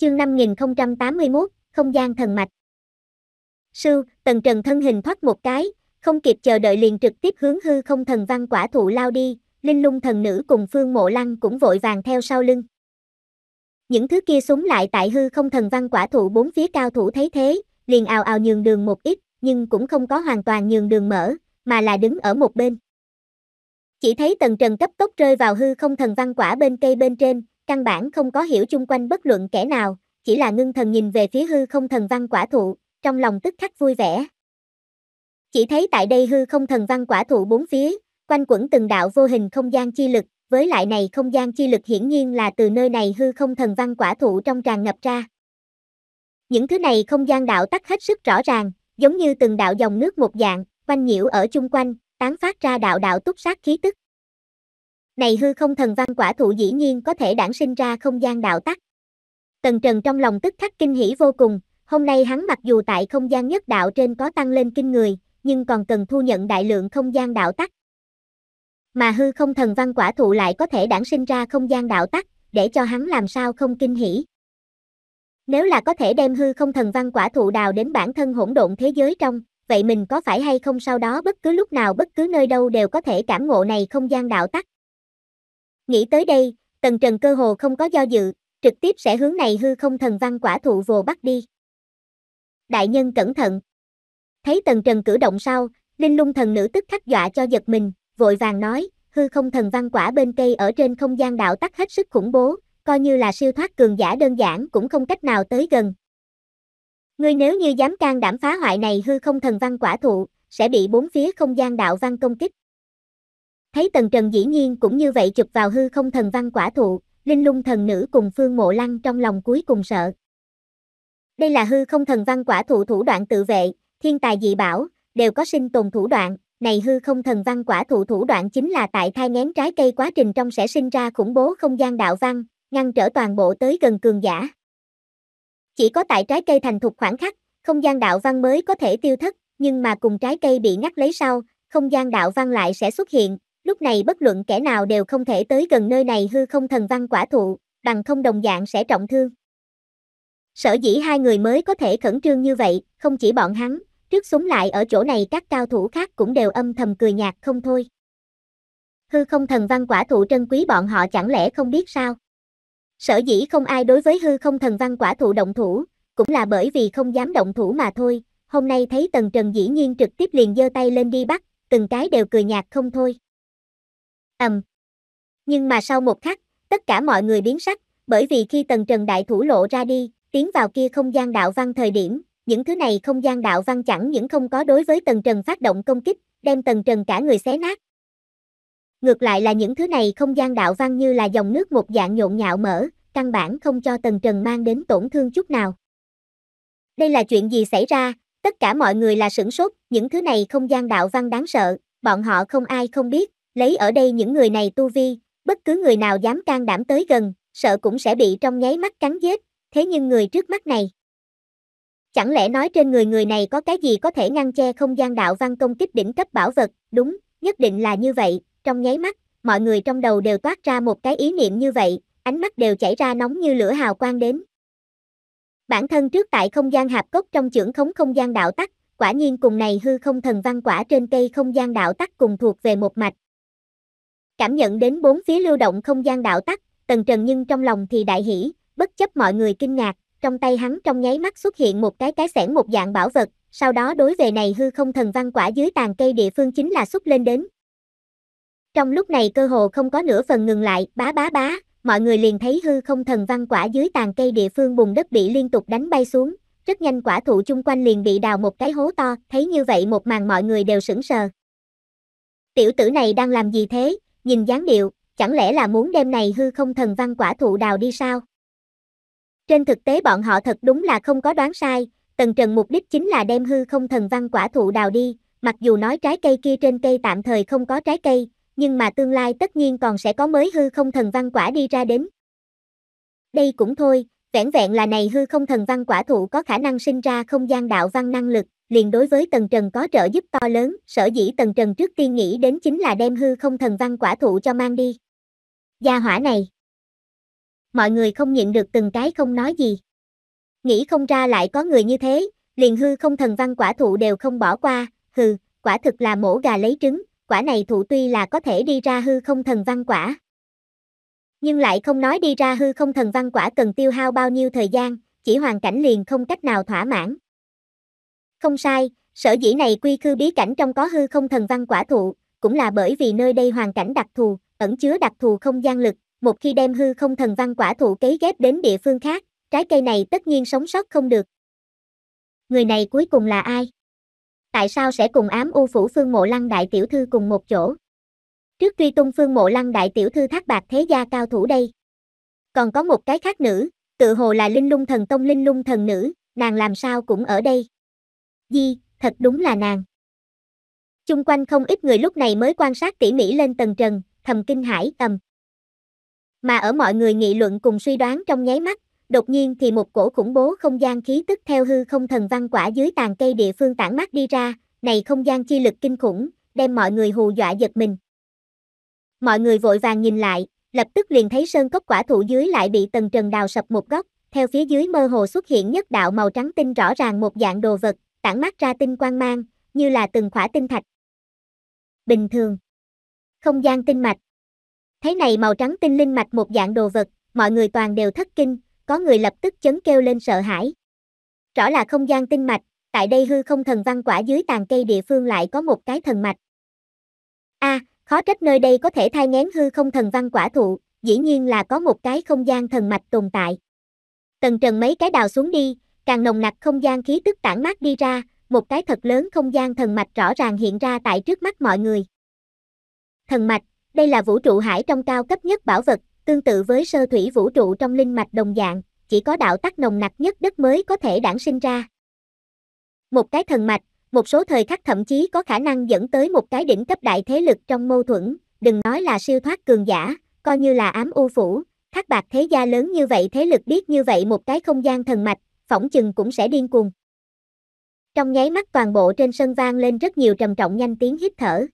Chương 5081, không gian thần mạch. Sư, Tần Trần thân hình thoát một cái, không kịp chờ đợi liền trực tiếp hướng hư không thần văn quả thụ lao đi, linh lung thần nữ cùng phương mộ lăng cũng vội vàng theo sau lưng. Những thứ kia súng lại tại hư không thần văn quả thụ bốn phía cao thủ thấy thế, liền ào ào nhường đường một ít, nhưng cũng không có hoàn toàn nhường đường mở, mà là đứng ở một bên. Chỉ thấy tần trần cấp tốc rơi vào hư không thần văn quả bên cây bên trên, căn bản không có hiểu chung quanh bất luận kẻ nào, chỉ là ngưng thần nhìn về phía hư không thần văn quả thụ, trong lòng tức khắc vui vẻ. Chỉ thấy tại đây hư không thần văn quả thụ bốn phía, quanh quẩn từng đạo vô hình không gian chi lực, với lại này không gian chi lực hiển nhiên là từ nơi này hư không thần văn quả thụ trong tràn ngập ra. Những thứ này không gian đạo tắc hết sức rõ ràng, giống như từng đạo dòng nước một dạng, quanh nhiễu ở chung quanh, tán phát ra đạo đạo túc sát khí tức này hư không thần văn quả thụ dĩ nhiên có thể đản sinh ra không gian đạo tắc. Tần Trần trong lòng tức khắc kinh hỉ vô cùng, hôm nay hắn mặc dù tại không gian nhất đạo trên có tăng lên kinh người, nhưng còn cần thu nhận đại lượng không gian đạo tắc. Mà hư không thần văn quả thụ lại có thể đản sinh ra không gian đạo tắc, để cho hắn làm sao không kinh hỉ. Nếu là có thể đem hư không thần văn quả thụ đào đến bản thân hỗn độn thế giới trong, vậy mình có phải hay không sau đó bất cứ lúc nào bất cứ nơi đâu đều có thể cảm ngộ này không gian đạo tắc. Nghĩ tới đây, tần trần cơ hồ không có do dự, trực tiếp sẽ hướng này hư không thần văn quả thụ vồ bắt đi. Đại nhân cẩn thận. Thấy tần trần cử động sau, linh lung thần nữ tức khắc dọa cho giật mình, vội vàng nói, hư không thần văn quả bên cây ở trên không gian đạo tắc hết sức khủng bố, coi như là siêu thoát cường giả đơn giản cũng không cách nào tới gần. Ngươi nếu như dám can đảm phá hoại này hư không thần văn quả thụ, sẽ bị bốn phía không gian đạo văn công kích. Thấy tần trần dĩ nhiên cũng như vậy chụp vào hư không thần văn quả thụ, linh lung thần nữ cùng phương mộ lăng trong lòng cuối cùng sợ. Đây là hư không thần văn quả thụ thủ đoạn tự vệ, thiên tài dị bảo, đều có sinh tồn thủ đoạn, này hư không thần văn quả thụ thủ đoạn chính là tại thai ngén trái cây quá trình trong sẽ sinh ra khủng bố không gian đạo văn, ngăn trở toàn bộ tới gần cường giả. Chỉ có tại trái cây thành thục khoảng khắc, không gian đạo văn mới có thể tiêu thất, nhưng mà cùng trái cây bị ngắt lấy sau, không gian đạo văn lại sẽ xuất hiện, lúc này bất luận kẻ nào đều không thể tới gần nơi này hư không thần văn quả thụ, bằng không đồng dạng sẽ trọng thương. Sở dĩ hai người mới có thể khẩn trương như vậy, không chỉ bọn hắn, trước súng lại ở chỗ này các cao thủ khác cũng đều âm thầm cười nhạt không thôi. Hư không thần văn quả thụ trân quý bọn họ chẳng lẽ không biết sao? Sở dĩ không ai đối với hư không thần văn quả thụ động thủ, cũng là bởi vì không dám động thủ mà thôi, hôm nay thấy Tần Trần dĩ nhiên trực tiếp liền giơ tay lên đi bắt, từng cái đều cười nhạt không thôi ầm. Nhưng mà sau một khắc, tất cả mọi người biến sắc, bởi vì khi Tần trần đại thủ lộ ra đi, tiến vào kia không gian đạo văn thời điểm, những thứ này không gian đạo văn chẳng những không có đối với Tần trần phát động công kích, đem Tần trần cả người xé nát. Ngược lại là những thứ này không gian đạo văn như là dòng nước một dạng nhộn nhạo mở, căn bản không cho Tần trần mang đến tổn thương chút nào. Đây là chuyện gì xảy ra, tất cả mọi người là sửng sốt, những thứ này không gian đạo văn đáng sợ, bọn họ không ai không biết, lấy ở đây những người này tu vi, bất cứ người nào dám can đảm tới gần, sợ cũng sẽ bị trong nháy mắt cắn giết, thế nhưng người trước mắt này. Chẳng lẽ nói trên người người này có cái gì có thể ngăn che không gian đạo văn công kích đỉnh cấp bảo vật, đúng, nhất định là như vậy, trong nháy mắt, mọi người trong đầu đều toát ra một cái ý niệm như vậy, ánh mắt đều chảy ra nóng như lửa hào quang đến. Bản thân trước tại không gian hạp cốc trong trưởng khống không gian đạo tắc, quả nhiên cùng này hư không thần văn quả trên cây không gian đạo tắc cùng thuộc về một mạch, Cảm nhận đến bốn phía lưu động không gian đạo tắc, Tần Trần nhưng trong lòng thì đại hỉ, bất chấp mọi người kinh ngạc, trong tay hắn trong nháy mắt xuất hiện một cái cái xẻng một dạng bảo vật, sau đó đối về này hư không thần văn quả dưới tàn cây địa phương chính là xúc lên đến. Trong lúc này cơ hồ không có nửa phần ngừng lại, bá bá bá, mọi người liền thấy hư không thần văn quả dưới tàn cây địa phương bùng đất bị liên tục đánh bay xuống, rất nhanh quả thụ chung quanh liền bị đào một cái hố to, thấy như vậy một màn mọi người đều sững sờ. Tiểu tử này đang làm gì thế, nhìn dáng điệu, chẳng lẽ là muốn đem này hư không thần văn quả thụ đào đi sao? Trên thực tế bọn họ thật đúng là không có đoán sai, Tần Trần mục đích chính là đem hư không thần văn quả thụ đào đi, mặc dù nói trái cây kia trên cây tạm thời không có trái cây, nhưng mà tương lai tất nhiên còn sẽ có mới hư không thần văn quả đi ra đến. Đây cũng thôi, vẻn vẹn là này hư không thần văn quả thụ có khả năng sinh ra không gian đạo văn năng lực, liền đối với Tần Trần có trợ giúp to lớn, sở dĩ Tần Trần trước tiên nghĩ đến chính là đem hư không thần văn quả thụ cho mang đi. Gia hỏa này. Mọi người không nhịn được từng cái không nói gì. Nghĩ không ra lại có người như thế, liền hư không thần văn quả thụ đều không bỏ qua, hừ, quả thực là mổ gà lấy trứng, quả này thụ tuy là có thể đi ra hư không thần văn quả. Nhưng lại không nói đi ra hư không thần văn quả cần tiêu hao bao nhiêu thời gian, chỉ hoàn cảnh liền không cách nào thỏa mãn. Không sai, sở dĩ này quy khư bí cảnh trong có hư không thần văn quả thụ, cũng là bởi vì nơi đây hoàn cảnh đặc thù, ẩn chứa đặc thù không gian lực, một khi đem hư không thần văn quả thụ cấy ghép đến địa phương khác, trái cây này tất nhiên sống sót không được. Người này cuối cùng là ai? Tại sao sẽ cùng ám u phủ phương mộ lăng đại tiểu thư cùng một chỗ? Trước truy tung phương mộ lăng đại tiểu thư thác bạc thế gia cao thủ đây. Còn có một cái khác nữ, tự hồ là linh lung thần tông linh lung thần nữ, nàng làm sao cũng ở đây. Di, thật đúng là nàng. Chung quanh không ít người lúc này mới quan sát tỉ mỉ lên tầng trần, thầm kinh hãi ầm. Mà ở mọi người nghị luận cùng suy đoán trong nháy mắt, đột nhiên thì một cổ khủng bố không gian khí tức theo hư không thần văn quả dưới tàn cây địa phương tản mát đi ra, này không gian chi lực kinh khủng, đem mọi người hù dọa giật mình. Mọi người vội vàng nhìn lại, lập tức liền thấy sơn cốc quả thụ dưới lại bị tầng trần đào sập một góc, theo phía dưới mơ hồ xuất hiện nhất đạo màu trắng tinh rõ ràng một dạng đồ vật, tản mát ra tinh quang mang, như là từng khỏa tinh thạch. Bình thường. Không gian tinh mạch. Thấy này màu trắng tinh linh mạch một dạng đồ vật, mọi người toàn đều thất kinh, có người lập tức chấn kêu lên sợ hãi. Rõ là không gian tinh mạch, tại đây hư không thần văn quả dưới tàn cây địa phương lại có một cái thần mạch. A, à, khó trách nơi đây có thể thai ngén hư không thần văn quả thụ, dĩ nhiên là có một cái không gian thần mạch tồn tại. Tần Trần mấy cái đào xuống đi, càng nồng nặc không gian khí tức tản mát đi ra, một cái thật lớn không gian thần mạch rõ ràng hiện ra tại trước mắt mọi người. Thần mạch, đây là vũ trụ hải trong cao cấp nhất bảo vật, tương tự với sơ thủy vũ trụ trong linh mạch đồng dạng, chỉ có đạo tắc nồng nặc nhất đất mới có thể đản sinh ra. Một cái thần mạch, một số thời khắc thậm chí có khả năng dẫn tới một cái đỉnh cấp đại thế lực trong mâu thuẫn, đừng nói là siêu thoát cường giả, coi như là ám u phủ, thác bạc thế gia lớn như vậy thế lực biết như vậy một cái không gian thần mạch, phỏng chừng cũng sẽ điên cuồng. Trong nháy mắt toàn bộ trên sân vang lên rất nhiều trầm trọng nhanh tiếng hít thở.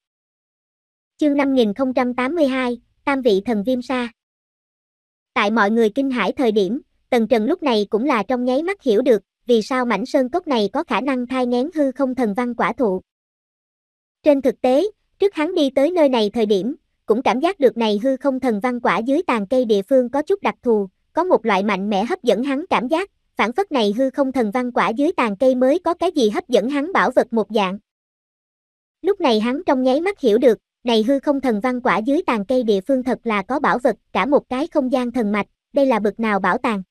Chương 5082, Tam vị thần viêm sa. Tại mọi người kinh hãi thời điểm, Tần Trần lúc này cũng là trong nháy mắt hiểu được, vì sao mảnh sơn cốc này có khả năng thai ngén hư không thần văn quả thụ. Trên thực tế, trước hắn đi tới nơi này thời điểm, cũng cảm giác được này hư không thần văn quả dưới tàn cây địa phương có chút đặc thù, có một loại mạnh mẽ hấp dẫn hắn cảm giác, phản phất này hư không thần văn quả dưới tàn cây mới có cái gì hấp dẫn hắn bảo vật một dạng. Lúc này hắn trong nháy mắt hiểu được, này hư không thần văn quả dưới tàn cây địa phương thật là có bảo vật, cả một cái không gian thần mạch, đây là bực nào bảo tàng.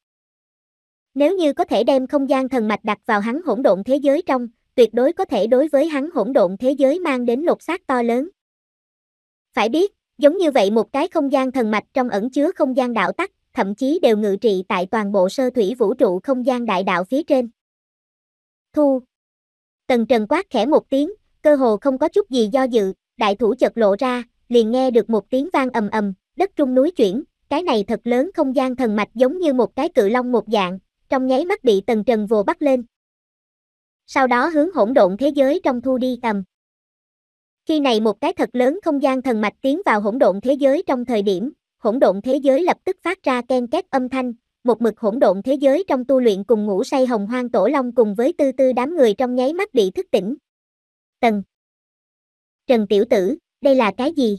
Nếu như có thể đem không gian thần mạch đặt vào hắn hỗn độn thế giới trong, tuyệt đối có thể đối với hắn hỗn độn thế giới mang đến lột xác to lớn. Phải biết, giống như vậy một cái không gian thần mạch trong ẩn chứa không gian đạo tắc, thậm chí đều ngự trị tại toàn bộ sơ thủy vũ trụ không gian đại đạo phía trên. Thu Tần Trần quát khẽ một tiếng, cơ hồ không có chút gì do dự, đại thủ chợt lộ ra, liền nghe được một tiếng vang ầm ầm, đất trung núi chuyển, cái này thật lớn không gian thần mạch giống như một cái cự long một dạng, trong nháy mắt bị Tần Trần vồ bắt lên. Sau đó hướng hỗn độn thế giới trong thu đi tầm Khi này một cái thật lớn không gian thần mạch tiến vào hỗn độn thế giới trong thời điểm, hỗn độn thế giới lập tức phát ra ken két âm thanh, một mực hỗn độn thế giới trong tu luyện cùng ngủ say hồng hoang tổ long cùng với tư tư đám người trong nháy mắt bị thức tỉnh. Tần. Trần Tiểu Tử, đây là cái gì?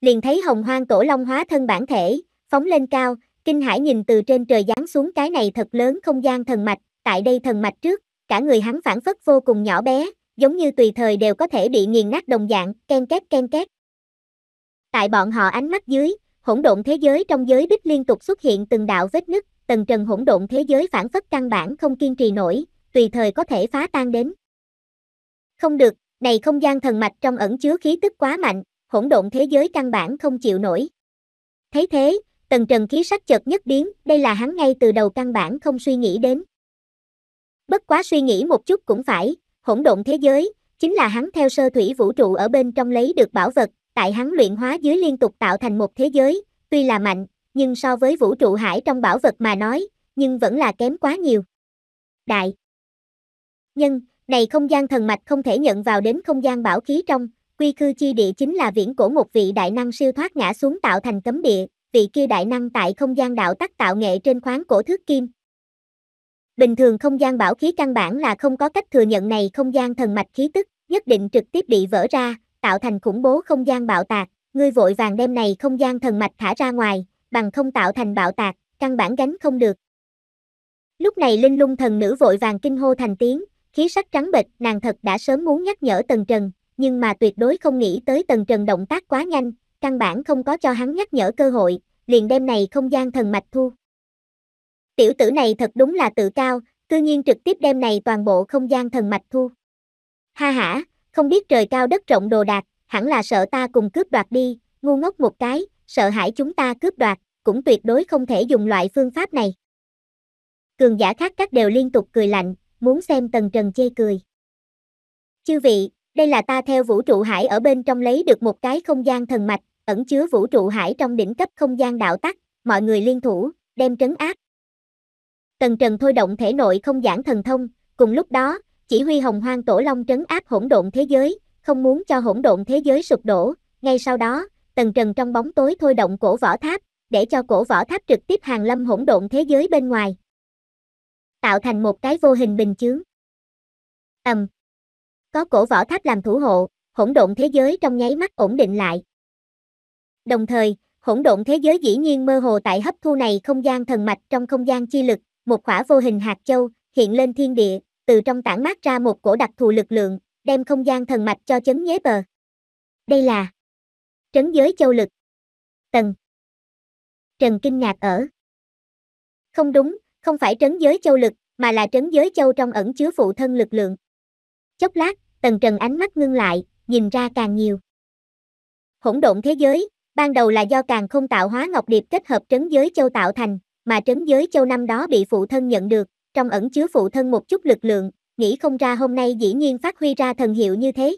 Liền thấy hồng hoang tổ long hóa thân bản thể, phóng lên cao, kinh hải nhìn từ trên trời giáng xuống cái này thật lớn không gian thần mạch, tại đây thần mạch trước, cả người hắn phản phất vô cùng nhỏ bé, giống như tùy thời đều có thể bị nghiền nát đồng dạng, ken két ken két. Tại bọn họ ánh mắt dưới, hỗn độn thế giới trong giới bích liên tục xuất hiện từng đạo vết nứt, tầng trần hỗn độn thế giới phản phất căn bản không kiên trì nổi, tùy thời có thể phá tan đến. Không được, này không gian thần mạch trong ẩn chứa khí tức quá mạnh, hỗn độn thế giới căn bản không chịu nổi. Thấy thế, tần trần khí sắc chợt nhất biến, đây là hắn ngay từ đầu căn bản không suy nghĩ đến. Bất quá suy nghĩ một chút cũng phải, hỗn độn thế giới, chính là hắn theo sơ thủy vũ trụ ở bên trong lấy được bảo vật, tại hắn luyện hóa dưới liên tục tạo thành một thế giới, tuy là mạnh, nhưng so với vũ trụ hải trong bảo vật mà nói, nhưng vẫn là kém quá nhiều. Đại Nhân, này không gian thần mạch không thể nhận vào đến không gian bảo khí trong, quy khư chi địa chính là viễn cổ một vị đại năng siêu thoát ngã xuống tạo thành cấm địa, vị kia đại năng tại không gian đạo tắc tạo nghệ trên khoáng cổ thước kim. Bình thường không gian bảo khí căn bản là không có cách thừa nhận này không gian thần mạch khí tức, nhất định trực tiếp bị vỡ ra, tạo thành khủng bố không gian bạo tạc, ngươi vội vàng đem này không gian thần mạch thả ra ngoài, bằng không tạo thành bạo tạc, căn bản gánh không được. Lúc này linh lung thần nữ vội vàng kinh hô thành tiếng, khí sắc trắng bệch, nàng thật đã sớm muốn nhắc nhở Tần Trần, nhưng mà tuyệt đối không nghĩ tới Tần Trần động tác quá nhanh, căn bản không có cho hắn nhắc nhở cơ hội, liền đem này không gian thần mạch thu. Tiểu tử này thật đúng là tự cao, cư nhiên trực tiếp đem này toàn bộ không gian thần mạch thu. Ha ha, không biết trời cao đất rộng đồ đạc, hẳn là sợ ta cùng cướp đoạt đi, ngu ngốc một cái, sợ hãi chúng ta cướp đoạt, cũng tuyệt đối không thể dùng loại phương pháp này. Cường giả khác các đều liên tục cười lạnh, muốn xem tần trần chê cười. Chư vị, đây là ta theo vũ trụ hải ở bên trong lấy được một cái không gian thần mạch, ẩn chứa vũ trụ hải trong đỉnh cấp không gian đạo tắc, mọi người liên thủ, đem trấn áp. Tần Trần thôi động thể nội không giảng thần thông, cùng lúc đó, chỉ huy hồng hoang tổ long trấn áp hỗn độn thế giới, không muốn cho hỗn độn thế giới sụp đổ, ngay sau đó, tần trần trong bóng tối thôi động cổ võ tháp, để cho cổ võ tháp trực tiếp hàng lâm hỗn độn thế giới bên ngoài. Tạo thành một cái vô hình bình chướng. Ầm. có cổ võ tháp làm thủ hộ, hỗn độn thế giới trong nháy mắt ổn định lại. Đồng thời, hỗn độn thế giới dĩ nhiên mơ hồ tại hấp thu này không gian thần mạch trong không gian chi lực, một khỏa vô hình hạt châu hiện lên thiên địa, từ trong tản mát ra một cổ đặc thù lực lượng, đem không gian thần mạch cho chấn nhế bờ. Đây là Trấn giới châu lực. Tần. Trần kinh ngạc ở. Không đúng, không phải trấn giới châu lực, mà là trấn giới châu trong ẩn chứa phụ thân lực lượng. Chốc lát, Tần Trần ánh mắt ngưng lại, nhìn ra càng nhiều. Hỗn độn thế giới, ban đầu là do càng không tạo hóa ngọc điệp kết hợp trấn giới châu tạo thành, mà trấn giới châu năm đó bị phụ thân nhận được, trong ẩn chứa phụ thân một chút lực lượng, nghĩ không ra hôm nay dĩ nhiên phát huy ra thần hiệu như thế.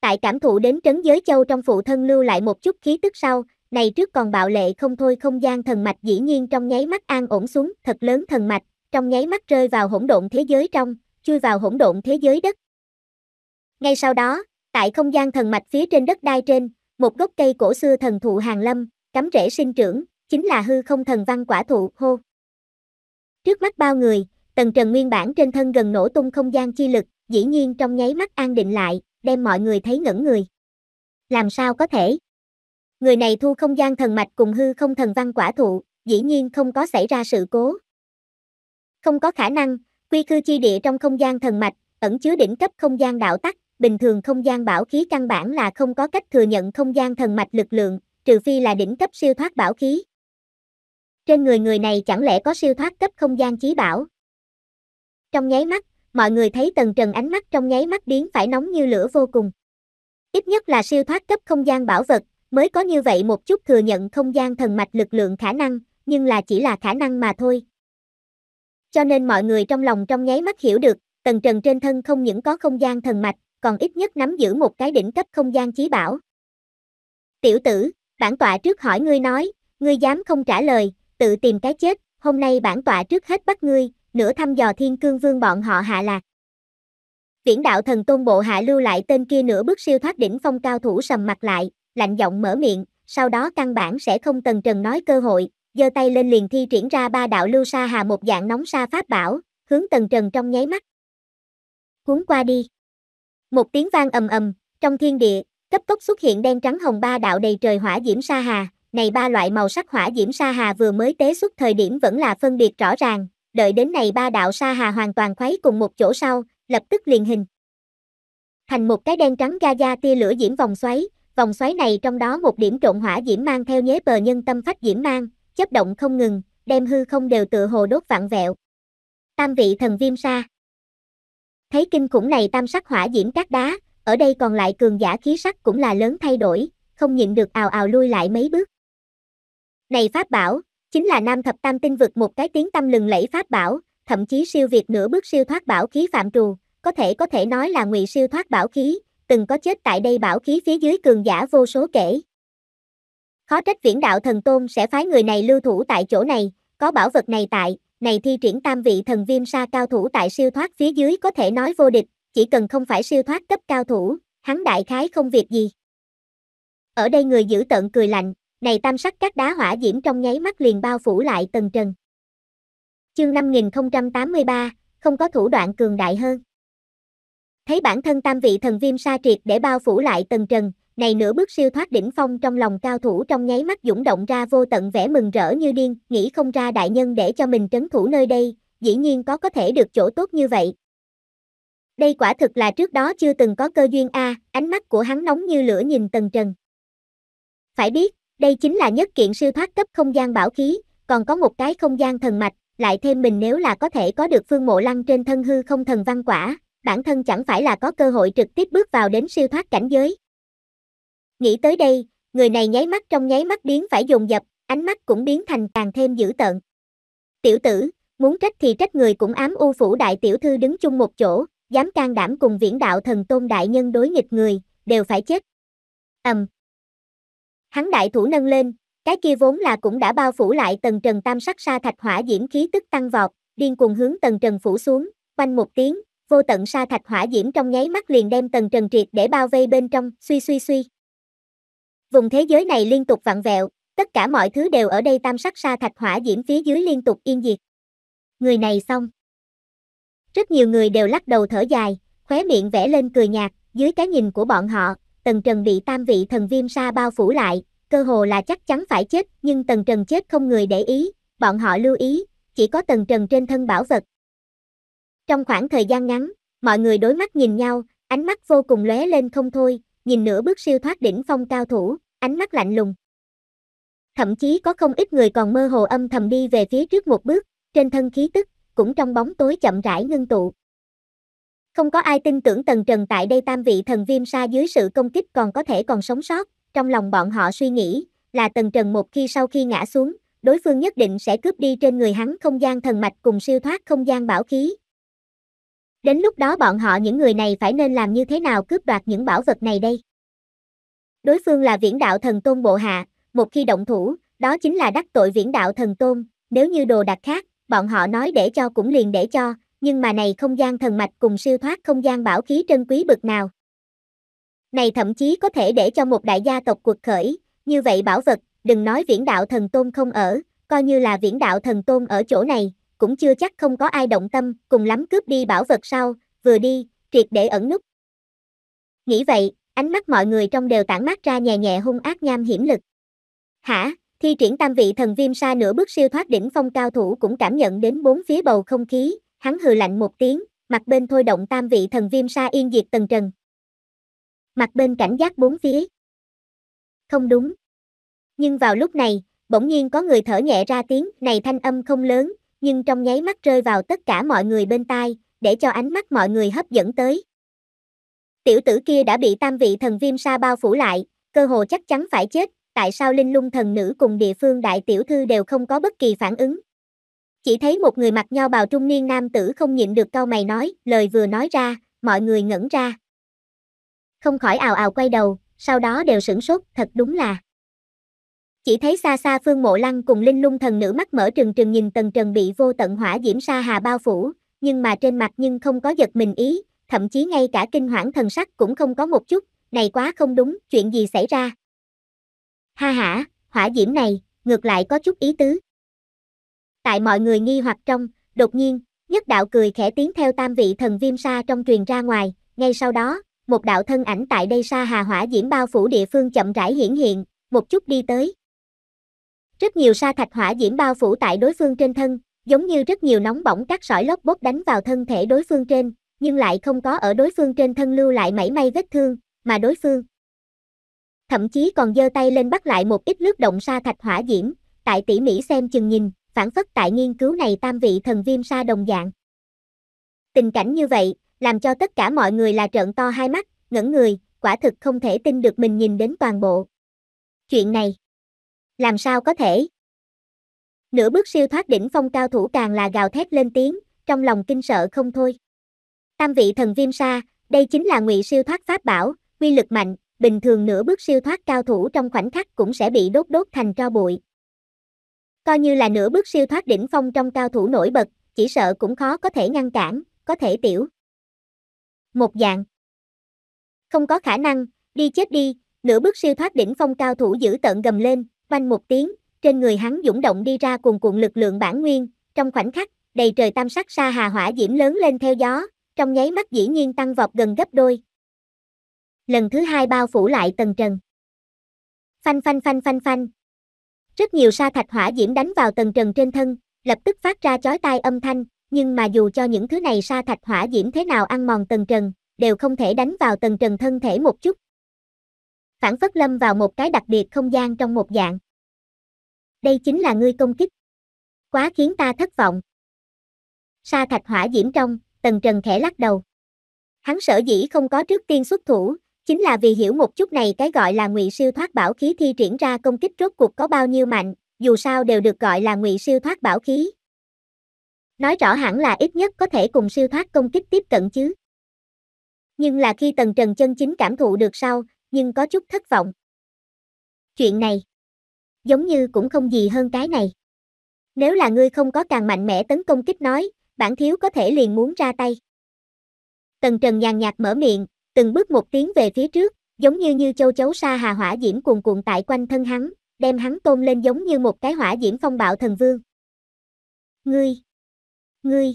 Tại cảm thụ đến trấn giới châu trong phụ thân lưu lại một chút khí tức sau, này trước còn bạo lệ không thôi không gian thần mạch dĩ nhiên trong nháy mắt an ổn xuống, thật lớn thần mạch, trong nháy mắt rơi vào hỗn độn thế giới trong, chui vào hỗn độn thế giới đất. Ngay sau đó, tại không gian thần mạch phía trên đất đai trên, một gốc cây cổ xưa thần thụ hàng lâm, cắm rễ sinh trưởng, chính là hư không thần văn quả thụ hô. Trước mắt bao người, tần trần nguyên bản trên thân gần nổ tung không gian chi lực, dĩ nhiên trong nháy mắt an định lại, đem mọi người thấy ngẩn người. Làm sao có thể? Người này thu không gian thần mạch cùng hư không thần văn quả thụ, dĩ nhiên không có xảy ra sự cố. Không có khả năng, quy cư chi địa trong không gian thần mạch, ẩn chứa đỉnh cấp không gian đạo tắc, bình thường không gian bảo khí căn bản là không có cách thừa nhận không gian thần mạch lực lượng, trừ phi là đỉnh cấp siêu thoát bảo khí. Trên người người này chẳng lẽ có siêu thoát cấp không gian chí bảo? Trong nháy mắt, mọi người thấy Tần Trần ánh mắt trong nháy mắt biến phải nóng như lửa vô cùng. Ít nhất là siêu thoát cấp không gian bảo vật, mới có như vậy một chút thừa nhận không gian thần mạch lực lượng khả năng, nhưng là chỉ là khả năng mà thôi. Cho nên mọi người trong lòng trong nháy mắt hiểu được, Tần Trần trên thân không những có không gian thần mạch, còn ít nhất nắm giữ một cái đỉnh cấp không gian chí bảo. Tiểu tử, bản tọa trước hỏi ngươi nói, ngươi dám không trả lời, tự tìm cái chết, hôm nay bản tọa trước hết bắt ngươi, nửa thăm dò thiên cương vương bọn họ hạ lạc. Viễn đạo thần tôn bộ hạ lưu lại tên kia nửa bước siêu thoát đỉnh phong cao thủ sầm mặt lại, lạnh giọng mở miệng, sau đó căn bản sẽ không tần trần nói cơ hội, giơ tay lên liền thi triển ra ba đạo lưu sa hà một dạng nóng sa pháp bảo, hướng tần trần trong nháy mắt. Cuốn qua đi. Một tiếng vang ầm ầm, trong thiên địa, cấp tốc xuất hiện đen trắng hồng ba đạo đầy trời hỏa diễm sa hà, này ba loại màu sắc hỏa diễm sa hà vừa mới tế xuất thời điểm vẫn là phân biệt rõ ràng, đợi đến này ba đạo sa hà hoàn toàn khuấy cùng một chỗ sau, lập tức liền hình. Thành một cái đen trắng da tia lửa diễm vòng xoáy, vòng xoáy này trong đó một điểm trộn hỏa diễm mang theo nhế bờ nhân tâm phách diễm mang, chấp động không ngừng, đem hư không đều tự hồ đốt vạn vẹo. Tam vị thần viêm sa. Thấy kinh khủng này tam sắc hỏa diễm các đá, ở đây còn lại cường giả khí sắc cũng là lớn thay đổi, không nhịn được ào ào lui lại mấy bước. Này pháp bảo, chính là Nam Thập Tam Tinh vực một cái tiếng tâm lừng lẫy pháp bảo, thậm chí siêu việt nửa bước siêu thoát bảo khí phạm trù, có thể có thể nói là ngụy siêu thoát bảo khí, từng có chết tại đây bảo khí phía dưới cường giả vô số kể. Khó trách viễn đạo thần tôn sẽ phái người này lưu thủ tại chỗ này, có bảo vật này tại, này thi triển tam vị thần viêm sa cao thủ tại siêu thoát phía dưới có thể nói vô địch, chỉ cần không phải siêu thoát cấp cao thủ, hắn đại khái không việc gì. Ở đây người giữ tận cười lạnh, này tam sắc các đá hỏa diễm trong nháy mắt liền bao phủ lại tầng trần. Chương 5083, không có thủ đoạn cường đại hơn. Thấy bản thân tam vị thần viêm sa triệt để bao phủ lại tầng trần, này nửa bước siêu thoát đỉnh phong trong lòng cao thủ trong nháy mắt dũng động ra vô tận vẻ mừng rỡ như điên, nghĩ không ra đại nhân để cho mình trấn thủ nơi đây, dĩ nhiên có có thể được chỗ tốt như vậy. Đây quả thực là trước đó chưa từng có cơ duyên a, ánh mắt của hắn nóng như lửa nhìn tầng Trần. Phải biết, đây chính là nhất kiện siêu thoát cấp không gian bảo khí, còn có một cái không gian thần mạch, lại thêm mình nếu là có thể có được phương mộ lăng trên thân hư không thần văn quả, bản thân chẳng phải là có cơ hội trực tiếp bước vào đến siêu thoát cảnh giới. Nghĩ tới đây, người này nháy mắt trong nháy mắt biến phải dồn dập, ánh mắt cũng biến thành càng thêm dữ tợn. Tiểu tử, muốn trách thì trách người cũng ám u phủ đại tiểu thư đứng chung một chỗ, dám can đảm cùng viễn đạo thần tôn đại nhân đối nghịch người, đều phải chết. Ầm, um, Hắn đại thủ nâng lên, cái kia vốn là cũng đã bao phủ lại tầng trần tam sắc sa thạch hỏa diễm khí tức tăng vọt, điên cuồng hướng tầng trần phủ xuống, quanh một tiếng, vô tận sa thạch hỏa diễm trong nháy mắt liền đem tầng trần triệt để bao vây bên trong, suy suy suy. Vùng thế giới này liên tục vặn vẹo, tất cả mọi thứ đều ở đây tam sắc sa thạch hỏa diễm phía dưới liên tục yên diệt. Người này xong. Rất nhiều người đều lắc đầu thở dài, khóe miệng vẽ lên cười nhạt, dưới cái nhìn của bọn họ, tần trần bị tam vị thần viêm sa bao phủ lại, cơ hồ là chắc chắn phải chết, nhưng tần trần chết không người để ý, bọn họ lưu ý, chỉ có tần trần trên thân bảo vật. Trong khoảng thời gian ngắn, mọi người đối mắt nhìn nhau, ánh mắt vô cùng lóe lên không thôi, nhìn nửa bước siêu thoát đỉnh phong cao thủ, ánh mắt lạnh lùng. Thậm chí có không ít người còn mơ hồ âm thầm đi về phía trước một bước, trên thân khí tức, cũng trong bóng tối chậm rãi ngưng tụ. Không có ai tin tưởng Tần Trần tại đây tam vị thần viêm sa dưới sự công kích còn có thể còn sống sót, trong lòng bọn họ suy nghĩ, là Tần Trần một khi sau khi ngã xuống, đối phương nhất định sẽ cướp đi trên người hắn không gian thần mạch cùng siêu thoát không gian bảo khí. Đến lúc đó bọn họ những người này phải nên làm như thế nào cướp đoạt những bảo vật này đây? Đối phương là viễn đạo thần tôn bộ hạ, một khi động thủ, đó chính là đắc tội viễn đạo thần tôn, nếu như đồ đặc khác, bọn họ nói để cho cũng liền để cho, nhưng mà này không gian thần mạch cùng siêu thoát không gian bảo khí trân quý bực nào. Này thậm chí có thể để cho một đại gia tộc cuộc khởi, như vậy bảo vật, đừng nói viễn đạo thần tôn không ở, coi như là viễn đạo thần tôn ở chỗ này, cũng chưa chắc không có ai động tâm, cùng lắm cướp đi bảo vật sau, vừa đi, triệt để ẩn nút. Nghĩ vậy, ánh mắt mọi người trong đều tản mát ra nhẹ nhẹ hung ác nham hiểm lực. Hả, thi triển tam vị thần viêm sa nửa bước siêu thoát đỉnh phong cao thủ cũng cảm nhận đến bốn phía bầu không khí, hắn hừ lạnh một tiếng, mặt bên thôi động tam vị thần viêm sa yên diệt tần trần. Mặt bên cảnh giác bốn phía. Không đúng. Nhưng vào lúc này, bỗng nhiên có người thở nhẹ ra tiếng, này thanh âm không lớn, nhưng trong nháy mắt rơi vào tất cả mọi người bên tai, để cho ánh mắt mọi người hấp dẫn tới. Tiểu tử kia đã bị tam vị thần viêm sa bao phủ lại, cơ hồ chắc chắn phải chết, tại sao linh lung thần nữ cùng địa phương đại tiểu thư đều không có bất kỳ phản ứng, chỉ thấy một người mặc nho bào trung niên nam tử không nhịn được câu mày nói, lời vừa nói ra, mọi người ngẩn ra. Không khỏi ào ào quay đầu, sau đó đều sửng sốt, thật đúng là. Chỉ thấy xa xa Phương Mộ Lăng cùng Linh Lung thần nữ mắt mở trừng trừng nhìn tầng Trần bị vô tận hỏa diễm sa hà bao phủ, nhưng mà trên mặt nhưng không có giật mình ý, thậm chí ngay cả kinh hoảng thần sắc cũng không có một chút, này quá không đúng, chuyện gì xảy ra. Ha hả, hỏa diễm này, ngược lại có chút ý tứ tại mọi người nghi hoặc trong, đột nhiên, nhất đạo cười khẽ tiến theo tam vị thần viêm sa trong truyền ra ngoài, ngay sau đó, một đạo thân ảnh tại đây sa hà hỏa diễm bao phủ địa phương chậm rãi hiển hiện, một chút đi tới. Rất nhiều sa thạch hỏa diễm bao phủ tại đối phương trên thân, giống như rất nhiều nóng bỏng các sỏi lốc bốt đánh vào thân thể đối phương trên, nhưng lại không có ở đối phương trên thân lưu lại mảy may vết thương, mà đối phương thậm chí còn giơ tay lên bắt lại một ít nước động sa thạch hỏa diễm, tại tỉ mỉ xem chừng nhìn, phản phất tại nghiên cứu này tam vị thần viêm sa đồng dạng. Tình cảnh như vậy, làm cho tất cả mọi người là trợn to hai mắt, ngẩn người, quả thực không thể tin được mình nhìn đến toàn bộ. Chuyện này, làm sao có thể? Nửa bước siêu thoát đỉnh phong cao thủ càng là gào thét lên tiếng, trong lòng kinh sợ không thôi. Tam vị thần viêm sa, đây chính là ngụy siêu thoát pháp bảo, quy lực mạnh, bình thường nửa bước siêu thoát cao thủ trong khoảnh khắc cũng sẽ bị đốt đốt thành tro bụi, Coi như là nửa bước siêu thoát đỉnh phong trong cao thủ nổi bật, chỉ sợ cũng khó có thể ngăn cản, có thể tiểu. Một dạng. Không có khả năng, đi chết đi, nửa bước siêu thoát đỉnh phong cao thủ giữ tận gầm lên, quanh một tiếng, trên người hắn dũng động đi ra cuồn cuộn lực lượng bản nguyên, trong khoảnh khắc, đầy trời tam sắc sa hà hỏa diễm lớn lên theo gió, trong nháy mắt dĩ nhiên tăng vọt gần gấp đôi. Lần thứ hai bao phủ lại tầng trần. Phanh phanh phanh phanh phanh, rất nhiều sa thạch hỏa diễm đánh vào tầng trần trên thân, lập tức phát ra chói tai âm thanh, nhưng mà dù cho những thứ này sa thạch hỏa diễm thế nào ăn mòn tầng trần, đều không thể đánh vào tầng trần thân thể một chút. Phản phất lâm vào một cái đặc biệt không gian trong một dạng. Đây chính là ngươi công kích. Quá khiến ta thất vọng. Sa thạch hỏa diễm trong, tầng trần khẽ lắc đầu. Hắn sở dĩ không có trước tiên xuất thủ, chính là vì hiểu một chút này cái gọi là ngụy siêu thoát bảo khí thi triển ra công kích rốt cuộc có bao nhiêu mạnh, dù sao đều được gọi là ngụy siêu thoát bảo khí. Nói rõ hẳn là ít nhất có thể cùng siêu thoát công kích tiếp cận chứ. Nhưng là khi Tần Trần chân chính cảm thụ được sau, nhưng có chút thất vọng. Chuyện này, giống như cũng không gì hơn cái này. Nếu là ngươi không có càng mạnh mẽ tấn công kích nói, bản thiếu có thể liền muốn ra tay. Tần Trần nhàn nhạt mở miệng, từng bước một tiến về phía trước, giống như như châu chấu sa hà hỏa diễm cuồn cuộn tại quanh thân hắn, đem hắn tôn lên giống như một cái hỏa diễm phong bạo thần vương. Ngươi, ngươi,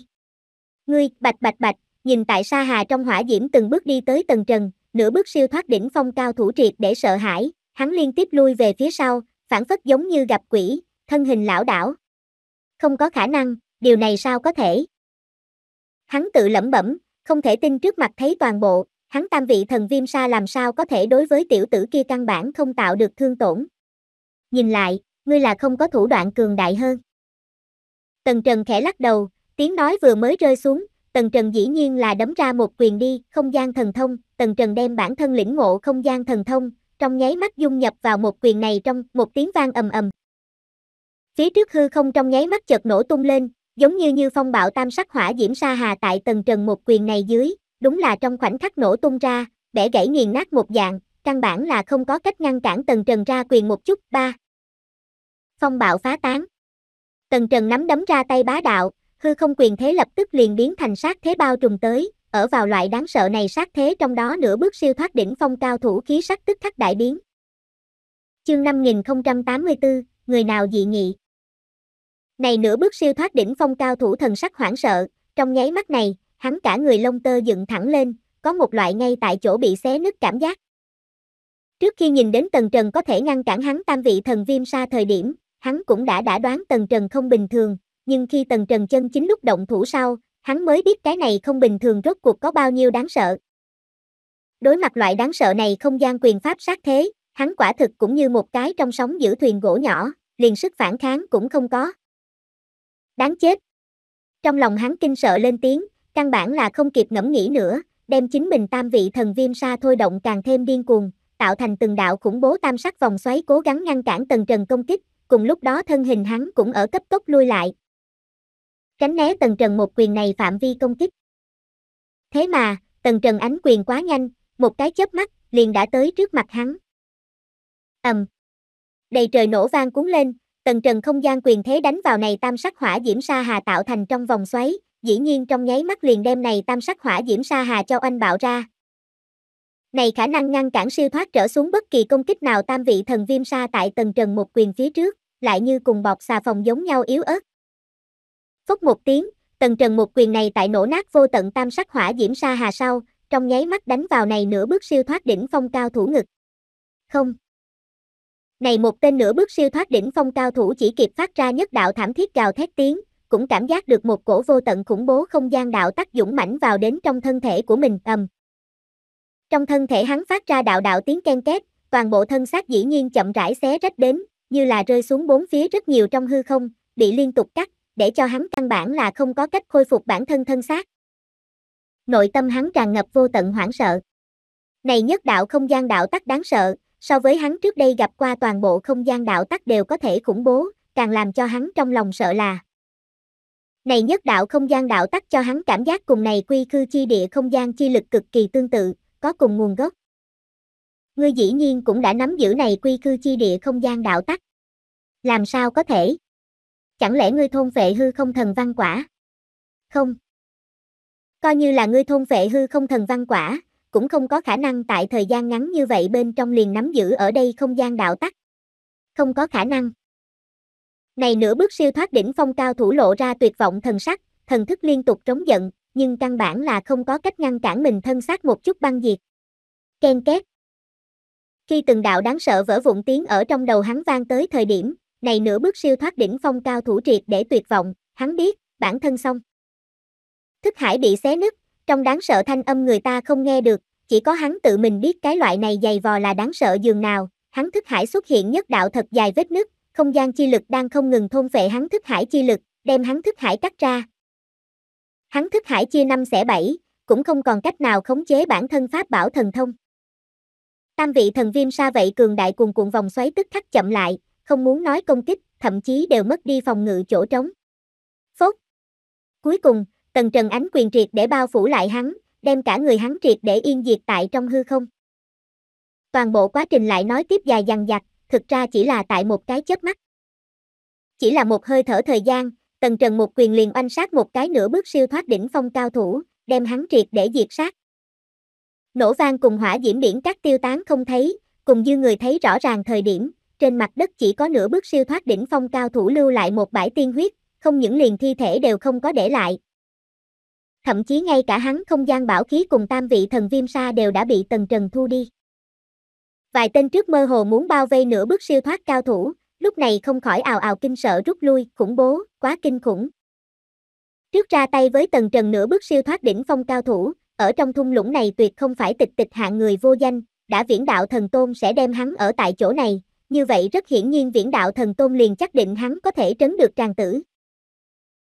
ngươi, bạch bạch bạch, nhìn tại sa hà trong hỏa diễm từng bước đi tới tầng trần, nửa bước siêu thoát đỉnh phong cao thủ triệt để sợ hãi, hắn liên tiếp lui về phía sau, phản phất giống như gặp quỷ, thân hình lão đảo. Không có khả năng, điều này sao có thể? Hắn tự lẩm bẩm, không thể tin trước mặt thấy toàn bộ, hắn tam vị thần viêm sa làm sao có thể đối với tiểu tử kia căn bản không tạo được thương tổn. Nhìn lại, ngươi là không có thủ đoạn cường đại hơn. Tần Trần khẽ lắc đầu, tiếng nói vừa mới rơi xuống, Tần Trần dĩ nhiên là đấm ra một quyền đi, không gian thần thông, Tần Trần đem bản thân lĩnh ngộ không gian thần thông, trong nháy mắt dung nhập vào một quyền này trong một tiếng vang ầm ầm. Phía trước hư không trong nháy mắt chợt nổ tung lên, giống như như phong bạo tam sắc hỏa diễm sa hà tại Tần Trần một quyền này dưới, đúng là trong khoảnh khắc nổ tung ra, bẻ gãy nghiền nát một dạng, căn bản là không có cách ngăn cản Tần Trần ra quyền một chút. ba Phong bạo phá tán. Tần Trần nắm đấm ra tay bá đạo, hư không quyền thế lập tức liền biến thành sát thế bao trùm tới, ở vào loại đáng sợ này sát thế trong đó nửa bước siêu thoát đỉnh phong cao thủ khí sắc tức khắc đại biến. Chương 5084, người nào dị nghị? Này nửa bước siêu thoát đỉnh phong cao thủ thần sắc hoảng sợ, trong nháy mắt này, hắn cả người lông tơ dựng thẳng lên, có một loại ngay tại chỗ bị xé nứt cảm giác. Trước khi nhìn đến Tần Trần có thể ngăn cản hắn tam vị thần viêm xa thời điểm, hắn cũng đã đã đoán Tần Trần không bình thường, nhưng khi Tần Trần chân chính lúc động thủ sau, hắn mới biết cái này không bình thường rốt cuộc có bao nhiêu đáng sợ. Đối mặt loại đáng sợ này không gian quyền pháp sát thế, hắn quả thực cũng như một cái trong sóng giữ thuyền gỗ nhỏ, liền sức phản kháng cũng không có. Đáng chết. Trong lòng hắn kinh sợ lên tiếng, Căn bản là không kịp ngẫm nghĩ nữa, đem chính mình tam vị thần viêm sa thôi động càng thêm điên cuồng, tạo thành từng đạo khủng bố tam sắc vòng xoáy cố gắng ngăn cản tần trần công kích, cùng lúc đó thân hình hắn cũng ở cấp tốc lui lại. Tránh né tần trần một quyền này phạm vi công kích. Thế mà, tần trần ánh quyền quá nhanh, một cái chớp mắt, liền đã tới trước mặt hắn. ầm, um. Đầy trời nổ vang cuốn lên, tần trần không gian quyền thế đánh vào này tam sắc hỏa diễm sa hà tạo thành trong vòng xoáy, dĩ nhiên trong nháy mắt liền đem này tam sắc hỏa diễm sa hà cho anh bạo ra. Này khả năng ngăn cản siêu thoát trở xuống bất kỳ công kích nào tam vị thần viêm sa tại tầng trần một quyền phía trước, lại như cùng bọc xà phòng giống nhau yếu ớt. phút một tiếng, tầng trần một quyền này tại nổ nát vô tận tam sắc hỏa diễm sa hà sau, trong nháy mắt đánh vào này nửa bước siêu thoát đỉnh phong cao thủ ngực. Không. Này một tên nửa bước siêu thoát đỉnh phong cao thủ chỉ kịp phát ra nhất đạo thảm thiết gào thét tiếng, cũng cảm giác được một cổ vô tận khủng bố không gian đạo tắc dũng mãnh vào đến trong thân thể của mình ầm. Trong thân thể hắn phát ra đạo đạo tiếng ken két, toàn bộ thân xác dĩ nhiên chậm rãi xé rách đến, như là rơi xuống bốn phía rất nhiều trong hư không, bị liên tục cắt, để cho hắn căn bản là không có cách khôi phục bản thân thân xác. Nội tâm hắn tràn ngập vô tận hoảng sợ. Này nhất đạo không gian đạo tắc đáng sợ, so với hắn trước đây gặp qua toàn bộ không gian đạo tắc đều có thể khủng bố, càng làm cho hắn trong lòng sợ là này nhất đạo không gian đạo tắc cho hắn cảm giác cùng này quy khư chi địa không gian chi lực cực kỳ tương tự, có cùng nguồn gốc. Ngươi dĩ nhiên cũng đã nắm giữ này quy khư chi địa không gian đạo tắc. Làm sao có thể? Chẳng lẽ ngươi thôn vệ hư không thần văn quả? Không. Coi như là ngươi thôn vệ hư không thần văn quả, cũng không có khả năng tại thời gian ngắn như vậy bên trong liền nắm giữ ở đây không gian đạo tắc. Không có khả năng. Này nửa bước siêu thoát đỉnh phong cao thủ lộ ra tuyệt vọng thần sắc, thần thức liên tục trống giận, nhưng căn bản là không có cách ngăn cản mình thân xác một chút băng diệt. Ken két. Khi từng đạo đáng sợ vỡ vụn tiếng ở trong đầu hắn vang tới thời điểm, này nửa bước siêu thoát đỉnh phong cao thủ triệt để tuyệt vọng, hắn biết, bản thân xong. Thức hải bị xé nứt, trong đáng sợ thanh âm người ta không nghe được, chỉ có hắn tự mình biết cái loại này dày vò là đáng sợ dường nào, hắn thức hải xuất hiện nhất đạo thật dài vết nứt, không gian chi lực đang không ngừng thôn phệ hắn thức hải chi lực, đem hắn thức hải cắt ra. Hắn thức hải chia năm xẻ bảy, cũng không còn cách nào khống chế bản thân pháp bảo thần thông. Tam vị thần viêm sa vậy cường đại cuồn cuộn vòng xoáy tức khắc chậm lại, không muốn nói công kích, thậm chí đều mất đi phòng ngự chỗ trống. Phốt. Cuối cùng, Tần Trần ánh quyền triệt để bao phủ lại hắn, đem cả người hắn triệt để yên diệt tại trong hư không. Toàn bộ quá trình lại nói tiếp dài dằng dặc, thực ra chỉ là tại một cái chớp mắt. Chỉ là một hơi thở thời gian, Tần Trần một quyền liền oanh sát một cái nửa bước siêu thoát đỉnh phong cao thủ, đem hắn triệt để diệt sát. Nổ vang cùng hỏa diễm biển các tiêu tán không thấy, cùng như người thấy rõ ràng thời điểm, trên mặt đất chỉ có nửa bước siêu thoát đỉnh phong cao thủ lưu lại một bãi tiên huyết, không những liền thi thể đều không có để lại. Thậm chí ngay cả hắn không gian bảo khí cùng tam vị thần viêm sa đều đã bị Tần Trần thu đi. Vài tên trước mơ hồ muốn bao vây nửa bước siêu thoát cao thủ, lúc này không khỏi ào ào kinh sợ rút lui, khủng bố, quá kinh khủng. Trước ra tay với tầng trần nửa bước siêu thoát đỉnh phong cao thủ, ở trong thung lũng này tuyệt không phải tịch tịch hạng người vô danh, đã viễn đạo thần tôn sẽ đem hắn ở tại chỗ này, như vậy rất hiển nhiên viễn đạo thần tôn liền chắc định hắn có thể trấn được tràng tử.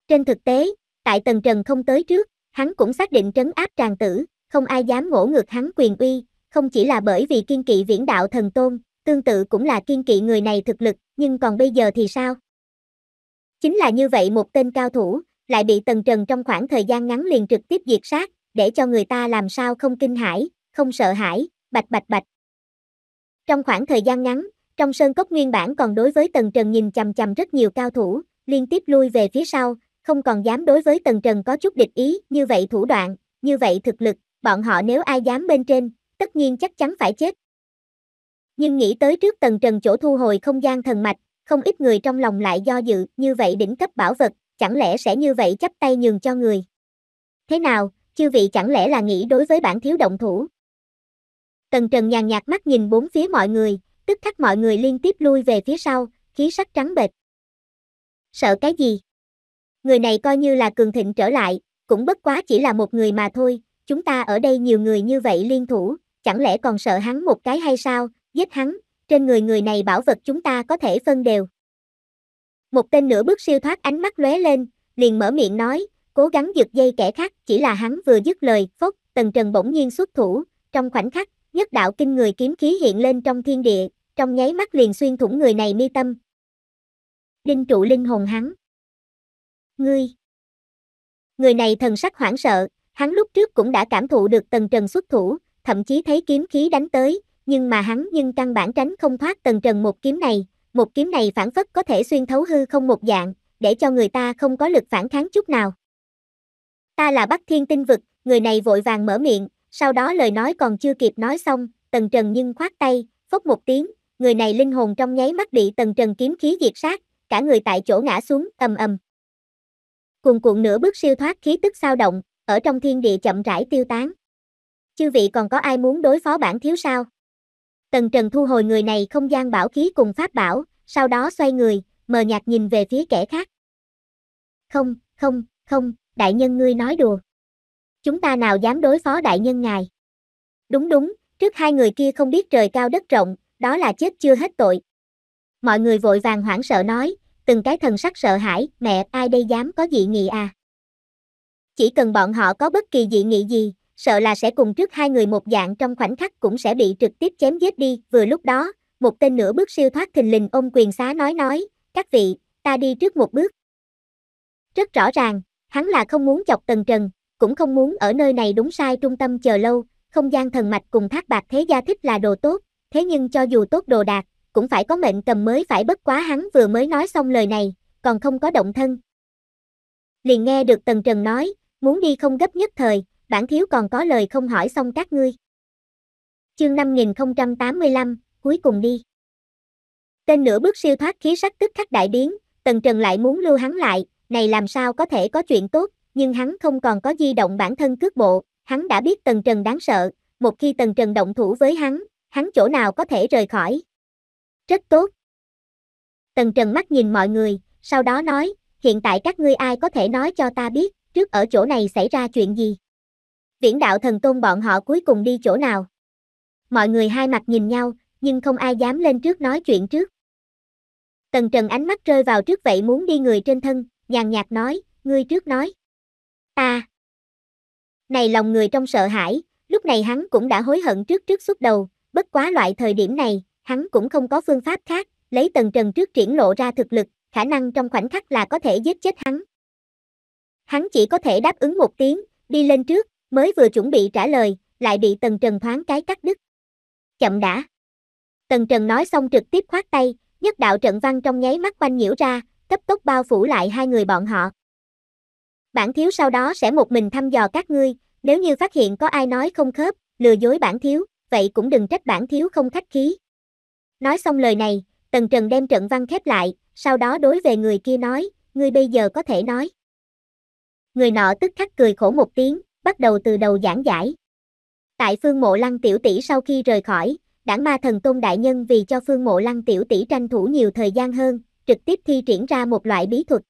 Trên thực tế, tại tầng trần không tới trước, hắn cũng xác định trấn áp tràng tử, không ai dám ngỗ ngược hắn quyền uy, không chỉ là bởi vì kiên kỵ viễn đạo thần tôn, tương tự cũng là kiên kỵ người này thực lực, nhưng còn bây giờ thì sao? Chính là như vậy một tên cao thủ, lại bị Tần Trần trong khoảng thời gian ngắn liền trực tiếp diệt sát, để cho người ta làm sao không kinh hãi, không sợ hãi, bạch bạch bạch. Trong khoảng thời gian ngắn, trong sơn cốc nguyên bản còn đối với Tần Trần nhìn chằm chằm rất nhiều cao thủ, liên tiếp lui về phía sau, không còn dám đối với Tần Trần có chút địch ý, như vậy thủ đoạn, như vậy thực lực, bọn họ nếu ai dám bên trên, tất nhiên chắc chắn phải chết. Nhưng nghĩ tới trước tầng trần chỗ thu hồi không gian thần mạch, không ít người trong lòng lại do dự, như vậy đỉnh cấp bảo vật, chẳng lẽ sẽ như vậy chấp tay nhường cho người. Thế nào, chư vị chẳng lẽ là nghĩ đối với bản thiếu động thủ. Tần Trần nhàn nhạt mắt nhìn bốn phía mọi người, tức khắc mọi người liên tiếp lui về phía sau, khí sắc trắng bệch. Sợ cái gì? Người này coi như là cường thịnh trở lại, cũng bất quá chỉ là một người mà thôi, chúng ta ở đây nhiều người như vậy liên thủ, chẳng lẽ còn sợ hắn một cái hay sao, giết hắn, trên người người này bảo vật chúng ta có thể phân đều. Một tên nửa bước siêu thoát ánh mắt lóe lên, liền mở miệng nói, cố gắng giật dây kẻ khác, chỉ là hắn vừa dứt lời, phốc, tần trần bỗng nhiên xuất thủ, trong khoảnh khắc, nhất đạo kinh người kiếm khí hiện lên trong thiên địa, trong nháy mắt liền xuyên thủng người này mi tâm. Đinh trụ linh hồn hắn. Ngươi. Người này thần sắc hoảng sợ, hắn lúc trước cũng đã cảm thụ được tần trần xuất thủ, thậm chí thấy kiếm khí đánh tới, nhưng mà hắn nhưng căn bản tránh không thoát tần trần một kiếm này, một kiếm này phản phất có thể xuyên thấu hư không một dạng, để cho người ta không có lực phản kháng chút nào. Ta là Bắc Thiên Tinh Vực, người này vội vàng mở miệng, sau đó lời nói còn chưa kịp nói xong, tần trần nhưng khoát tay, phốc một tiếng, người này linh hồn trong nháy mắt bị tần trần kiếm khí diệt sát, cả người tại chỗ ngã xuống, ầm ầm. Cuồn cuộn nửa bước siêu thoát khí tức sao động, ở trong thiên địa chậm rãi tiêu tán chư vị còn có ai muốn đối phó bản thiếu sao? Tần Trần thu hồi người này không gian bảo khí cùng pháp bảo, sau đó xoay người, mờ nhạt nhìn về phía kẻ khác. Không, không, không, đại nhân ngươi nói đùa. Chúng ta nào dám đối phó đại nhân ngài? Đúng đúng, trước hai người kia không biết trời cao đất rộng, đó là chết chưa hết tội. Mọi người vội vàng hoảng sợ nói, từng cái thần sắc sợ hãi, mẹ ai đây dám có dị nghị à? Chỉ cần bọn họ có bất kỳ dị nghị gì, sợ là sẽ cùng trước hai người một dạng trong khoảnh khắc cũng sẽ bị trực tiếp chém giết đi. Vừa lúc đó, một tên nửa bước siêu thoát thình lình ôm quyền xá nói nói, các vị, ta đi trước một bước. Rất rõ ràng, hắn là không muốn chọc tần trần, cũng không muốn ở nơi này đúng sai trung tâm chờ lâu, không gian thần mạch cùng thác bạc thế gia thích là đồ tốt, thế nhưng cho dù tốt đồ đạt, cũng phải có mệnh cầm mới phải bất quá hắn vừa mới nói xong lời này, còn không có động thân. Liền nghe được Tần Trần nói, muốn đi không gấp nhất thời, bản thiếu còn có lời không hỏi xong các ngươi. Chương 5085, cuối cùng đi. Tên nửa bước siêu thoát khí sắc tức khắc đại biến, Tần Trần lại muốn lưu hắn lại, này làm sao có thể có chuyện tốt, nhưng hắn không còn có di động bản thân cước bộ, hắn đã biết Tần Trần đáng sợ, một khi Tần Trần động thủ với hắn, hắn chỗ nào có thể rời khỏi. Rất tốt. Tần Trần mắt nhìn mọi người, sau đó nói, hiện tại các ngươi ai có thể nói cho ta biết, trước ở chỗ này xảy ra chuyện gì. Viễn đạo thần tôn bọn họ cuối cùng đi chỗ nào? Mọi người hai mặt nhìn nhau, nhưng không ai dám lên trước nói chuyện trước. Tần Trần ánh mắt rơi vào trước vậy muốn đi người trên thân, nhàn nhạt nói, ngươi trước nói. Ta. À. Này lòng người trong sợ hãi, lúc này hắn cũng đã hối hận trước trước xuất đầu, bất quá loại thời điểm này, hắn cũng không có phương pháp khác, lấy Tần Trần trước triển lộ ra thực lực, khả năng trong khoảnh khắc là có thể giết chết hắn. Hắn chỉ có thể đáp ứng một tiếng, đi lên trước, mới vừa chuẩn bị trả lời, lại bị Tần Trần thoáng cái cắt đứt. Chậm đã. Tần Trần nói xong trực tiếp khoát tay, nhất đạo trận văn trong nháy mắt quanh nhiễu ra, cấp tốc bao phủ lại hai người bọn họ. Bản thiếu sau đó sẽ một mình thăm dò các ngươi, nếu như phát hiện có ai nói không khớp, lừa dối bản thiếu, vậy cũng đừng trách bản thiếu không khách khí. Nói xong lời này, Tần Trần đem trận văn khép lại, sau đó đối về người kia nói, ngươi bây giờ có thể nói. Người nọ tức khắc cười khổ một tiếng, bắt đầu từ đầu giảng giải. Tại Phương Mộ Lăng tiểu tỷ sau khi rời khỏi, Đảng Ma Thần Tôn đại nhân vì cho Phương Mộ Lăng tiểu tỷ tranh thủ nhiều thời gian hơn, trực tiếp thi triển ra một loại bí thuật.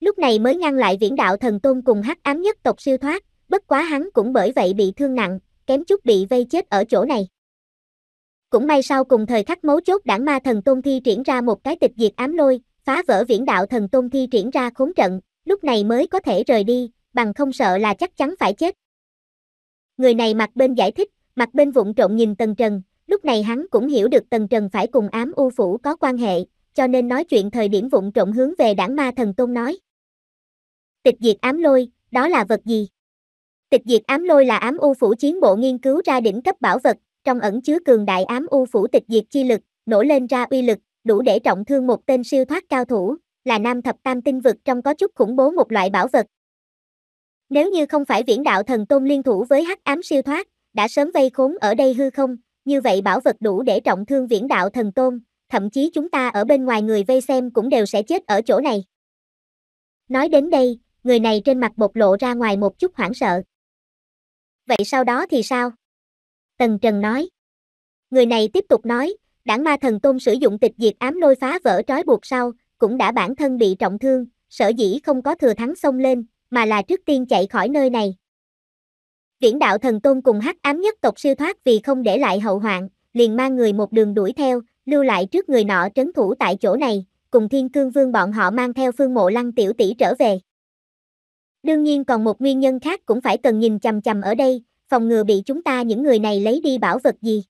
Lúc này mới ngăn lại Viễn Đạo Thần Tôn cùng Hắc Ám nhất tộc siêu thoát, bất quá hắn cũng bởi vậy bị thương nặng, kém chút bị vây chết ở chỗ này. Cũng may sau cùng thời khắc mấu chốt Đảng Ma Thần Tôn thi triển ra một cái tịch diệt ám lôi, phá vỡ Viễn Đạo Thần Tôn thi triển ra khốn trận, lúc này mới có thể rời đi, bằng không sợ là chắc chắn phải chết. Người này mặt bên giải thích, mặt bên vụng trộn nhìn Tần Trần, lúc này hắn cũng hiểu được Tần Trần phải cùng ám u phủ có quan hệ, cho nên nói chuyện thời điểm vụng trộn hướng về đảng ma thần tôn nói. Tịch diệt ám lôi, đó là vật gì? Tịch diệt ám lôi là ám u phủ chiến bộ nghiên cứu ra đỉnh cấp bảo vật, trong ẩn chứa cường đại ám u phủ tịch diệt chi lực, nổ lên ra uy lực, đủ để trọng thương một tên siêu thoát cao thủ, là nam thập tam tinh vực trong có chút khủng bố một loại bảo vật, nếu như không phải viễn đạo thần tôn liên thủ với hắc ám siêu thoát, đã sớm vây khốn ở đây hư không, như vậy bảo vật đủ để trọng thương viễn đạo thần tôn, thậm chí chúng ta ở bên ngoài người vây xem cũng đều sẽ chết ở chỗ này. Nói đến đây, người này trên mặt bộc lộ ra ngoài một chút hoảng sợ. Vậy sau đó thì sao? Tần Trần nói. Người này tiếp tục nói, đảng ma thần tôn sử dụng tịch diệt ám lôi phá vỡ trói buộc sau, cũng đã bản thân bị trọng thương, sở dĩ không có thừa thắng xông lên, mà là trước tiên chạy khỏi nơi này. Viễn đạo thần tôn cùng hắc ám nhất tộc siêu thoát vì không để lại hậu hoạn, liền mang người một đường đuổi theo, lưu lại trước người nọ trấn thủ tại chỗ này, cùng thiên cương vương bọn họ mang theo phương mộ lăng tiểu tỷ trở về. Đương nhiên còn một nguyên nhân khác cũng phải cần nhìn chằm chằm ở đây, phòng ngừa bị chúng ta những người này lấy đi bảo vật gì.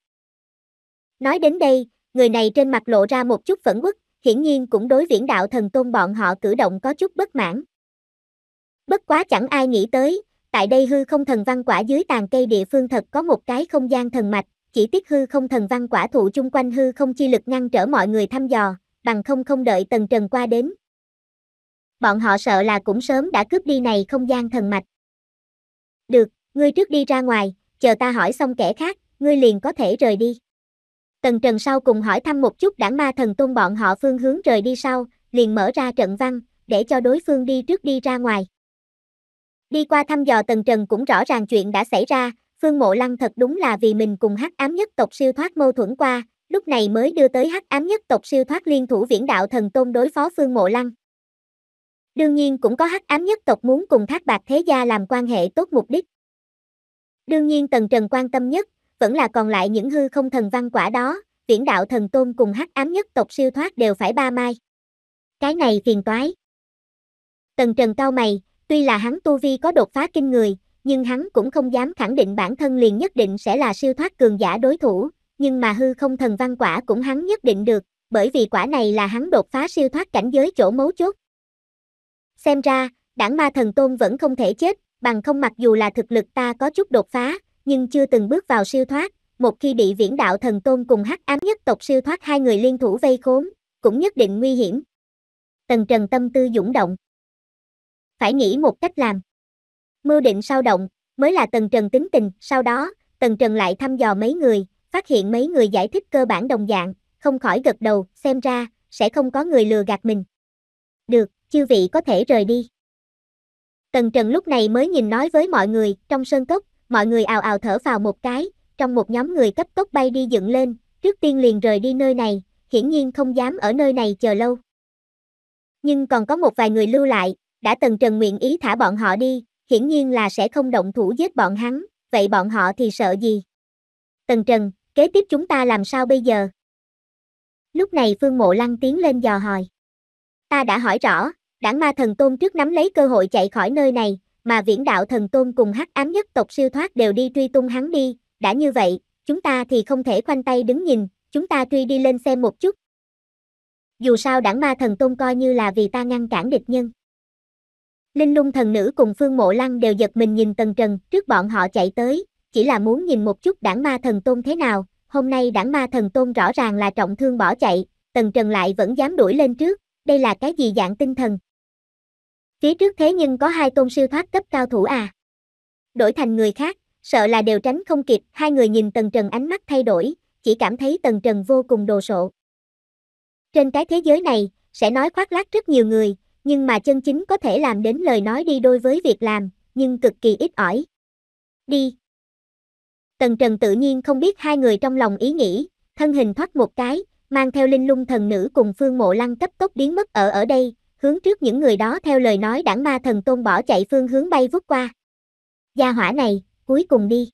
Nói đến đây, người này trên mặt lộ ra một chút phẫn quốc, hiển nhiên cũng đối viễn đạo thần tôn bọn họ cử động có chút bất mãn. Bất quá chẳng ai nghĩ tới, tại đây hư không thần văn quả dưới tàn cây địa phương thật có một cái không gian thần mạch, chỉ tiếc hư không thần văn quả thụ chung quanh hư không chi lực ngăn trở mọi người thăm dò, bằng không không đợi tần trần qua đến. Bọn họ sợ là cũng sớm đã cướp đi này không gian thần mạch. Được, ngươi trước đi ra ngoài, chờ ta hỏi xong kẻ khác, ngươi liền có thể rời đi. Tần Trần sau cùng hỏi thăm một chút đảng ma thần tôn bọn họ phương hướng rời đi sau, liền mở ra trận văn, để cho đối phương đi trước đi ra ngoài. Đi qua thăm dò Tần trần cũng rõ ràng chuyện đã xảy ra, Phương Mộ Lăng thật đúng là vì mình cùng hắc ám nhất tộc siêu thoát mâu thuẫn qua, lúc này mới đưa tới hắc ám nhất tộc siêu thoát liên thủ viễn đạo thần tôn đối phó Phương Mộ Lăng. Đương nhiên cũng có hắc ám nhất tộc muốn cùng thác bạc thế gia làm quan hệ tốt mục đích. Đương nhiên Tần Trần quan tâm nhất, vẫn là còn lại những hư không thần văn quả đó, viễn đạo thần tôn cùng hắc ám nhất tộc siêu thoát đều phải ba mai. Cái này phiền toái. Tần Trần cao mày, Tuy là hắn tu vi có đột phá kinh người, nhưng hắn cũng không dám khẳng định bản thân liền nhất định sẽ là siêu thoát cường giả đối thủ, nhưng mà hư không thần văn quả cũng hắn nhất định được, bởi vì quả này là hắn đột phá siêu thoát cảnh giới chỗ mấu chốt. Xem ra, đảng ma thần tôn vẫn không thể chết, bằng không mặc dù là thực lực ta có chút đột phá, nhưng chưa từng bước vào siêu thoát, một khi bị viễn đạo thần tôn cùng hắc ám nhất tộc siêu thoát hai người liên thủ vây khốn, cũng nhất định nguy hiểm. Tần Trần tâm tư dũng động phải nghĩ một cách làm. Mưu định sao động, mới là Tần Trần tính tình, sau đó, Tần Trần lại thăm dò mấy người, phát hiện mấy người giải thích cơ bản đồng dạng, không khỏi gật đầu, xem ra, sẽ không có người lừa gạt mình. Được, chư vị có thể rời đi. Tần Trần lúc này mới nhìn nói với mọi người, trong sơn cốc, mọi người ào ào thở vào một cái, trong một nhóm người cấp tốc bay đi dựng lên, trước tiên liền rời đi nơi này, hiển nhiên không dám ở nơi này chờ lâu. Nhưng còn có một vài người lưu lại, đã từng trần nguyện ý thả bọn họ đi, hiển nhiên là sẽ không động thủ giết bọn hắn, vậy bọn họ thì sợ gì? Tần Trần, kế tiếp chúng ta làm sao bây giờ? Lúc này Phương Mộ Lăng tiến lên dò hỏi. Ta đã hỏi rõ, đảng ma thần tôn trước nắm lấy cơ hội chạy khỏi nơi này, mà viễn đạo thần tôn cùng hắc ám nhất tộc siêu thoát đều đi truy tung hắn đi, đã như vậy, chúng ta thì không thể khoanh tay đứng nhìn, chúng ta truy đi lên xem một chút. Dù sao đảng ma thần tôn coi như là vì ta ngăn cản địch nhân. Linh lung thần nữ cùng Phương Mộ Lăng đều giật mình nhìn Tần Trần, trước bọn họ chạy tới, chỉ là muốn nhìn một chút đảng ma thần tôn thế nào, hôm nay đảng ma thần tôn rõ ràng là trọng thương bỏ chạy, Tần Trần lại vẫn dám đuổi lên trước, đây là cái gì dạng tinh thần. Phía trước thế nhưng có hai tôn siêu thoát cấp cao thủ à. Đổi thành người khác, sợ là đều tránh không kịp, hai người nhìn Tần Trần ánh mắt thay đổi, chỉ cảm thấy Tần Trần vô cùng đồ sộ. Trên cái thế giới này, sẽ nói khoác lác rất nhiều người, nhưng mà chân chính có thể làm đến lời nói đi đôi với việc làm, nhưng cực kỳ ít ỏi. Đi. Tần Trần tự nhiên không biết hai người trong lòng ý nghĩ, thân hình thoát một cái, mang theo linh lung thần nữ cùng phương mộ lăng cấp tốc biến mất ở ở đây, hướng trước những người đó theo lời nói đảng ma thần tôn bỏ chạy phương hướng bay vút qua. Gia hỏa này, cuối cùng đi.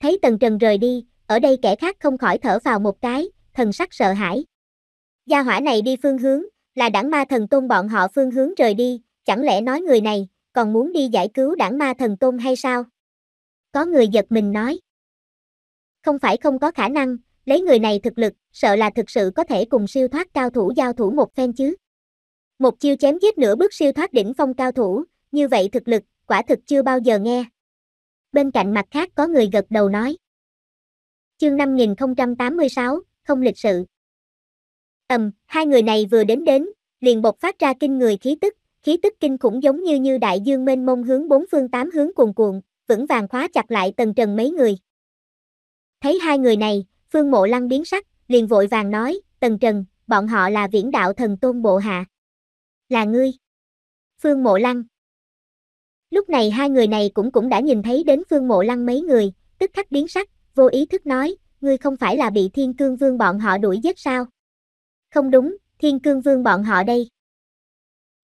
Thấy Tần Trần rời đi, ở đây kẻ khác không khỏi thở vào một cái, thần sắc sợ hãi. Gia hỏa này đi phương hướng, là đảng ma thần tôn bọn họ phương hướng rời đi, chẳng lẽ nói người này, còn muốn đi giải cứu đảng ma thần tôn hay sao? Có người giật mình nói. Không phải không có khả năng, lấy người này thực lực, sợ là thực sự có thể cùng siêu thoát cao thủ giao thủ một phen chứ. Một chiêu chém giết nửa bước siêu thoát đỉnh phong cao thủ, như vậy thực lực, quả thực chưa bao giờ nghe. Bên cạnh mặt khác có người gật đầu nói. Chương 5086, không lịch sự. Ầm, hai người này vừa đến đến, liền bộc phát ra kinh người khí tức, khí tức kinh khủng giống như như đại dương mênh mông hướng bốn phương tám hướng cuồn cuộn, vững vàng khóa chặt lại Tần Trần mấy người. Thấy hai người này, Phương Mộ Lăng biến sắc, liền vội vàng nói, "Tần Trần, bọn họ là Viễn Đạo Thần Tôn bộ hạ." "Là ngươi?" Phương Mộ Lăng. Lúc này hai người này cũng cũng đã nhìn thấy đến Phương Mộ Lăng mấy người, tức khắc biến sắc, vô ý thức nói, "Ngươi không phải là bị Thiên Cương Vương bọn họ đuổi giết sao?" không đúng, thiên cương vương bọn họ đây.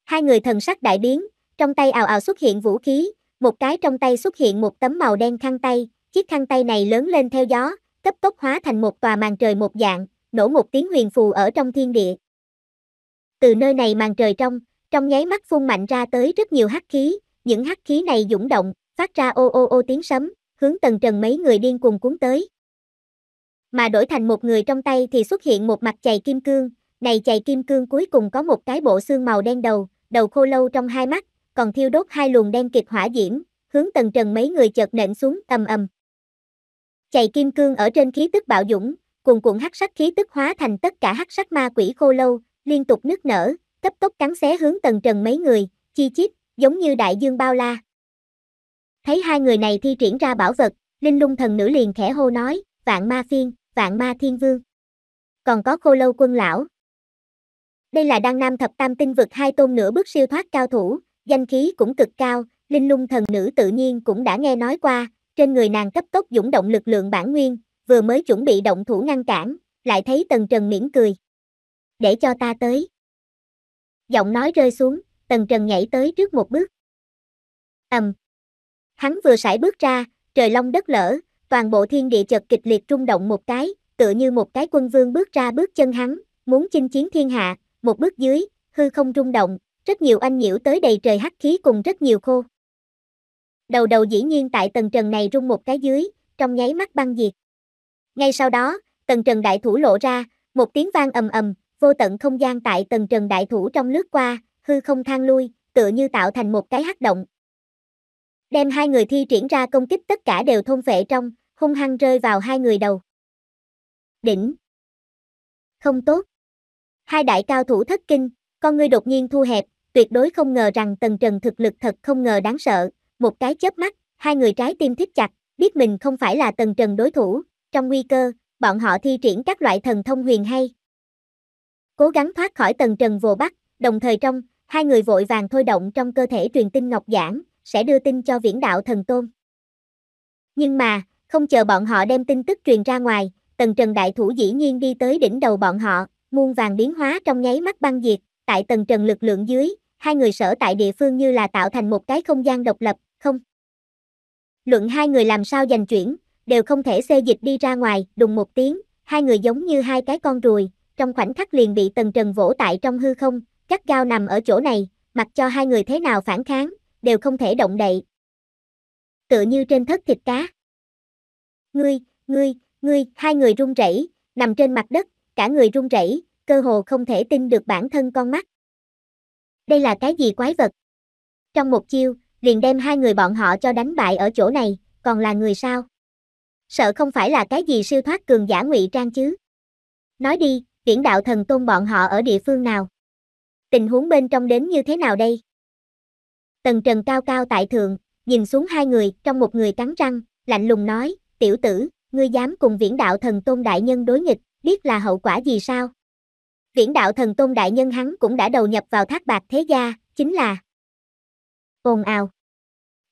Hai người thần sắc đại biến, trong tay ào ào xuất hiện vũ khí, một cái trong tay xuất hiện một tấm màu đen khăn tay, chiếc khăn tay này lớn lên theo gió, cấp tốc hóa thành một tòa màn trời một dạng, nổ một tiếng huyền phù ở trong thiên địa. Từ nơi này màn trời trong, trong nháy mắt phun mạnh ra tới rất nhiều hắc khí, những hắc khí này dũng động, phát ra ô ô ô tiếng sấm, hướng tầng trần mấy người điên cuồng cuốn tới mà đổi thành một người trong tay thì xuất hiện một mặt chày kim cương, này chày kim cương cuối cùng có một cái bộ xương màu đen đầu, đầu khô lâu trong hai mắt, còn thiêu đốt hai luồng đen kịch hỏa diễm, hướng tầng trần mấy người chợt nện xuống ầm ầm. Chày kim cương ở trên khí tức bạo dũng, cuồn cuộn hắc sắc khí tức hóa thành tất cả hắc sắc ma quỷ khô lâu, liên tục nứt nở, cấp tốc cắn xé hướng tầng trần mấy người, chi chít, giống như đại dương bao la. Thấy hai người này thi triển ra bảo vật, Linh lung thần nữ liền khẽ hô nói, vạn ma phiên vạn ma thiên vương. Còn có khô lâu quân lão. Đây là đăng nam thập tam tinh vực hai tôn nửa bước siêu thoát cao thủ, danh khí cũng cực cao, linh lung thần nữ tự nhiên cũng đã nghe nói qua, trên người nàng cấp tốc dũng động lực lượng bản nguyên, vừa mới chuẩn bị động thủ ngăn cản, lại thấy tần trần mỉm cười. Để cho ta tới. Giọng nói rơi xuống, tần trần nhảy tới trước một bước. ầm, Hắn vừa sải bước ra, trời long đất lở, toàn bộ thiên địa chợt kịch liệt rung động một cái, tựa như một cái quân vương bước ra bước chân hắn, muốn chinh chiến thiên hạ, một bước dưới, hư không rung động, rất nhiều anh nhiễu tới đầy trời hắc khí cùng rất nhiều khô. Đầu đầu dĩ nhiên tại tầng trần này rung một cái dưới, trong nháy mắt băng diệt. Ngay sau đó, tầng trần đại thủ lộ ra, một tiếng vang ầm ầm, vô tận không gian tại tầng trần đại thủ trong lướt qua, hư không thang lui, tựa như tạo thành một cái hắc động, đem hai người thi triển ra công kích tất cả đều thôn phệ trong, hung hăng rơi vào hai người đầu. Đỉnh. Không tốt. Hai đại cao thủ thất kinh, con ngươi đột nhiên thu hẹp, tuyệt đối không ngờ rằng Tần Trần thực lực thật không ngờ đáng sợ, một cái chớp mắt, hai người trái tim thích chặt, biết mình không phải là Tần Trần đối thủ, trong nguy cơ, bọn họ thi triển các loại thần thông huyền hay. Cố gắng thoát khỏi Tần Trần vô bắt, đồng thời trong, hai người vội vàng thôi động trong cơ thể truyền tinh ngọc giảng, sẽ đưa tin cho viễn đạo thần tôn. Nhưng mà, không chờ bọn họ đem tin tức truyền ra ngoài, tần trần đại thủ dĩ nhiên đi tới đỉnh đầu bọn họ, muôn vàng biến hóa trong nháy mắt băng diệt, tại tần trần lực lượng dưới, hai người sở tại địa phương như là tạo thành một cái không gian độc lập, không. Luận hai người làm sao giành chuyển, đều không thể xê dịch đi ra ngoài, đùng một tiếng, hai người giống như hai cái con ruồi, trong khoảnh khắc liền bị tần trần vỗ tại trong hư không, chắc gao nằm ở chỗ này, mặc cho hai người thế nào phản kháng, đều không thể động đậy. Tựa như trên thất thịt cá. Ngươi, ngươi, ngươi, hai người run rẩy, nằm trên mặt đất, cả người run rẩy, cơ hồ không thể tin được bản thân con mắt. Đây là cái gì quái vật? Trong một chiêu, liền đem hai người bọn họ cho đánh bại ở chỗ này, còn là người sao? Sợ không phải là cái gì siêu thoát cường giả ngụy trang chứ? Nói đi, viễn đạo thần tôn bọn họ ở địa phương nào? Tình huống bên trong đến như thế nào đây? Tần Trần cao cao tại thượng, nhìn xuống hai người, trong một người cắn răng, lạnh lùng nói, tiểu tử, ngươi dám cùng viễn đạo thần tôn đại nhân đối nghịch, biết là hậu quả gì sao? Viễn đạo thần tôn đại nhân hắn cũng đã đầu nhập vào thác bạc thế gia, chính là ồn ào.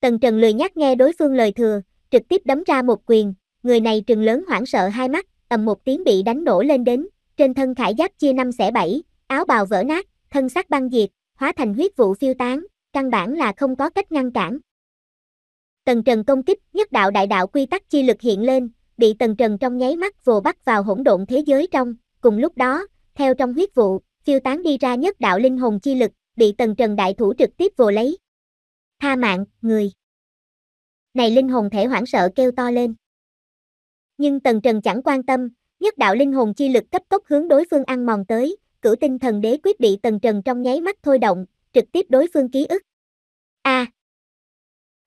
Tần Trần lười nhắc nghe đối phương lời thừa, trực tiếp đấm ra một quyền, người này trừng lớn hoảng sợ hai mắt, ầm một tiếng bị đánh nổ lên đến, trên thân khải giáp chia năm xẻ bảy, áo bào vỡ nát, thân xác băng diệt, hóa thành huyết vụ phiêu tán, căn bản là không có cách ngăn cản. Tần Trần công kích, nhất đạo đại đạo quy tắc chi lực hiện lên, bị Tần Trần trong nháy mắt vồ bắt vào hỗn độn thế giới trong, cùng lúc đó, theo trong huyết vụ, phiêu tán đi ra nhất đạo linh hồn chi lực, bị Tần Trần đại thủ trực tiếp vồ lấy. Tha mạng, người. Này linh hồn thể hoảng sợ kêu to lên. Nhưng Tần Trần chẳng quan tâm, nhất đạo linh hồn chi lực cấp tốc hướng đối phương ăn mòn tới, cử tinh thần đế quyết bị Tần Trần trong nháy mắt thôi động, trực tiếp đối phương ký ức. A. À,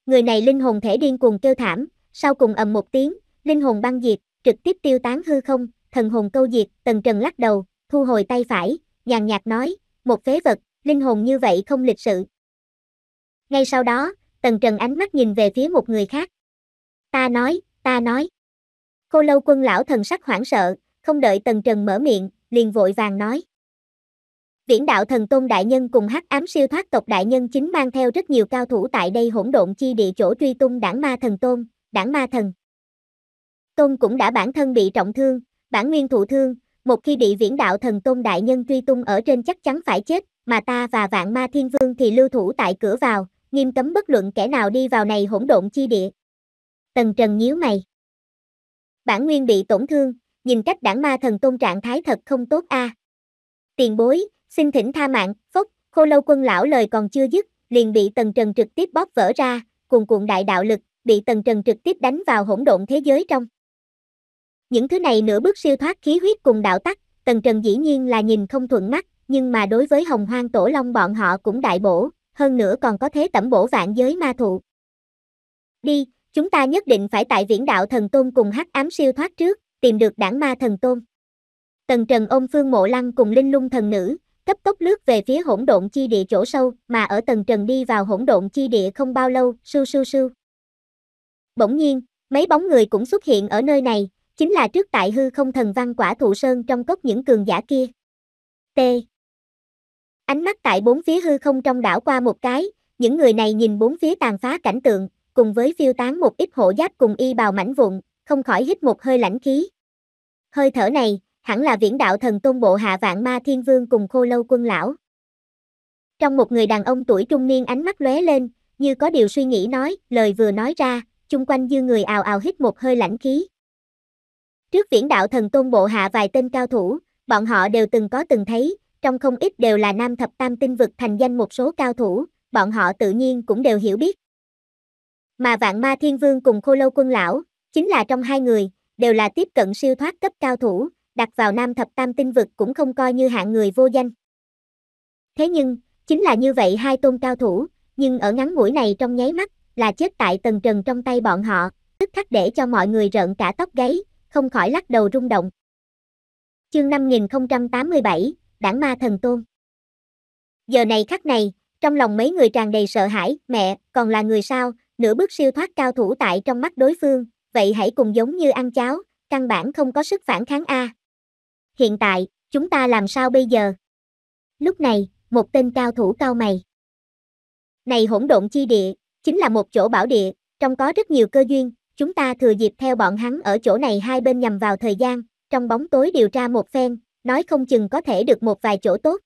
người này linh hồn thể điên cuồng kêu thảm, sau cùng ầm một tiếng, linh hồn băng diệt, trực tiếp tiêu tán hư không, thần hồn câu diệt, Tần Trần lắc đầu, thu hồi tay phải, nhàn nhạt nói, một phế vật, linh hồn như vậy không lịch sự. Ngay sau đó, Tần Trần ánh mắt nhìn về phía một người khác. Ta nói, ta nói. Cô lâu quân lão thần sắc hoảng sợ, không đợi Tần Trần mở miệng, liền vội vàng nói. Viễn đạo thần tôn đại nhân cùng hắc ám siêu thoát tộc đại nhân chính mang theo rất nhiều cao thủ tại đây hỗn độn chi địa chỗ truy tung đảng ma thần tôn, đảng ma thần. Tôn cũng đã bản thân bị trọng thương, bản nguyên thụ thương, một khi bị viễn đạo thần tôn đại nhân truy tung ở trên chắc chắn phải chết, mà ta và vạn ma thiên vương thì lưu thủ tại cửa vào, nghiêm cấm bất luận kẻ nào đi vào này hỗn độn chi địa. Tần Trần nhíu mày. Bản nguyên bị tổn thương, nhìn cách đảng ma thần tôn trạng thái thật không tốt a. À. Tiền bối, xin thỉnh tha mạng, phốc, khô lâu quân lão lời còn chưa dứt, liền bị tần trần trực tiếp bóp vỡ ra, cuồn cuộn đại đạo lực, bị tần trần trực tiếp đánh vào hỗn độn thế giới trong. Những thứ này nửa bước siêu thoát khí huyết cùng đạo tắc, tần trần dĩ nhiên là nhìn không thuận mắt, nhưng mà đối với hồng hoang tổ long bọn họ cũng đại bổ, hơn nữa còn có thế tẩm bổ vạn giới ma thụ. Đi, chúng ta nhất định phải tại viễn đạo thần tôn cùng hắc ám siêu thoát trước, tìm được đảng ma thần tôn. Tần Trần ôm Phương Mộ Lăng cùng Linh Lung thần nữ, cấp tốc lướt về phía hỗn độn chi địa chỗ sâu, mà ở tầng trần đi vào hỗn độn chi địa không bao lâu, sưu sưu sưu. Bỗng nhiên, mấy bóng người cũng xuất hiện ở nơi này, chính là trước tại hư không thần văn quả thụ sơn trong cốc những cường giả kia. T. Ánh mắt tại bốn phía hư không trong đảo qua một cái, những người này nhìn bốn phía tàn phá cảnh tượng, cùng với phiêu tán một ít hộ giáp cùng y bào mảnh vụn, không khỏi hít một hơi lãnh khí. Hơi thở này, hẳn là viễn đạo thần tôn bộ hạ vạn ma thiên vương cùng khô lâu quân lão. Trong một người đàn ông tuổi trung niên ánh mắt lóe lên, như có điều suy nghĩ nói, lời vừa nói ra, chung quanh dư người ào ào hít một hơi lãnh khí. Trước viễn đạo thần tôn bộ hạ vài tên cao thủ, bọn họ đều từng có từng thấy, trong không ít đều là nam thập tam tinh vực thành danh một số cao thủ, bọn họ tự nhiên cũng đều hiểu biết. Mà vạn ma thiên vương cùng khô lâu quân lão, chính là trong hai người, đều là tiếp cận siêu thoát cấp cao thủ, đặt vào nam thập tam tinh vực cũng không coi như hạng người vô danh. Thế nhưng, chính là như vậy hai tôn cao thủ, nhưng ở ngắn mũi này trong nháy mắt, là chết tại tầng trần trong tay bọn họ, tức khắc để cho mọi người rợn cả tóc gáy, không khỏi lắc đầu rung động. Chương 5087, Đảng Ma Thần Tôn Giờ này khắc này, trong lòng mấy người tràn đầy sợ hãi, mẹ, còn là người sao, nửa bước siêu thoát cao thủ tại trong mắt đối phương, vậy hãy cùng giống như ăn cháo, căn bản không có sức phản kháng A hiện tại, chúng ta làm sao bây giờ? Lúc này, một tên cao thủ cao mày. Này hỗn độn chi địa, chính là một chỗ bảo địa, trong có rất nhiều cơ duyên, chúng ta thừa dịp theo bọn hắn ở chỗ này hai bên nhằm vào thời gian, trong bóng tối điều tra một phen, nói không chừng có thể được một vài chỗ tốt.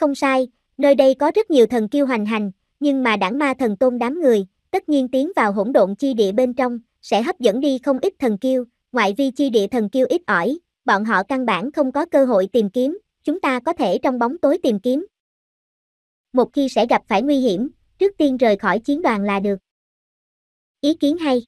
Không sai, nơi đây có rất nhiều thần kiêu hoành hành, nhưng mà đảng ma thần tôn đám người, tất nhiên tiến vào hỗn độn chi địa bên trong, sẽ hấp dẫn đi không ít thần kiêu, ngoại vi chi địa thần kiêu ít ỏi, bọn họ căn bản không có cơ hội tìm kiếm, chúng ta có thể trong bóng tối tìm kiếm. Một khi sẽ gặp phải nguy hiểm, trước tiên rời khỏi chiến đoàn là được. Ý kiến hay.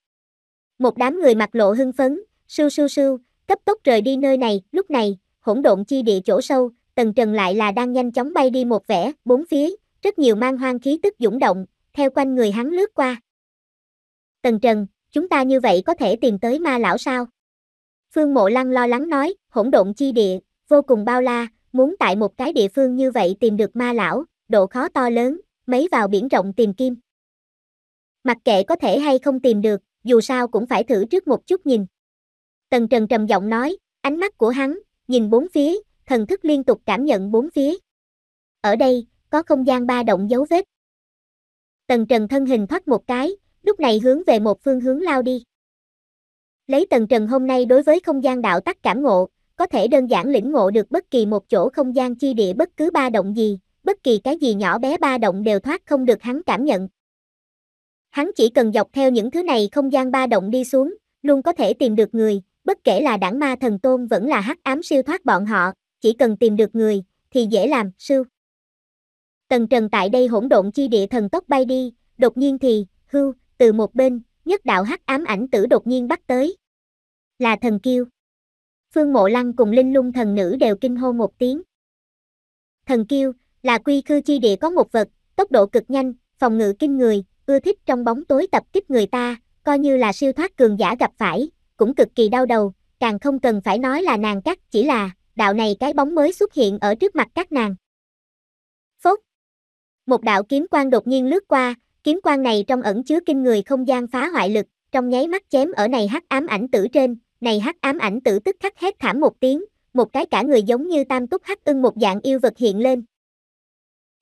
Một đám người mặc lộ hưng phấn, sưu sưu sưu, cấp tốc rời đi nơi này, lúc này, hỗn độn chi địa chỗ sâu, tầng trần lại là đang nhanh chóng bay đi một vẻ, bốn phía, rất nhiều mang hoang khí tức dũng động, theo quanh người hắn lướt qua. Tần trần, chúng ta như vậy có thể tìm tới ma lão sao? Phương Mộ Lăng lo lắng nói, hỗn độn chi địa, vô cùng bao la, muốn tại một cái địa phương như vậy tìm được ma lão, độ khó to lớn, mấy vào biển rộng tìm kim. Mặc kệ có thể hay không tìm được, dù sao cũng phải thử trước một chút nhìn. Tần Trần trầm giọng nói, ánh mắt của hắn, nhìn bốn phía, thần thức liên tục cảm nhận bốn phía. Ở đây, có không gian ba động dấu vết. Tần Trần thân hình thoát một cái, lúc này hướng về một phương hướng lao đi. Lấy tần trần hôm nay đối với không gian đạo tắc cảm ngộ, có thể đơn giản lĩnh ngộ được bất kỳ một chỗ không gian chi địa bất cứ ba động gì, bất kỳ cái gì nhỏ bé ba động đều thoát không được hắn cảm nhận. Hắn chỉ cần dọc theo những thứ này không gian ba động đi xuống, luôn có thể tìm được người, bất kể là đảng ma thần tôn vẫn là hắc ám siêu thoát bọn họ, chỉ cần tìm được người, thì dễ làm, sư. Tần trần tại đây hỗn độn chi địa thần tốc bay đi, đột nhiên thì, hưu, từ một bên, nhất đạo hắc ám ảnh tử đột nhiên bắt tới. Là thần kiêu. Phương Mộ Lăng cùng Linh Lung thần nữ đều kinh hô một tiếng. Thần kiêu là quy khư chi địa có một vật, tốc độ cực nhanh, phòng ngự kinh người, ưa thích trong bóng tối tập kích người ta, coi như là siêu thoát cường giả gặp phải, cũng cực kỳ đau đầu, càng không cần phải nói là nàng cắt, chỉ là đạo này cái bóng mới xuất hiện ở trước mặt các nàng. Phốt. Một đạo kiếm quan đột nhiên lướt qua, Kiếm quan này trong ẩn chứa kinh người không gian phá hoại lực, trong nháy mắt chém ở này hắc ám ảnh tử trên, này hắc ám ảnh tử tức khắc hét thảm một tiếng, một cái cả người giống như tam túc hắc ưng một dạng yêu vật hiện lên.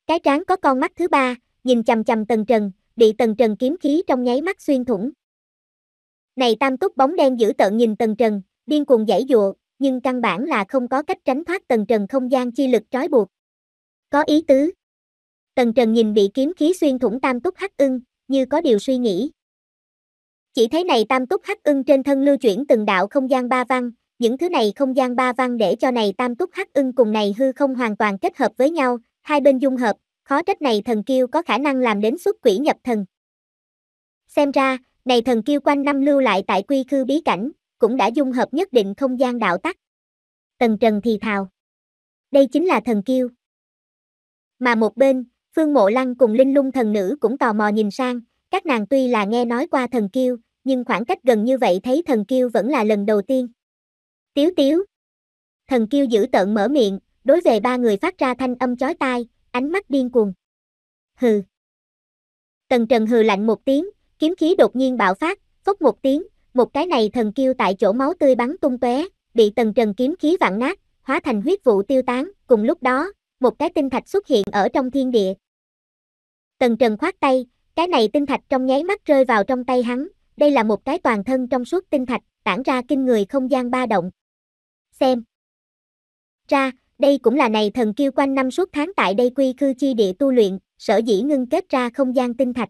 Cái trán có con mắt thứ ba, nhìn chằm chằm tầng Trần, bị tầng Trần kiếm khí trong nháy mắt xuyên thủng. Này tam túc bóng đen dữ tợn nhìn tầng Trần, điên cuồng giãy dụa, nhưng căn bản là không có cách tránh thoát tầng Trần không gian chi lực trói buộc. Có ý tứ. Tần Trần nhìn bị kiếm khí xuyên thủng tam túc hắc ưng, như có điều suy nghĩ. Chỉ thấy này tam túc hắc ưng trên thân lưu chuyển từng đạo không gian ba văn, những thứ này không gian ba văn để cho này tam túc hắc ưng cùng này hư không hoàn toàn kết hợp với nhau, hai bên dung hợp, khó trách này thần kiêu có khả năng làm đến xuất quỷ nhập thần. Xem ra, này thần kiêu quanh năm lưu lại tại quy khư bí cảnh, cũng đã dung hợp nhất định không gian đạo tắc. Tần Trần thì thào. Đây chính là thần kiêu. Mà một bên, Phương Mộ Lăng cùng Linh Lung thần nữ cũng tò mò nhìn sang, các nàng tuy là nghe nói qua thần kiêu, nhưng khoảng cách gần như vậy thấy thần kiêu vẫn là lần đầu tiên. Tiếu tiếu. Thần kiêu giữ tợn mở miệng, đối về ba người phát ra thanh âm chói tai, ánh mắt điên cuồng. Hừ. Tần Trần hừ lạnh một tiếng, kiếm khí đột nhiên bạo phát, phốc một tiếng, một cái này thần kiêu tại chỗ máu tươi bắn tung tóe, bị Tần Trần kiếm khí vặn nát, hóa thành huyết vụ tiêu tán, cùng lúc đó, một cái tinh thạch xuất hiện ở trong thiên địa. Tần Trần khoát tay, cái này tinh thạch trong nháy mắt rơi vào trong tay hắn, đây là một cái toàn thân trong suốt tinh thạch, tản ra kinh người không gian ba động. Xem. Ra, đây cũng là này thần kiêu quanh năm suốt tháng tại đây quy cư chi địa tu luyện, sở dĩ ngưng kết ra không gian tinh thạch.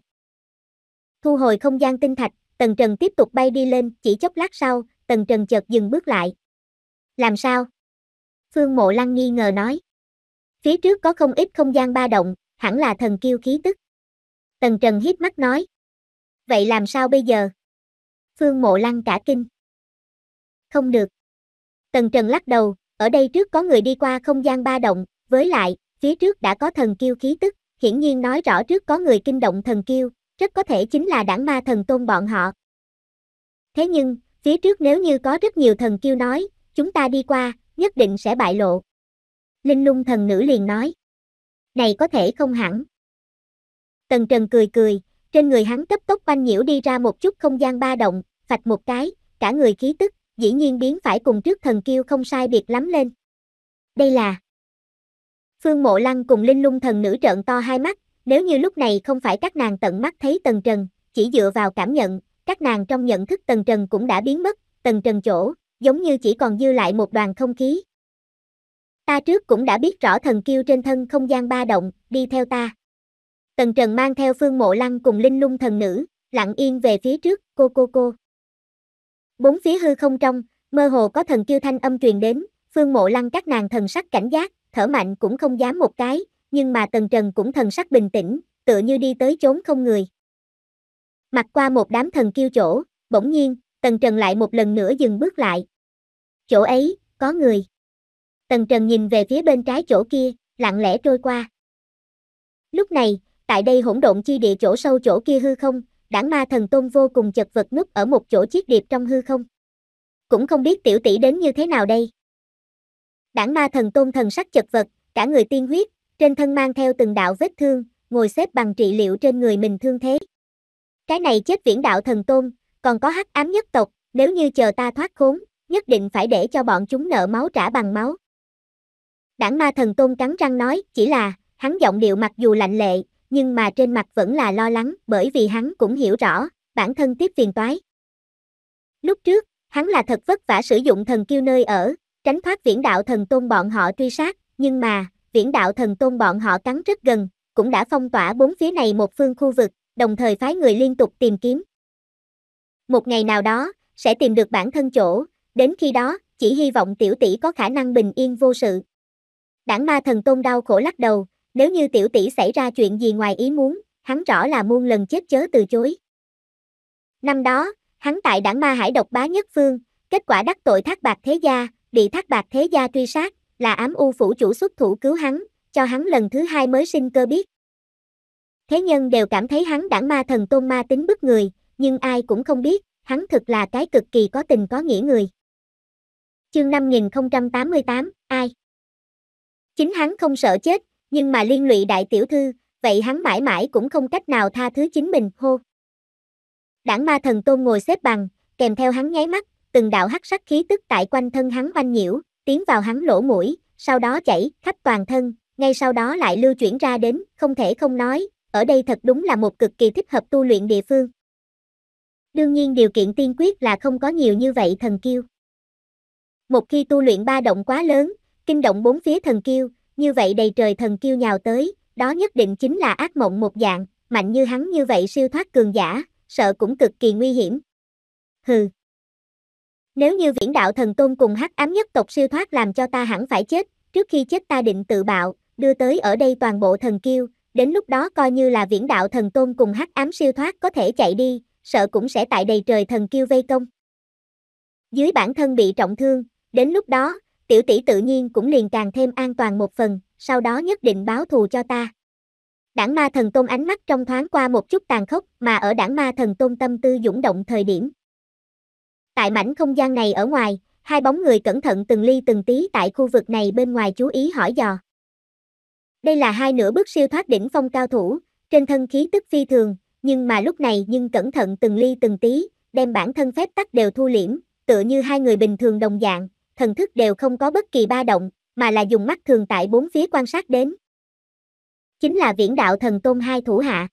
Thu hồi không gian tinh thạch, Tần Trần tiếp tục bay đi lên, chỉ chốc lát sau, Tần Trần chợt dừng bước lại. Làm sao? Phương Mộ Lăng nghi ngờ nói. Phía trước có không ít không gian ba động, hẳn là thần kiêu khí tức. Tần Trần hít mắt nói. Vậy làm sao bây giờ? Phương Mộ Lăng cả kinh. Không được. Tần Trần lắc đầu, ở đây trước có người đi qua không gian ba động, với lại, phía trước đã có thần kiêu khí tức, hiển nhiên nói rõ trước có người kinh động thần kiêu, rất có thể chính là đảng ma thần tôn bọn họ. Thế nhưng, phía trước nếu như có rất nhiều thần kiêu nói, chúng ta đi qua, nhất định sẽ bại lộ. Linh lung thần nữ liền nói. Này có thể không hẳn. Tần Trần cười cười, trên người hắn cấp tốc quanh nhiễu đi ra một chút không gian ba động, phạch một cái, cả người khí tức, dĩ nhiên biến phải cùng trước thần kiêu không sai biệt lắm lên. Đây là Phương Mộ Lăng cùng Linh Lung thần nữ trợn to hai mắt, nếu như lúc này không phải các nàng tận mắt thấy Tần Trần, chỉ dựa vào cảm nhận, các nàng trong nhận thức Tần Trần cũng đã biến mất, Tần Trần chỗ, giống như chỉ còn dư lại một đoàn không khí. Ta trước cũng đã biết rõ thần kiêu trên thân không gian ba động, đi theo ta. Tần Trần mang theo Phương Mộ Lăng cùng Linh Lung thần nữ, lặng yên về phía trước, cô cô cô. Bốn phía hư không trong, mơ hồ có thần kiêu thanh âm truyền đến, Phương Mộ Lăng các nàng thần sắc cảnh giác, thở mạnh cũng không dám một cái, nhưng mà Tần Trần cũng thần sắc bình tĩnh, tựa như đi tới chốn không người. Mặt qua một đám thần kiêu chỗ, bỗng nhiên, Tần Trần lại một lần nữa dừng bước lại. Chỗ ấy, có người. Tần Trần nhìn về phía bên trái chỗ kia, lặng lẽ trôi qua. Lúc này, tại đây hỗn độn chi địa chỗ sâu chỗ kia hư không, đảng ma thần tôn vô cùng chật vật núp ở một chỗ chiếc điệp trong hư không. Cũng không biết tiểu tỷ đến như thế nào đây. Đảng ma thần tôn thần sắc chật vật, cả người tiên huyết, trên thân mang theo từng đạo vết thương, ngồi xếp bằng trị liệu trên người mình thương thế. Cái này chết viễn đạo thần tôn, còn có hắc ám nhất tộc, nếu như chờ ta thoát khốn, nhất định phải để cho bọn chúng nợ máu trả bằng máu. Đảng ma thần tôn cắn răng nói, chỉ là, hắn giọng điệu mặc dù lạnh lệ, nhưng mà trên mặt vẫn là lo lắng, bởi vì hắn cũng hiểu rõ, bản thân tiếp phiền toái. Lúc trước, hắn là thật vất vả sử dụng thần kiêu nơi ở, tránh thoát viễn đạo thần tôn bọn họ truy sát, nhưng mà, viễn đạo thần tôn bọn họ cắn rất gần, cũng đã phong tỏa bốn phía này một phương khu vực, đồng thời phái người liên tục tìm kiếm. Một ngày nào đó, sẽ tìm được bản thân chỗ, đến khi đó, chỉ hy vọng tiểu tỷ có khả năng bình yên vô sự. Đảng ma thần tôn đau khổ lắc đầu, nếu như tiểu tỷ xảy ra chuyện gì ngoài ý muốn, hắn rõ là muôn lần chết chớ từ chối. Năm đó, hắn tại đảng ma hải độc bá nhất phương, kết quả đắc tội thác bạc thế gia, bị thác bạc thế gia truy sát, là ám u phủ chủ xuất thủ cứu hắn, cho hắn lần thứ hai mới sinh cơ biết. Thế nhân đều cảm thấy hắn đảng ma thần tôn ma tính bức người, nhưng ai cũng không biết, hắn thực là cái cực kỳ có tình có nghĩa người. Chương 5088, ai? Chính hắn không sợ chết, nhưng mà liên lụy đại tiểu thư, vậy hắn mãi mãi cũng không cách nào tha thứ chính mình, hô. Đảng ma thần tôn ngồi xếp bằng, kèm theo hắn nháy mắt, từng đạo hắc sắc khí tức tại quanh thân hắn oanh nhiễu, tiến vào hắn lỗ mũi, sau đó chảy khắp toàn thân, ngay sau đó lại lưu chuyển ra đến, không thể không nói, ở đây thật đúng là một cực kỳ thích hợp tu luyện địa phương. Đương nhiên điều kiện tiên quyết là không có nhiều như vậy thần kiêu. Một khi tu luyện ba động quá lớn, Kinh động bốn phía thần kiêu, như vậy đầy trời thần kiêu nhào tới, đó nhất định chính là ác mộng một dạng, mạnh như hắn như vậy siêu thoát cường giả, sợ cũng cực kỳ nguy hiểm. Hừ. Nếu như viễn đạo thần tôn cùng hắc ám nhất tộc siêu thoát làm cho ta hẳn phải chết, trước khi chết ta định tự bạo, đưa tới ở đây toàn bộ thần kiêu, đến lúc đó coi như là viễn đạo thần tôn cùng hắc ám siêu thoát có thể chạy đi, sợ cũng sẽ tại đầy trời thần kiêu vây công. Dưới bản thân bị trọng thương, đến lúc đó, tiểu tỷ tự nhiên cũng liền càng thêm an toàn một phần, sau đó nhất định báo thù cho ta. Đảng ma thần tôn ánh mắt trong thoáng qua một chút tàn khốc mà ở đảng ma thần tôn tâm tư dũng động thời điểm. Tại mảnh không gian này ở ngoài, hai bóng người cẩn thận từng ly từng tí tại khu vực này bên ngoài chú ý hỏi dò. Đây là hai nửa bước siêu thoát đỉnh phong cao thủ, trên thân khí tức phi thường, nhưng mà lúc này nhưng cẩn thận từng ly từng tí, đem bản thân phép tắc đều thu liễm, tựa như hai người bình thường đồng dạng, thần thức đều không có bất kỳ ba động, mà là dùng mắt thường tại bốn phía quan sát đến. Chính là viễn đạo thần tôn hai thủ hạ.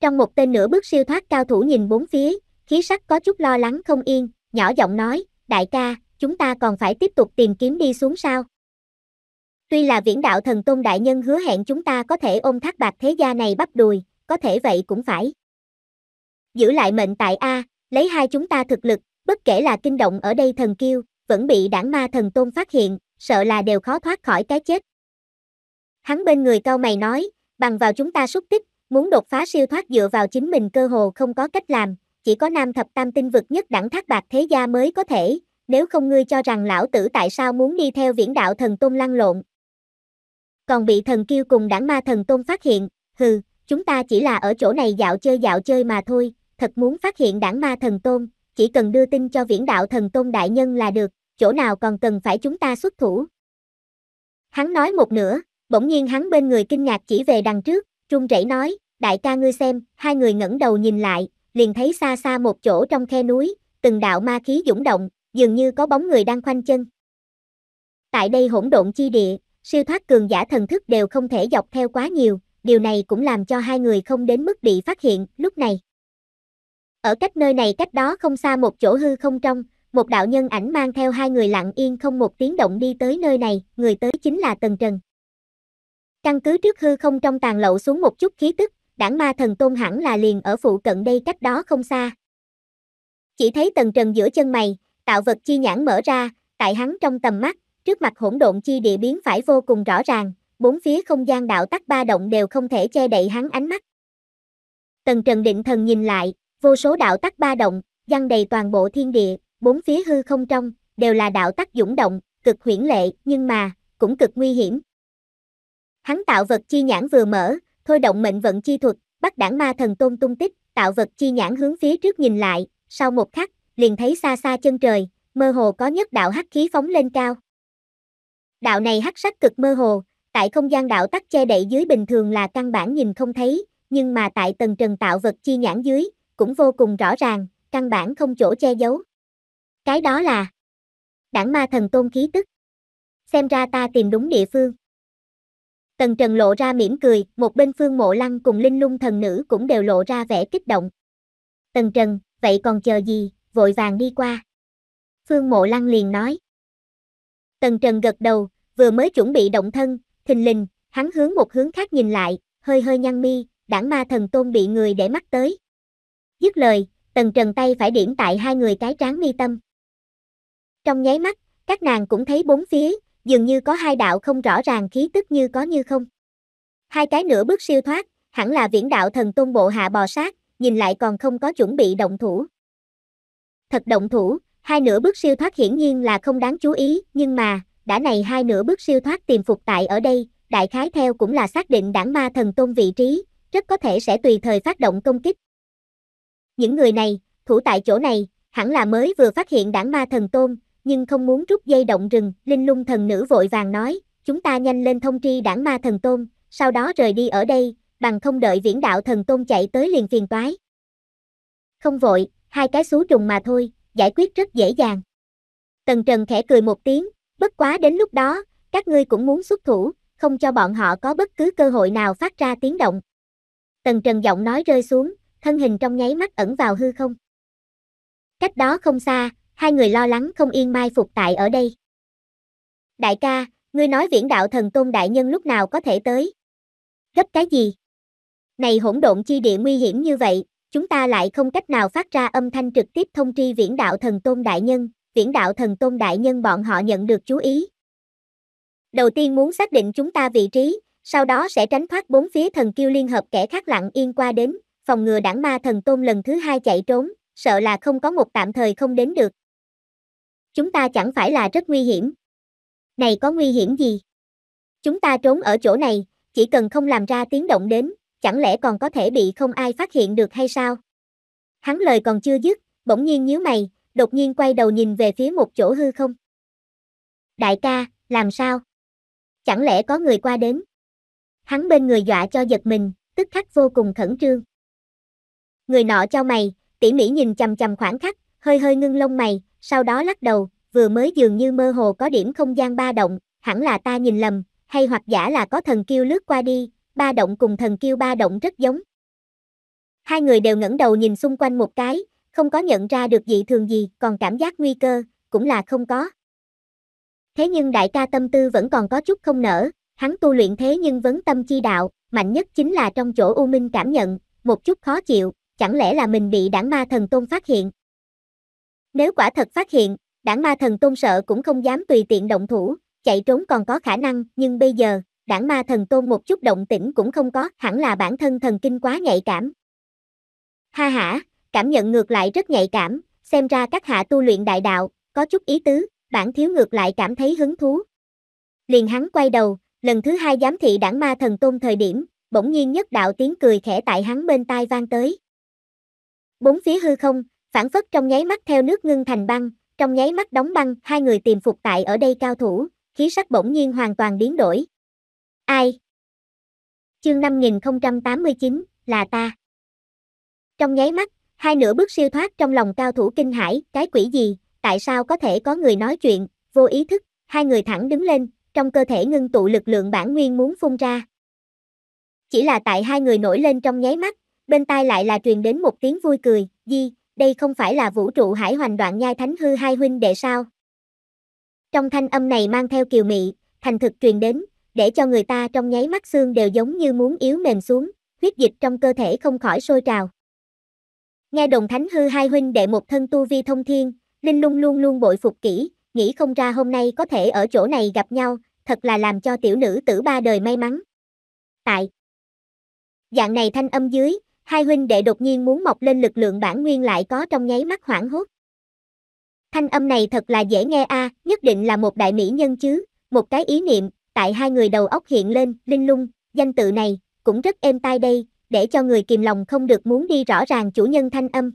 Trong một tên nửa bước siêu thoát cao thủ nhìn bốn phía, khí sắc có chút lo lắng không yên, nhỏ giọng nói, đại ca, chúng ta còn phải tiếp tục tìm kiếm đi xuống sao. Tuy là viễn đạo thần tôn đại nhân hứa hẹn chúng ta có thể ôm thác bạc thế gia này bắp đùi, có thể vậy cũng phải. Giữ lại mệnh tại A, lấy hai chúng ta thực lực, bất kể là kinh động ở đây thần kiêu, vẫn bị đảng ma thần tôn phát hiện, sợ là đều khó thoát khỏi cái chết. Hắn bên người cao mày nói, bằng vào chúng ta xúc tích, muốn đột phá siêu thoát dựa vào chính mình cơ hồ không có cách làm, chỉ có nam thập tam tinh vực nhất đẳng thác bạc thế gia mới có thể, nếu không ngươi cho rằng lão tử tại sao muốn đi theo viễn đạo thần tôn lăn lộn. Còn bị thần kiêu cùng đảng ma thần tôn phát hiện, hừ, chúng ta chỉ là ở chỗ này dạo chơi dạo chơi mà thôi, thật muốn phát hiện đảng ma thần tôn, chỉ cần đưa tin cho viễn đạo thần tôn đại nhân là được, chỗ nào còn cần phải chúng ta xuất thủ. Hắn nói một nửa, bỗng nhiên hắn bên người kinh ngạc chỉ về đằng trước, trung rẩy nói, đại ca ngươi xem, hai người ngẩng đầu nhìn lại, liền thấy xa xa một chỗ trong khe núi, từng đạo ma khí dũng động, dường như có bóng người đang khoanh chân. Tại đây hỗn độn chi địa, siêu thoát cường giả thần thức đều không thể dọc theo quá nhiều, điều này cũng làm cho hai người không đến mức bị phát hiện lúc này. Ở cách nơi này cách đó không xa một chỗ hư không trong, một đạo nhân ảnh mang theo hai người lặng yên không một tiếng động đi tới nơi này, người tới chính là Tần Trần. Căn cứ trước hư không trong tàn lậu xuống một chút khí tức, đảng ma thần tôn hẳn là liền ở phụ cận đây cách đó không xa. Chỉ thấy Tần Trần giữa chân mày, tạo vật chi nhãn mở ra, tại hắn trong tầm mắt, trước mặt hỗn độn chi địa biến phải vô cùng rõ ràng, bốn phía không gian đạo tắc ba động đều không thể che đậy hắn ánh mắt. Tần Trần định thần nhìn lại, vô số đạo tắc ba động, văng đầy toàn bộ thiên địa, bốn phía hư không trong, đều là đạo tắc dũng động, cực huyển lệ, nhưng mà, cũng cực nguy hiểm. Hắn tạo vật chi nhãn vừa mở, thôi động mệnh vận chi thuật, bắt đảng ma thần tôn tung tích, tạo vật chi nhãn hướng phía trước nhìn lại, sau một khắc, liền thấy xa xa chân trời, mơ hồ có nhất đạo hắc khí phóng lên cao. Đạo này hắc sắc cực mơ hồ, tại không gian đạo tắc che đậy dưới bình thường là căn bản nhìn không thấy, nhưng mà tại tầng trần tạo vật chi nhãn dưới, cũng vô cùng rõ ràng, căn bản không chỗ che giấu. Cái đó là Đảng ma thần tôn khí tức. Xem ra ta tìm đúng địa phương. Tần Trần lộ ra mỉm cười, một bên Phương Mộ Lăng cùng Linh Lung thần nữ cũng đều lộ ra vẻ kích động. Tần Trần, vậy còn chờ gì, vội vàng đi qua. Phương Mộ Lăng liền nói. Tần Trần gật đầu, vừa mới chuẩn bị động thân, thình lình, hắn hướng một hướng khác nhìn lại, hơi hơi nhăn mi, đảng ma thần tôn bị người để mắt tới. Dứt lời, Tần Trần tay phải điểm tại hai người cái tráng mi tâm. Trong nháy mắt, các nàng cũng thấy bốn phía, dường như có hai đạo không rõ ràng khí tức như có như không. Hai cái nửa bước siêu thoát, hẳn là viễn đạo thần tôn bộ hạ bò sát, nhìn lại còn không có chuẩn bị động thủ. Thật động thủ, hai nửa bước siêu thoát hiển nhiên là không đáng chú ý, nhưng mà, đã này hai nửa bước siêu thoát tìm phục tại ở đây, đại khái theo cũng là xác định đảng ma thần tôn vị trí, rất có thể sẽ tùy thời phát động công kích. Những người này, thủ tại chỗ này, hẳn là mới vừa phát hiện đảng ma thần tôn, nhưng không muốn rút dây động rừng, linh lung thần nữ vội vàng nói, chúng ta nhanh lên thông tri đảng ma thần tôn, sau đó rời đi ở đây, bằng không đợi viễn đạo thần tôn chạy tới liền phiền toái. Không vội, hai cái xú trùng mà thôi, giải quyết rất dễ dàng. Tần Trần khẽ cười một tiếng, bất quá đến lúc đó, các ngươi cũng muốn xuất thủ, không cho bọn họ có bất cứ cơ hội nào phát ra tiếng động. Tần Trần giọng nói rơi xuống, thân hình trong nháy mắt ẩn vào hư không. Cách đó không xa, hai người lo lắng không yên mai phục tại ở đây. Đại ca, ngươi nói viễn đạo thần tôn đại nhân lúc nào có thể tới? Gấp cái gì? Này hỗn độn chi địa nguy hiểm như vậy, chúng ta lại không cách nào phát ra âm thanh trực tiếp thông tri viễn đạo thần tôn đại nhân, viễn đạo thần tôn đại nhân bọn họ nhận được chú ý. Đầu tiên muốn xác định chúng ta vị trí, sau đó sẽ tránh thoát bốn phía thần kiêu liên hợp kẻ khác lặng yên qua đến, phòng ngừa đảng ma thần tôn lần thứ hai chạy trốn, sợ là không có một tạm thời không đến được chúng ta chẳng phải là rất nguy hiểm. Này có nguy hiểm gì? Chúng ta trốn ở chỗ này, chỉ cần không làm ra tiếng động đến, chẳng lẽ còn có thể bị không ai phát hiện được hay sao? Hắn lời còn chưa dứt, bỗng nhiên nhíu mày, đột nhiên quay đầu nhìn về phía một chỗ hư không. Đại ca, làm sao? Chẳng lẽ có người qua đến? Hắn bên người dọa cho giật mình, tức khắc vô cùng khẩn trương. Người nọ cho mày, tỉ mỉ nhìn chằm chằm khoảng khắc, hơi hơi ngưng lông mày, sau đó lắc đầu, vừa mới dường như mơ hồ có điểm không gian ba động, hẳn là ta nhìn lầm, hay hoặc giả là có thần kiêu lướt qua đi, ba động cùng thần kiêu ba động rất giống. Hai người đều ngẩng đầu nhìn xung quanh một cái, không có nhận ra được dị thường gì, còn cảm giác nguy cơ, cũng là không có. Thế nhưng đại ca tâm tư vẫn còn có chút không nở, hắn tu luyện thế nhưng vấn tâm chi đạo, mạnh nhất chính là trong chỗ U Minh cảm nhận, một chút khó chịu, chẳng lẽ là mình bị đảng ma thần tôn phát hiện, nếu quả thật phát hiện, đảng ma thần tôn sợ cũng không dám tùy tiện động thủ, chạy trốn còn có khả năng, nhưng bây giờ, đảng ma thần tôn một chút động tĩnh cũng không có, hẳn là bản thân thần kinh quá nhạy cảm. Ha ha, cảm nhận ngược lại rất nhạy cảm, xem ra các hạ tu luyện đại đạo, có chút ý tứ, bản thiếu ngược lại cảm thấy hứng thú. Liền hắn quay đầu, lần thứ hai giám thị đảng ma thần tôn thời điểm, bỗng nhiên nhất đạo tiếng cười khẽ tại hắn bên tai vang tới. Bốn phía hư không, phản phất trong nháy mắt theo nước ngưng thành băng, trong nháy mắt đóng băng, hai người tìm phục tại ở đây cao thủ, khí sắc bỗng nhiên hoàn toàn biến đổi. Ai? Chương 5089, là ta. Trong nháy mắt, hai nửa bước siêu thoát trong lòng cao thủ kinh hải, cái quỷ gì, tại sao có thể có người nói chuyện, vô ý thức, hai người thẳng đứng lên, trong cơ thể ngưng tụ lực lượng bản nguyên muốn phun ra. Chỉ là tại hai người nổi lên trong nháy mắt, bên tai lại là truyền đến một tiếng vui cười, di, đây không phải là vũ trụ hải hoành đoạn nhai thánh hư hai huynh đệ sao? Trong thanh âm này mang theo kiều mị, thành thực truyền đến, để cho người ta trong nháy mắt xương đều giống như muốn yếu mềm xuống, huyết dịch trong cơ thể không khỏi sôi trào. Nghe đồng thánh hư hai huynh đệ một thân tu vi thông thiên, Linh lung luôn luôn bội phục kỹ, nghĩ không ra hôm nay có thể ở chỗ này gặp nhau, thật là làm cho tiểu nữ tử ba đời may mắn. Tại dạng này thanh âm dưới, hai huynh đệ đột nhiên muốn mọc lên lực lượng bản nguyên lại có trong nháy mắt hoảng hốt. Thanh âm này thật là dễ nghe a, à, nhất định là một đại mỹ nhân chứ, một cái ý niệm, tại hai người đầu óc hiện lên, linh lung, danh tự này, cũng rất êm tai đây, để cho người kìm lòng không được muốn đi rõ ràng chủ nhân thanh âm.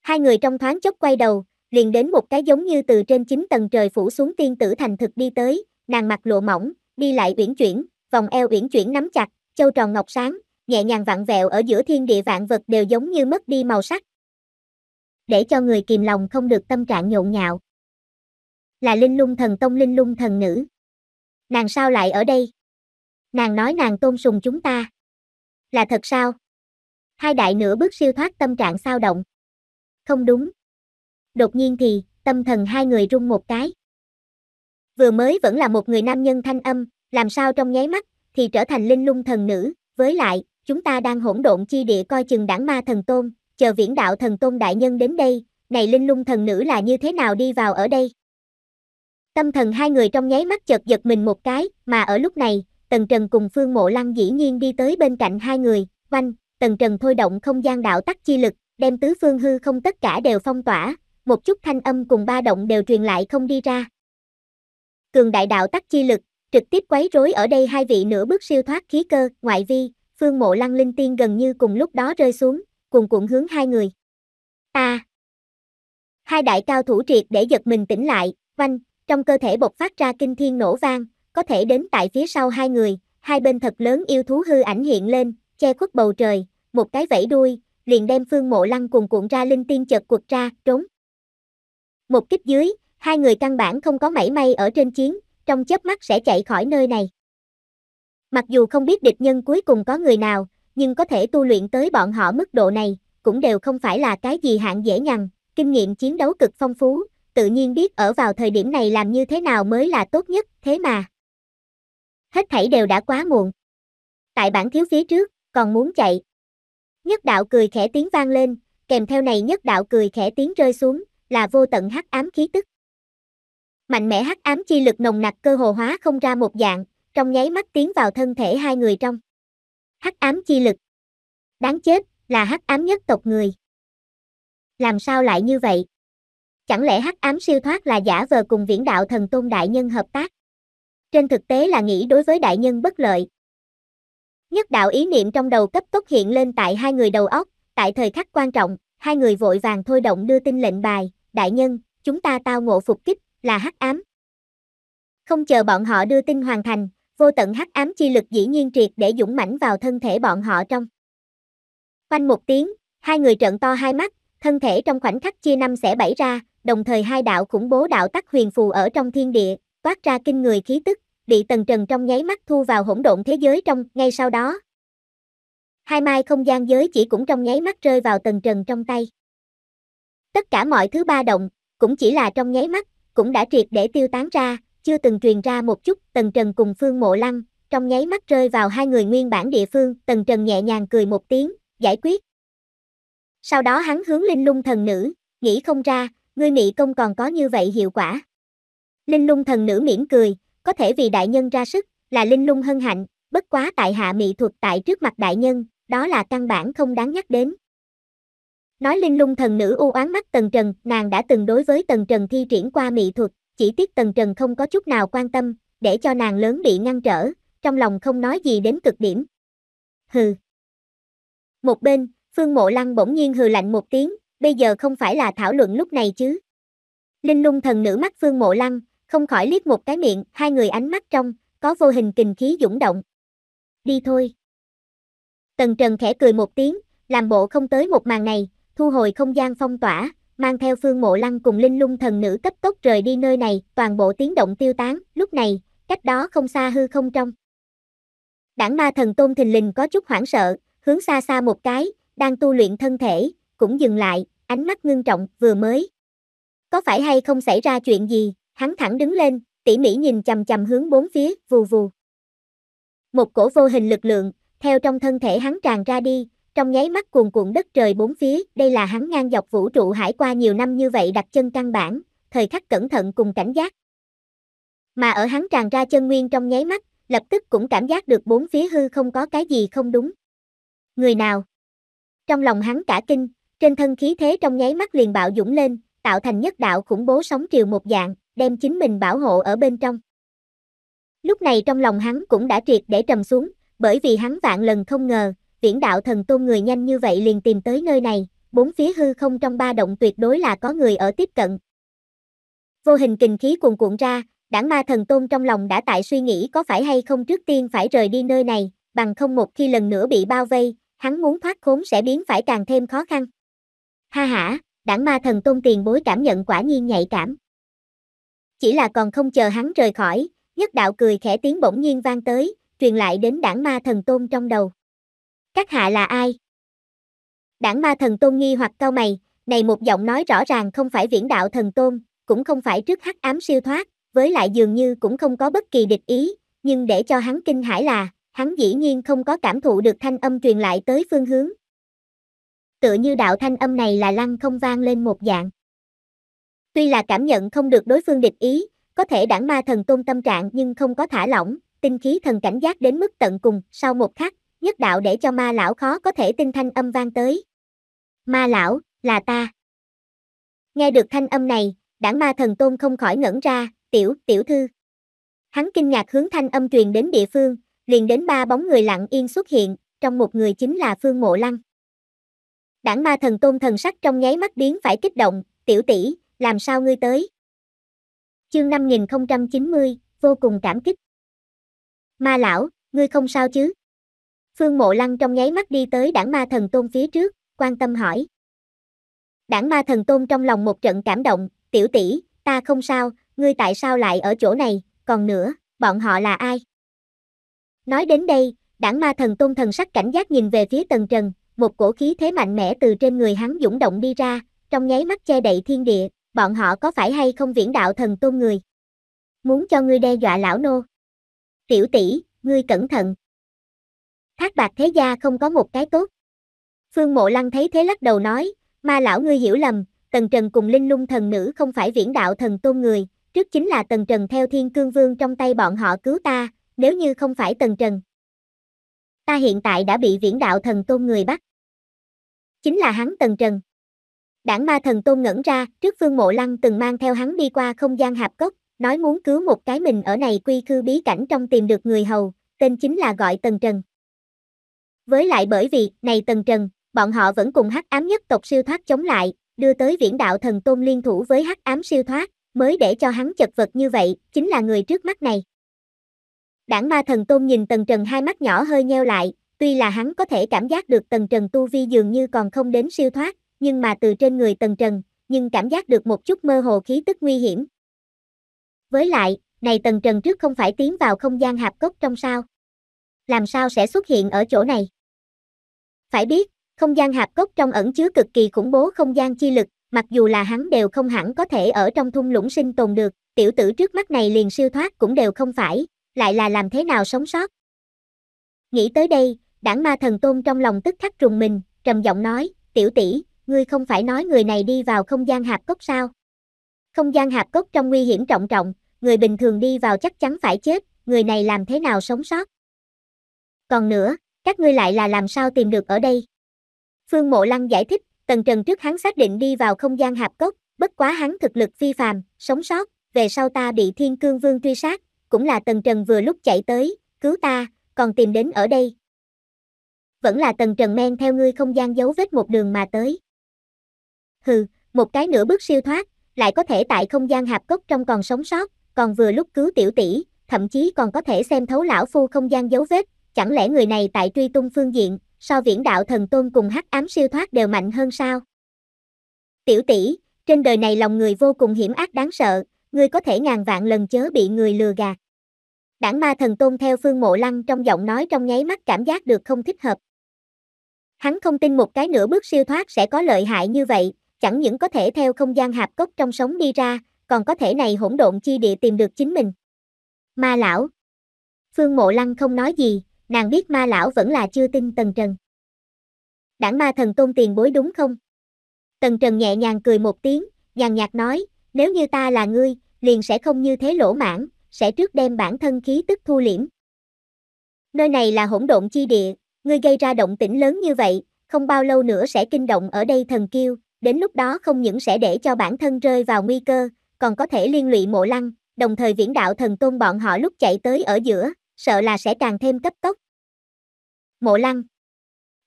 Hai người trong thoáng chốc quay đầu, liền đến một cái giống như từ trên 9 tầng trời phủ xuống tiên tử thành thực đi tới, nàng mặc lộ mỏng, đi lại uyển chuyển, vòng eo uyển chuyển nắm chặt, châu tròn ngọc sáng, nhẹ nhàng vặn vẹo ở giữa thiên địa vạn vật đều giống như mất đi màu sắc. Để cho người kìm lòng không được tâm trạng nhộn nhạo. Là linh lung thần tông linh lung thần nữ. Nàng sao lại ở đây? Nàng nói nàng tôn sùng chúng ta. Là thật sao? Hai đại nửa bước siêu thoát tâm trạng sao động. Không đúng. Đột nhiên thì, tâm thần hai người rung một cái. Vừa mới vẫn là một người nam nhân thanh âm, làm sao trong nháy mắt, thì trở thành linh lung thần nữ, với lại, chúng ta đang hỗn độn chi địa coi chừng đảng ma thần tôn, chờ viễn đạo thần tôn đại nhân đến đây, này linh lung thần nữ là như thế nào đi vào ở đây? Tâm thần hai người trong nháy mắt chợt giật mình một cái, mà ở lúc này, Tần Trần cùng Phương Mộ Lăng dĩ nhiên đi tới bên cạnh hai người, oanh, Tần Trần thôi động không gian đạo tắc chi lực, đem tứ phương hư không tất cả đều phong tỏa, một chút thanh âm cùng ba động đều truyền lại không đi ra. Cường đại đạo tắc chi lực, trực tiếp quấy rối ở đây hai vị nửa bước siêu thoát khí cơ, ngoại vi, phương mộ lăng linh tiên gần như cùng lúc đó rơi xuống, cùng cuộn hướng hai người. a à. Hai đại cao thủ triệt để giật mình tỉnh lại, vanh, trong cơ thể bộc phát ra kinh thiên nổ vang, có thể đến tại phía sau hai người, hai bên thật lớn yêu thú hư ảnh hiện lên, che khuất bầu trời, một cái vẫy đuôi, liền đem phương mộ lăng cùng cuộn ra linh tiên chật quật ra, trốn. Một kích dưới, hai người căn bản không có mảy may ở trên chiến, trong chớp mắt sẽ chạy khỏi nơi này. Mặc dù không biết địch nhân cuối cùng có người nào, nhưng có thể tu luyện tới bọn họ mức độ này, cũng đều không phải là cái gì hạng dễ nhằn, kinh nghiệm chiến đấu cực phong phú, tự nhiên biết ở vào thời điểm này làm như thế nào mới là tốt nhất, thế mà. Hết thảy đều đã quá muộn. Tại bản thiếu phía trước, còn muốn chạy. Nhất đạo cười khẽ tiếng vang lên, kèm theo này nhất đạo cười khẽ tiếng rơi xuống, là vô tận hắc ám khí tức. Mạnh mẽ hắc ám chi lực nồng nặc cơ hồ hóa không ra một dạng, trong nháy mắt tiến vào thân thể hai người trong. Hắc ám chi lực. Đáng chết, là hắc ám nhất tộc người. Làm sao lại như vậy? Chẳng lẽ hắc ám siêu thoát là giả vờ cùng viễn đạo thần tôn đại nhân hợp tác? Trên thực tế là nghĩ đối với đại nhân bất lợi. Nhất đạo ý niệm trong đầu cấp tốc hiện lên tại hai người đầu óc, tại thời khắc quan trọng, hai người vội vàng thôi động đưa tin lệnh bài, đại nhân, chúng ta tao ngộ phục kích, là hắc ám. Không chờ bọn họ đưa tin hoàn thành, vô tận hắc ám chi lực dĩ nhiên triệt để dũng mãnh vào thân thể bọn họ trong. Quanh một tiếng, hai người trợn to hai mắt, thân thể trong khoảnh khắc chia năm xẻ bảy ra, đồng thời hai đạo khủng bố đạo tắc huyền phù ở trong thiên địa, toát ra kinh người khí tức, bị Tần Trần trong nháy mắt thu vào hỗn độn thế giới trong, ngay sau đó. Hai mai không gian giới chỉ cũng trong nháy mắt rơi vào Tần Trần trong tay. Tất cả mọi thứ ba động, cũng chỉ là trong nháy mắt, cũng đã triệt để tiêu tán ra, chưa từng truyền ra một chút, Tần Trần cùng Phương Mộ Lăng, trong nháy mắt rơi vào hai người nguyên bản địa phương, Tần Trần nhẹ nhàng cười một tiếng, giải quyết. Sau đó hắn hướng Linh Lung thần nữ, nghĩ không ra, ngươi mị công còn có như vậy hiệu quả. Linh Lung thần nữ mỉm cười, có thể vì đại nhân ra sức, là Linh Lung hân hạnh, bất quá tại hạ mị thuật tại trước mặt đại nhân, đó là căn bản không đáng nhắc đến. Nói Linh Lung thần nữ u oán mắt Tần Trần, nàng đã từng đối với Tần Trần thi triển qua mị thuật, chỉ tiếc Tần Trần không có chút nào quan tâm, để cho nàng lớn bị ngăn trở, trong lòng không nói gì đến cực điểm. Hừ. Một bên, Phương Mộ Lăng bỗng nhiên hừ lạnh một tiếng, bây giờ không phải là thảo luận lúc này chứ. Linh lung thần nữ mắt Phương Mộ Lăng, không khỏi liếc một cái miệng, hai người ánh mắt trong, có vô hình kình khí dũng động. Đi thôi. Tần Trần khẽ cười một tiếng, làm bộ không tới một màn này, thu hồi không gian phong tỏa, mang theo phương mộ lăng cùng linh lung thần nữ cấp tốc rời đi nơi này, toàn bộ tiếng động tiêu tán, lúc này, cách đó không xa hư không trong. Đảng ma thần tôn thình lình có chút hoảng sợ, hướng xa xa một cái, đang tu luyện thân thể, cũng dừng lại, ánh mắt ngưng trọng, vừa mới. Có phải hay không xảy ra chuyện gì, hắn thẳng đứng lên, tỉ mỉ nhìn chầm chầm hướng bốn phía, vù vù. Một cổ vô hình lực lượng, theo trong thân thể hắn tràn ra đi, trong nháy mắt cuồn cuộn đất trời bốn phía, đây là hắn ngang dọc vũ trụ hải qua nhiều năm như vậy đặt chân căn bản, thời khắc cẩn thận cùng cảnh giác. Mà ở hắn tràn ra chân nguyên trong nháy mắt, lập tức cũng cảm giác được bốn phía hư không có cái gì không đúng. Người nào? Trong lòng hắn cả kinh, trên thân khí thế trong nháy mắt liền bạo dũng lên, tạo thành nhất đạo khủng bố sóng triều một dạng, đem chính mình bảo hộ ở bên trong. Lúc này trong lòng hắn cũng đã triệt để trầm xuống, bởi vì hắn vạn lần không ngờ, viễn đạo thần tôn người nhanh như vậy liền tìm tới nơi này, bốn phía hư không trong ba động tuyệt đối là có người ở tiếp cận. Vô hình kình khí cuồn cuộn ra, đảng ma thần tôn trong lòng đã tại suy nghĩ có phải hay không trước tiên phải rời đi nơi này, bằng không một khi lần nữa bị bao vây, hắn muốn thoát khốn sẽ biến phải càng thêm khó khăn. Ha ha, đảng ma thần tôn tiền bối cảm nhận quả nhiên nhạy cảm. Chỉ là còn không chờ hắn rời khỏi, nhất đạo cười khẽ tiếng bỗng nhiên vang tới, truyền lại đến đảng ma thần tôn trong đầu các hạ là ai? Đảng ma thần tôn nghi hoặc cao mày, này một giọng nói rõ ràng không phải viễn đạo thần tôn, cũng không phải trước hắc ám siêu thoát, với lại dường như cũng không có bất kỳ địch ý, nhưng để cho hắn kinh hãi là, hắn dĩ nhiên không có cảm thụ được thanh âm truyền lại tới phương hướng. Tựa như đạo thanh âm này là lăng không vang lên một dạng. Tuy là cảm nhận không được đối phương địch ý, có thể đảng ma thần tôn tâm trạng nhưng không có thả lỏng, tinh khí thần cảnh giác đến mức tận cùng, sau một khắc, nhất đạo để cho ma lão khó có thể tin thanh âm vang tới. Ma lão, là ta. Nghe được thanh âm này, đảng ma thần tôn không khỏi ngẩn ra, tiểu, tiểu thư. Hắn kinh ngạc hướng thanh âm truyền đến địa phương, liền đến ba bóng người lặng yên xuất hiện, trong một người chính là Phương Mộ Lăng. Đảng ma thần tôn thần sắc trong nháy mắt biến phải kích động, tiểu tỷ, làm sao ngươi tới? Chương 5090, vô cùng cảm kích. Ma lão, ngươi không sao chứ? Phương Mộ Lăng trong nháy mắt đi tới đảng ma thần tôn phía trước, quan tâm hỏi. Đảng ma thần tôn trong lòng một trận cảm động, tiểu tỷ, ta không sao, ngươi tại sao lại ở chỗ này, còn nữa, bọn họ là ai? Nói đến đây, đảng ma thần tôn thần sắc cảnh giác nhìn về phía tầng trần, một cổ khí thế mạnh mẽ từ trên người hắn dũng động đi ra, trong nháy mắt che đậy thiên địa, bọn họ có phải hay không viễn đạo thần tôn người? Muốn cho ngươi đe dọa lão nô? Tiểu tỷ, ngươi cẩn thận thác bạc thế gia không có một cái tốt. Phương Mộ Lăng thấy thế lắc đầu nói, ma lão ngươi hiểu lầm, Tần Trần cùng Linh Lung thần nữ không phải viễn đạo thần tôn người, trước chính là Tần Trần theo Thiên Cương Vương trong tay bọn họ cứu ta, nếu như không phải Tần Trần. Ta hiện tại đã bị viễn đạo thần tôn người bắt. Chính là hắn Tần Trần. Đảng ma thần tôn ngẩn ra, trước Phương Mộ Lăng từng mang theo hắn đi qua không gian hạp cốc, nói muốn cứu một cái mình ở này quy khư bí cảnh trong tìm được người hầu, tên chính là gọi Tần Trần. Với lại bởi vì, này Tần Trần, bọn họ vẫn cùng hắc ám nhất tộc siêu thoát chống lại, đưa tới viễn đạo thần tôn liên thủ với hắc ám siêu thoát, mới để cho hắn chật vật như vậy, chính là người trước mắt này. Đảng ma thần tôn nhìn Tần Trần hai mắt nhỏ hơi nheo lại, tuy là hắn có thể cảm giác được Tần Trần tu vi dường như còn không đến siêu thoát, nhưng mà từ trên người Tần Trần, nhưng cảm giác được một chút mơ hồ khí tức nguy hiểm. Với lại, này Tần Trần trước không phải tiến vào không gian hạp cốc trong sao? Làm sao sẽ xuất hiện ở chỗ này? Phải biết, không gian hạp cốc trong ẩn chứa cực kỳ khủng bố không gian chi lực, mặc dù là hắn đều không hẳn có thể ở trong thung lũng sinh tồn được, tiểu tử trước mắt này liền siêu thoát cũng đều không phải, lại là làm thế nào sống sót. Nghĩ tới đây, đảng ma thần tôn trong lòng tức khắc trùng mình, trầm giọng nói, tiểu tỷ, ngươi không phải nói người này đi vào không gian hạp cốc sao? Không gian hạp cốc trong nguy hiểm trọng trọng, người bình thường đi vào chắc chắn phải chết, người này làm thế nào sống sót? Còn nữa, các ngươi lại là làm sao tìm được ở đây? Phương Mộ Lăng giải thích, Tần Trần trước hắn xác định đi vào không gian hạp cốc, bất quá hắn thực lực phi phàm, sống sót, về sau ta bị Thiên Cương Vương truy sát, cũng là Tần Trần vừa lúc chạy tới, cứu ta, còn tìm đến ở đây. Vẫn là Tần Trần men theo ngươi không gian dấu vết một đường mà tới. Hừ, một cái nửa bước siêu thoát, lại có thể tại không gian hạp cốc trong còn sống sót, còn vừa lúc cứu tiểu tỷ, thậm chí còn có thể xem thấu lão phu không gian dấu vết, chẳng lẽ người này tại truy tung phương diện, so viễn đạo thần tôn cùng hắc ám siêu thoát đều mạnh hơn sao? Tiểu tỷ, trên đời này lòng người vô cùng hiểm ác đáng sợ, ngươi có thể ngàn vạn lần chớ bị người lừa gạt. Đảng ma thần tôn theo phương mộ lăng trong giọng nói trong nháy mắt cảm giác được không thích hợp. Hắn không tin một cái nửa bước siêu thoát sẽ có lợi hại như vậy, chẳng những có thể theo không gian hạp cốc trong sống đi ra, còn có thể này hỗn độn chi địa tìm được chính mình. Ma lão. Phương mộ lăng không nói gì, nàng biết ma lão vẫn là chưa tin Tần Trần. Đảng ma thần tôn tiền bối đúng không? Tần Trần nhẹ nhàng cười một tiếng, nhàn nhạt nói, nếu như ta là ngươi, liền sẽ không như thế lỗ mãn, sẽ trước đem bản thân khí tức thu liễm. Nơi này là hỗn độn chi địa, ngươi gây ra động tĩnh lớn như vậy, không bao lâu nữa sẽ kinh động ở đây thần kiêu, đến lúc đó không những sẽ để cho bản thân rơi vào nguy cơ, còn có thể liên lụy mộ lăng, đồng thời viễn đạo thần tôn bọn họ lúc chạy tới ở giữa, sợ là sẽ càng thêm cấp tốc. Mộ Lăng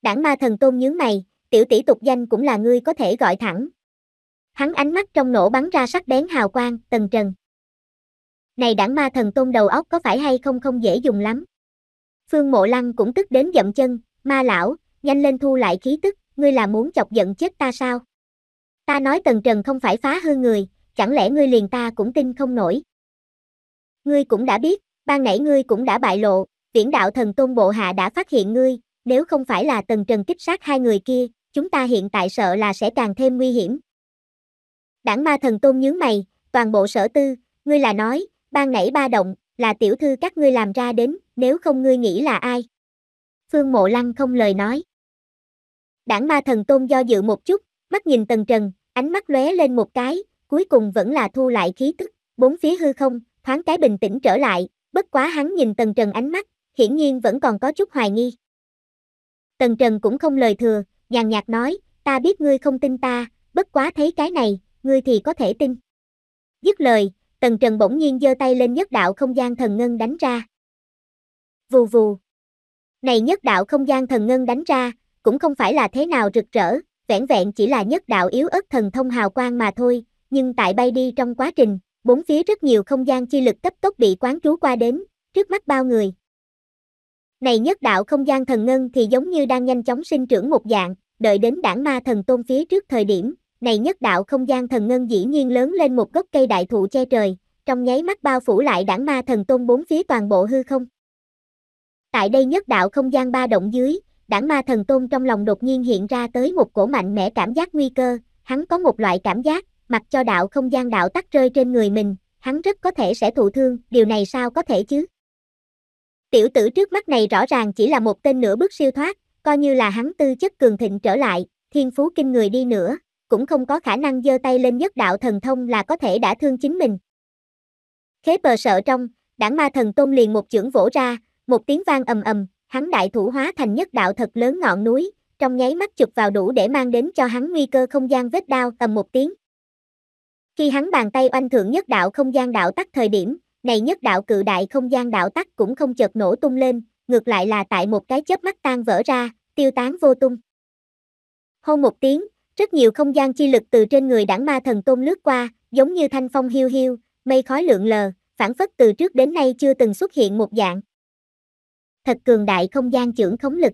Đảng ma thần tôn nhướng mày, tiểu tỷ tục danh cũng là ngươi có thể gọi thẳng. Hắn ánh mắt trong nổ bắn ra sắc bén hào quang, tần trần. Này đảng ma thần tôn đầu óc có phải hay không không dễ dùng lắm. Phương Mộ Lăng cũng tức đến dậm chân, ma lão, nhanh lên thu lại khí tức, ngươi là muốn chọc giận chết ta sao? Ta nói tần trần không phải phá hư người, chẳng lẽ ngươi liền ta cũng tin không nổi. Ngươi cũng đã biết, ban nãy ngươi cũng đã bại lộ, viễn đạo thần tôn bộ hạ đã phát hiện ngươi, nếu không phải là tần trần kích sát hai người kia, chúng ta hiện tại sợ là sẽ càng thêm nguy hiểm. Đảng ma thần tôn nhướng mày, toàn bộ sở tư, ngươi là nói, ban nãy ba động, là tiểu thư các ngươi làm ra đến, nếu không ngươi nghĩ là ai? Phương Mộ Lăng không lời nói. Đảng ma thần tôn do dự một chút, mắt nhìn tần trần, ánh mắt lóe lên một cái, cuối cùng vẫn là thu lại khí tức, bốn phía hư không, thoáng cái bình tĩnh trở lại, bất quá hắn nhìn Tần Trần ánh mắt, hiển nhiên vẫn còn có chút hoài nghi. Tần Trần cũng không lời thừa, nhàn nhạt nói, ta biết ngươi không tin ta, bất quá thấy cái này, ngươi thì có thể tin. Dứt lời, Tần Trần bỗng nhiên giơ tay lên nhất đạo không gian thần ngân đánh ra. Vù vù. Này nhất đạo không gian thần ngân đánh ra, cũng không phải là thế nào rực rỡ, vẻn vẹn chỉ là nhất đạo yếu ớt thần thông hào quang mà thôi, nhưng tại bay đi trong quá trình, bốn phía rất nhiều không gian chi lực cấp tốc bị quán trú qua đến, trước mắt bao người. Này nhất đạo không gian thần ngân thì giống như đang nhanh chóng sinh trưởng một dạng, đợi đến đảng ma thần tôn phía trước thời điểm, này nhất đạo không gian thần ngân dĩ nhiên lớn lên một gốc cây đại thụ che trời, trong nháy mắt bao phủ lại đảng ma thần tôn bốn phía toàn bộ hư không. Tại đây nhất đạo không gian ba động dưới, đảng ma thần tôn trong lòng đột nhiên hiện ra tới một cổ mạnh mẽ cảm giác nguy cơ, hắn có một loại cảm giác, mặc cho đạo không gian đạo tắc rơi trên người mình, hắn rất có thể sẽ thụ thương, điều này sao có thể chứ? Tiểu tử trước mắt này rõ ràng chỉ là một tên nửa bước siêu thoát, coi như là hắn tư chất cường thịnh trở lại, thiên phú kinh người đi nữa, cũng không có khả năng giơ tay lên nhất đạo thần thông là có thể đã thương chính mình. Khế bờ sợ trong, đảng ma thần tôn liền một chưởng vỗ ra, một tiếng vang ầm ầm, hắn đại thủ hóa thành nhất đạo thật lớn ngọn núi, trong nháy mắt chụp vào đủ để mang đến cho hắn nguy cơ không gian vết đao ầm một tiếng. Khi hắn bàn tay oanh thượng nhất đạo không gian đạo tắc thời điểm, này nhất đạo cự đại không gian đạo tắc cũng không chợt nổ tung lên, ngược lại là tại một cái chớp mắt tan vỡ ra, tiêu tán vô tung. Hôn một tiếng, rất nhiều không gian chi lực từ trên người đảng ma thần tôn lướt qua, giống như thanh phong hiu hiu, mây khói lượn lờ, phản phất từ trước đến nay chưa từng xuất hiện một dạng. Thật cường đại không gian trưởng khống lực.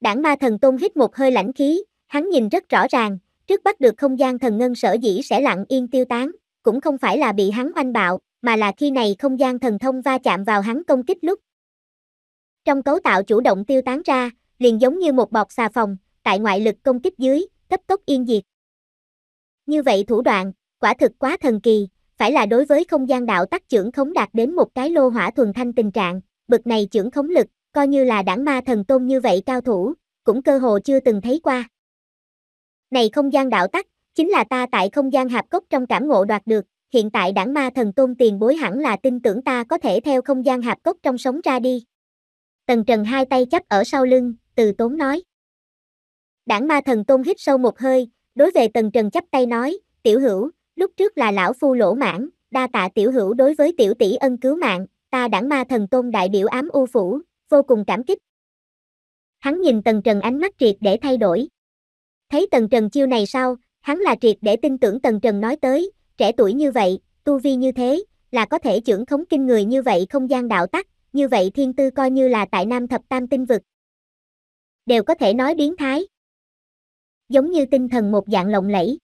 Đảng ma thần tôn hít một hơi lãnh khí, hắn nhìn rất rõ ràng, trước bắt được không gian thần ngân sở dĩ sẽ lặng yên tiêu tán, cũng không phải là bị hắn hoanh bạo, mà là khi này không gian thần thông va chạm vào hắn công kích lúc. Trong cấu tạo chủ động tiêu tán ra, liền giống như một bọt xà phòng, tại ngoại lực công kích dưới, cấp tốc yên diệt. Như vậy thủ đoạn, quả thực quá thần kỳ, phải là đối với không gian đạo tắc trưởng khống đạt đến một cái lô hỏa thuần thanh tình trạng, bực này trưởng khống lực, coi như là đảng ma thần tôn như vậy cao thủ, cũng cơ hồ chưa từng thấy qua. Này không gian đạo tắc, chính là ta tại không gian hạp cốc trong cảm ngộ đoạt được, hiện tại đảng ma thần tôn tiền bối hẳn là tin tưởng ta có thể theo không gian hạp cốc trong sống ra đi. Tần Trần hai tay chắp ở sau lưng, từ tốn nói. Đảng ma thần tôn hít sâu một hơi, đối về Tần Trần chắp tay nói, tiểu hữu, lúc trước là lão phu lỗ mãn, đa tạ tiểu hữu đối với tiểu tỷ ân cứu mạng, ta đảng ma thần tôn đại biểu ám u phủ, vô cùng cảm kích. Hắn nhìn Tần Trần ánh mắt triệt để thay đổi. Thấy Tần Trần chiêu này sao, hắn là triệt để tin tưởng Tần Trần nói tới, trẻ tuổi như vậy, tu vi như thế, là có thể trưởng khống kinh người như vậy không gian đạo tắc, như vậy thiên tư coi như là tại Nam Thập Tam Tinh Vực. Đều có thể nói biến thái. Giống như tinh thần một dạng lộng lẫy.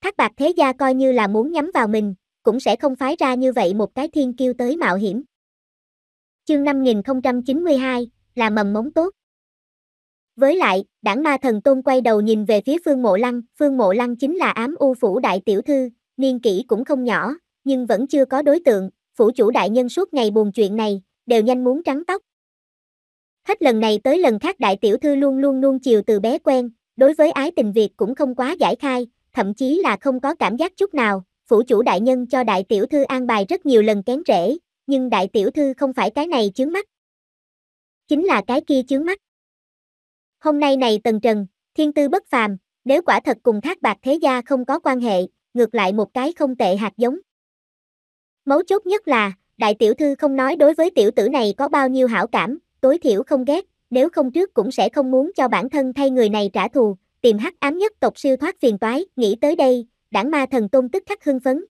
Thác bạc thế gia coi như là muốn nhắm vào mình, cũng sẽ không phái ra như vậy một cái thiên kiêu tới mạo hiểm. Chương 5092, là mầm mống tốt. Với lại, đảng ma thần tôn quay đầu nhìn về phía Phương Mộ Lăng, Phương Mộ Lăng chính là ám u phủ đại tiểu thư, niên kỷ cũng không nhỏ, nhưng vẫn chưa có đối tượng, phủ chủ đại nhân suốt ngày buồn chuyện này, đều nhanh muốn trắng tóc. Hết lần này tới lần khác đại tiểu thư luôn luôn luôn chiều từ bé quen, đối với ái tình Việt cũng không quá giải khai, thậm chí là không có cảm giác chút nào, phủ chủ đại nhân cho đại tiểu thư an bài rất nhiều lần kén rễ, nhưng đại tiểu thư không phải cái này chướng mắt. Chính là cái kia chướng mắt. Hôm nay này Tần Trần, thiên tư bất phàm, nếu quả thật cùng thác bạc thế gia không có quan hệ, ngược lại một cái không tệ hạt giống. Mấu chốt nhất là, đại tiểu thư không nói đối với tiểu tử này có bao nhiêu hảo cảm, tối thiểu không ghét, nếu không trước cũng sẽ không muốn cho bản thân thay người này trả thù, tìm hắc ám nhất tộc siêu thoát phiền toái, nghĩ tới đây, đảng ma thần tôn tức khắc hưng phấn.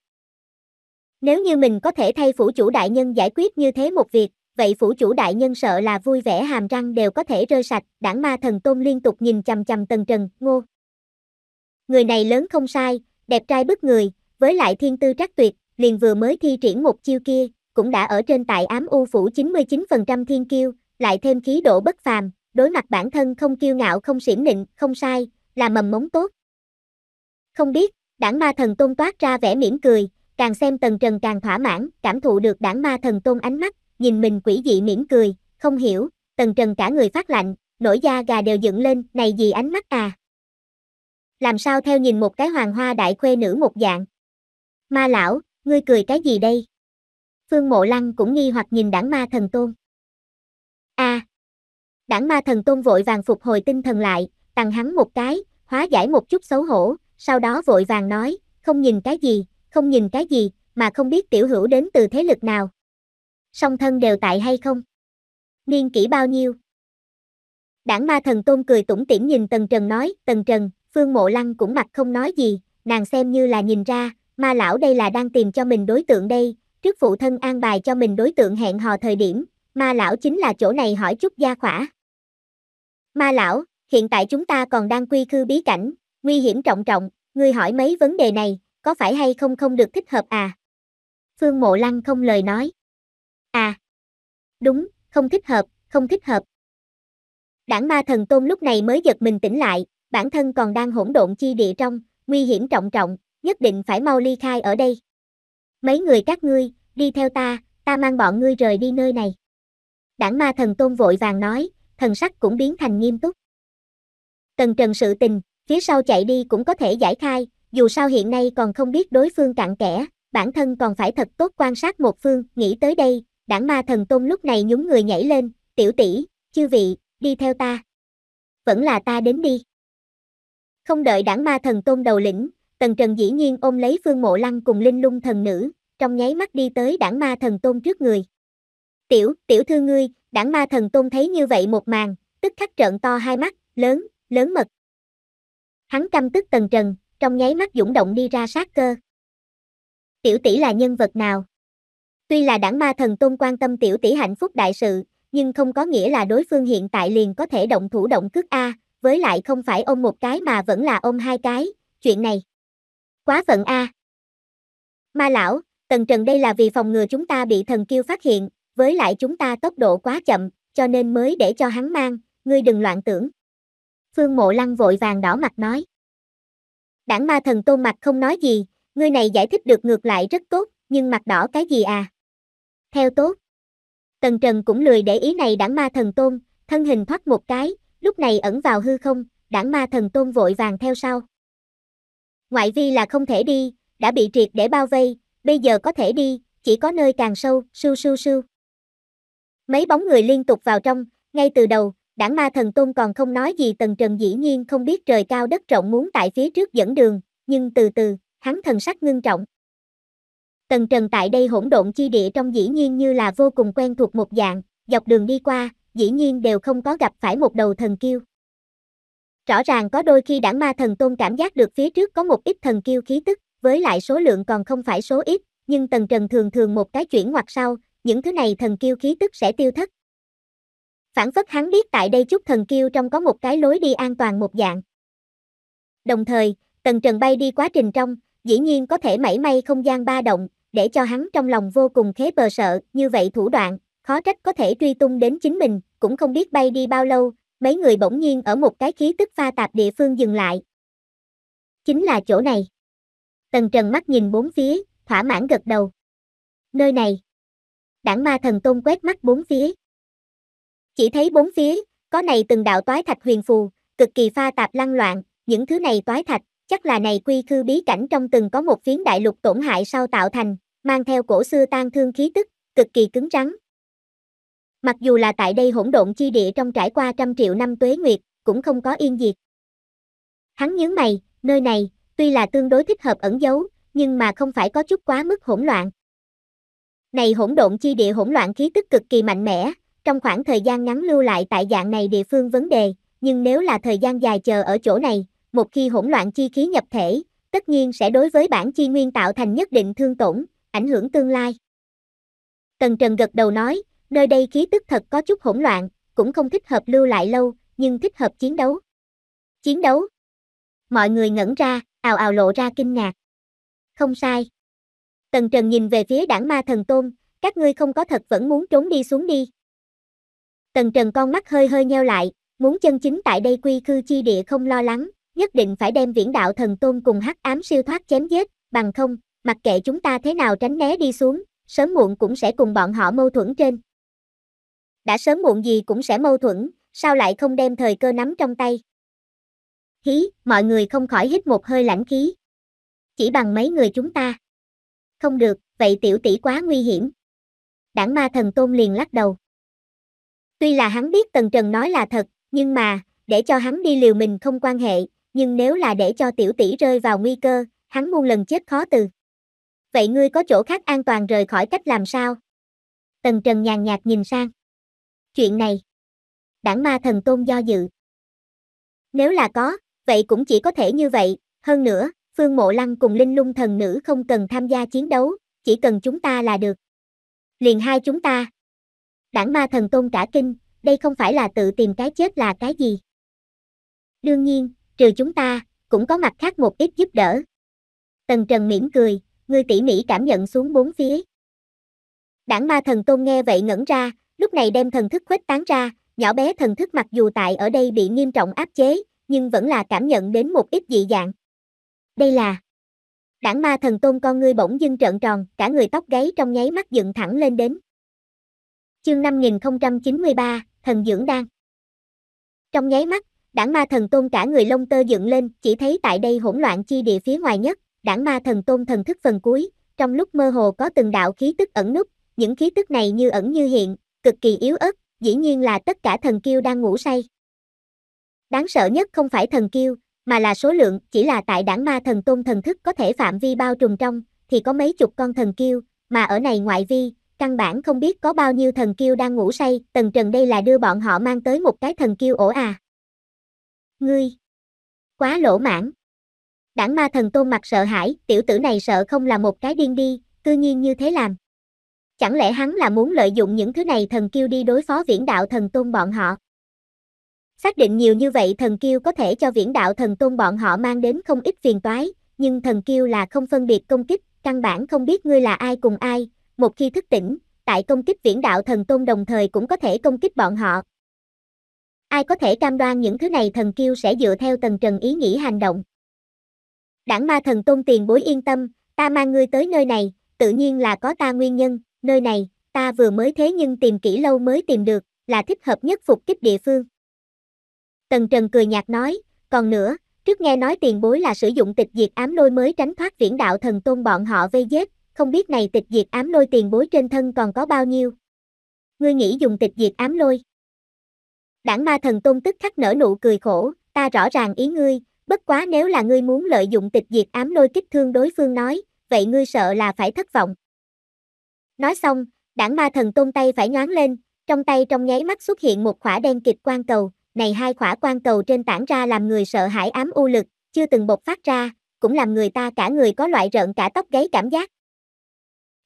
Nếu như mình có thể thay phủ chủ đại nhân giải quyết như thế một việc, vậy phủ chủ đại nhân sợ là vui vẻ hàm răng đều có thể rơi sạch, đảng ma thần tôn liên tục nhìn chầm chầm tần trần, ngô. Người này lớn không sai, đẹp trai bức người, với lại thiên tư trắc tuyệt, liền vừa mới thi triển một chiêu kia, cũng đã ở trên tại ám u phủ 99% thiên kiêu, lại thêm khí độ bất phàm, đối mặt bản thân không kiêu ngạo không xỉm nịnh, không sai, là mầm móng tốt. Không biết, đảng ma thần tôn toát ra vẻ mỉm cười, càng xem tần trần càng thỏa mãn, cảm thụ được đảng ma thần tôn ánh mắt, nhìn mình quỷ dị mỉm cười, không hiểu, tần trần cả người phát lạnh, nổi da gà đều dựng lên, này gì ánh mắt à. Làm sao theo nhìn một cái hoàng hoa đại khuê nữ một dạng. Ma lão, ngươi cười cái gì đây? Phương Mộ Lăng cũng nghi hoặc nhìn đảng ma thần tôn. a à, đảng ma thần tôn vội vàng phục hồi tinh thần lại, tặng hắn một cái, hóa giải một chút xấu hổ, sau đó vội vàng nói, không nhìn cái gì, không nhìn cái gì, mà không biết tiểu hữu đến từ thế lực nào song thân đều tại hay không? Niên kỷ bao nhiêu? Đảng ma thần tôn cười tủm tỉm nhìn Tần Trần nói, Tần Trần, Phương Mộ Lăng cũng mặt không nói gì, nàng xem như là nhìn ra, ma lão đây là đang tìm cho mình đối tượng đây, trước phụ thân an bài cho mình đối tượng hẹn hò thời điểm, ma lão chính là chỗ này hỏi chút gia khỏa. Ma lão, hiện tại chúng ta còn đang quy khư bí cảnh, nguy hiểm trọng trọng, ngươi hỏi mấy vấn đề này, có phải hay không không được thích hợp à? Phương Mộ Lăng không lời nói. À, đúng, không thích hợp, không thích hợp. Đảng ma thần tôn lúc này mới giật mình tỉnh lại, bản thân còn đang hỗn độn chi địa trong, nguy hiểm trọng trọng, nhất định phải mau ly khai ở đây. Mấy người các ngươi, đi theo ta, ta mang bọn ngươi rời đi nơi này. Đảng ma thần tôn vội vàng nói, thần sắc cũng biến thành nghiêm túc. Tần trần sự tình, phía sau chạy đi cũng có thể giải khai, dù sao hiện nay còn không biết đối phương cặn kẽ, bản thân còn phải thật tốt quan sát một phương, nghĩ tới đây, đảng ma thần tôn lúc này nhún người nhảy lên, tiểu tỷ, chư vị, đi theo ta. Vẫn là ta đến đi. Không đợi đảng ma thần tôn đầu lĩnh, tần trần dĩ nhiên ôm lấy phương mộ lăng cùng linh lung thần nữ, trong nháy mắt đi tới đảng ma thần tôn trước người. Tiểu, tiểu thư ngươi, đảng ma thần tôn thấy như vậy một màn, tức khắc trợn to hai mắt, lớn, lớn mật. Hắn căm tức tần trần, trong nháy mắt dũng động đi ra sát cơ. Tiểu tỷ là nhân vật nào? Tuy là đảng ma thần tôn quan tâm tiểu tỷ hạnh phúc đại sự, nhưng không có nghĩa là đối phương hiện tại liền có thể động thủ động cước A, với lại không phải ôm một cái mà vẫn là ôm hai cái, chuyện này. Quá phận A. Ma lão, tần trần đây là vì phòng ngừa chúng ta bị thần kiêu phát hiện, với lại chúng ta tốc độ quá chậm, cho nên mới để cho hắn mang, ngươi đừng loạn tưởng. Phương mộ lăng vội vàng đỏ mặt nói. Đảng ma thần tôn mặt không nói gì, ngươi này giải thích được ngược lại rất tốt, nhưng mặt đỏ cái gì à? theo tốt. Tần Trần cũng lười để ý này đảng ma thần tôn, thân hình thoát một cái, lúc này ẩn vào hư không, đảng ma thần tôn vội vàng theo sau. Ngoại vi là không thể đi, đã bị triệt để bao vây, bây giờ có thể đi, chỉ có nơi càng sâu, su su su. Mấy bóng người liên tục vào trong, ngay từ đầu, đảng ma thần tôn còn không nói gì tần trần dĩ nhiên không biết trời cao đất rộng muốn tại phía trước dẫn đường, nhưng từ từ, hắn thần sắc ngưng trọng. Tần Trần tại đây hỗn độn chi địa trong dĩ nhiên như là vô cùng quen thuộc một dạng, dọc đường đi qua, dĩ nhiên đều không có gặp phải một đầu thần kiêu. Rõ ràng có đôi khi đảng ma thần tôn cảm giác được phía trước có một ít thần kiêu khí tức, với lại số lượng còn không phải số ít, nhưng Tần Trần thường thường một cái chuyển hoặc sau, những thứ này thần kiêu khí tức sẽ tiêu thất. Phản phất hắn biết tại đây chút thần kiêu trong có một cái lối đi an toàn một dạng. Đồng thời, Tần Trần bay đi quá trình trong, dĩ nhiên có thể mảy may không gian ba động, để cho hắn trong lòng vô cùng khế bờ sợ, như vậy thủ đoạn, khó trách có thể truy tung đến chính mình, cũng không biết bay đi bao lâu, mấy người bỗng nhiên ở một cái khí tức pha tạp địa phương dừng lại. Chính là chỗ này. Tần Trần mắt nhìn bốn phía, thỏa mãn gật đầu. Nơi này. Đảng ma thần tôn quét mắt bốn phía. Chỉ thấy bốn phía, có này từng đạo toái thạch huyền phù, cực kỳ pha tạp lăng loạn, những thứ này toái thạch, chắc là này quy khư bí cảnh trong từng có một phiến đại lục tổn hại sau tạo thành, mang theo cổ xưa tan thương khí tức, cực kỳ cứng rắn. Mặc dù là tại đây hỗn độn chi địa trong trải qua trăm triệu năm tuế nguyệt, cũng không có yên diệt. Hắn nhớ mày, nơi này, tuy là tương đối thích hợp ẩn giấu, nhưng mà không phải có chút quá mức hỗn loạn. Này hỗn độn chi địa hỗn loạn khí tức cực kỳ mạnh mẽ, trong khoảng thời gian ngắn lưu lại tại dạng này địa phương vấn đề, nhưng nếu là thời gian dài chờ ở chỗ này, một khi hỗn loạn chi khí nhập thể, tất nhiên sẽ đối với bản chi nguyên tạo thành nhất định thương tổn, ảnh hưởng tương lai. Tần Trần gật đầu nói, nơi đây khí tức thật có chút hỗn loạn, cũng không thích hợp lưu lại lâu, nhưng thích hợp chiến đấu. Chiến đấu. Mọi người ngẩn ra, ào ào lộ ra kinh ngạc. Không sai. Tần Trần nhìn về phía đảng ma thần tôn, các ngươi không có thật vẫn muốn trốn đi xuống đi. Tần Trần con mắt hơi hơi nheo lại, muốn chân chính tại đây quy cư chi địa không lo lắng, nhất định phải đem viễn đạo thần tôn cùng hắc ám siêu thoát chém giết, bằng không, mặc kệ chúng ta thế nào tránh né đi xuống, sớm muộn cũng sẽ cùng bọn họ mâu thuẫn trên. Đã sớm muộn gì cũng sẽ mâu thuẫn, sao lại không đem thời cơ nắm trong tay. Hí, mọi người không khỏi hít một hơi lãnh khí. Chỉ bằng mấy người chúng ta. Không được, vậy tiểu tỷ quá nguy hiểm. Đảng ma thần tôn liền lắc đầu. Tuy là hắn biết Tần Trần nói là thật, nhưng mà, để cho hắn đi liều mình không quan hệ, nhưng nếu là để cho tiểu tỷ rơi vào nguy cơ, hắn muôn lần chết khó từ. Vậy ngươi có chỗ khác an toàn rời khỏi cách làm sao? Tần Trần nhàn nhạt nhìn sang. Chuyện này, đảng ma thần tôn do dự. Nếu là có, vậy cũng chỉ có thể như vậy, hơn nữa, Phương Mộ Lăng cùng Linh Lung thần nữ không cần tham gia chiến đấu, chỉ cần chúng ta là được. Liền hai chúng ta. Đảng ma thần tôn cả kinh, đây không phải là tự tìm cái chết là cái gì. Đương nhiên, trừ chúng ta, cũng có mặt khác một ít giúp đỡ. Tần Trần mỉm cười, người tỉ mỉ cảm nhận xuống bốn phía. Đảng ma thần tôn nghe vậy ngẩn ra, lúc này đem thần thức khuếch tán ra, nhỏ bé thần thức mặc dù tại ở đây bị nghiêm trọng áp chế, nhưng vẫn là cảm nhận đến một ít dị dạng. Đây là Đảng ma thần tôn con ngươi bỗng dưng trợn tròn, cả người tóc gáy trong nháy mắt dựng thẳng lên đến. Chương 5093, thần dưỡng đan. Trong nháy mắt, Đảng ma thần tôn cả người lông tơ dựng lên, chỉ thấy tại đây hỗn loạn chi địa phía ngoài nhất, đảng ma thần tôn thần thức phần cuối, trong lúc mơ hồ có từng đạo khí tức ẩn núp những khí tức này như ẩn như hiện, cực kỳ yếu ớt, dĩ nhiên là tất cả thần kiêu đang ngủ say. Đáng sợ nhất không phải thần kiêu, mà là số lượng, chỉ là tại đảng ma thần tôn thần thức có thể phạm vi bao trùm trong, thì có mấy chục con thần kiêu, mà ở này ngoại vi, căn bản không biết có bao nhiêu thần kiêu đang ngủ say, tần trần đây là đưa bọn họ mang tới một cái thần kiêu ổ à ngươi. Quá lỗ mãn. Đảng ma thần tôn mặt sợ hãi, tiểu tử này sợ không là một cái điên đi, cư nhiên như thế làm. Chẳng lẽ hắn là muốn lợi dụng những thứ này thần kiêu đi đối phó viễn đạo thần tôn bọn họ? Xác định nhiều như vậy thần kiêu có thể cho viễn đạo thần tôn bọn họ mang đến không ít phiền toái, nhưng thần kiêu là không phân biệt công kích, căn bản không biết ngươi là ai cùng ai, một khi thức tỉnh, tại công kích viễn đạo thần tôn đồng thời cũng có thể công kích bọn họ, ai có thể cam đoan những thứ này thần kiêu sẽ dựa theo tần trần ý nghĩ hành động. Đảng ma thần tôn tiền bối yên tâm, ta mang ngươi tới nơi này, tự nhiên là có ta nguyên nhân, nơi này, ta vừa mới thế nhưng tìm kỹ lâu mới tìm được, là thích hợp nhất phục kích địa phương. Tần Trần cười nhạt nói, còn nữa, trước nghe nói tiền bối là sử dụng tịch diệt ám lôi mới tránh thoát viễn đạo thần tôn bọn họ vây giết, không biết này tịch diệt ám lôi tiền bối trên thân còn có bao nhiêu. Ngươi nghĩ dùng tịch diệt ám lôi. Đảng ma thần tôn tức khắc nở nụ cười khổ, ta rõ ràng ý ngươi, bất quá nếu là ngươi muốn lợi dụng tịch diệt ám lôi kích thương đối phương nói, vậy ngươi sợ là phải thất vọng. Nói xong, đảng ma thần tôn tay phải nhoáng lên, trong tay trong nháy mắt xuất hiện một khỏa đen kịch quan cầu, này hai khỏa quan cầu trên tản ra làm người sợ hãi ám u lực, chưa từng bộc phát ra, cũng làm người ta cả người có loại rợn cả tóc gáy cảm giác.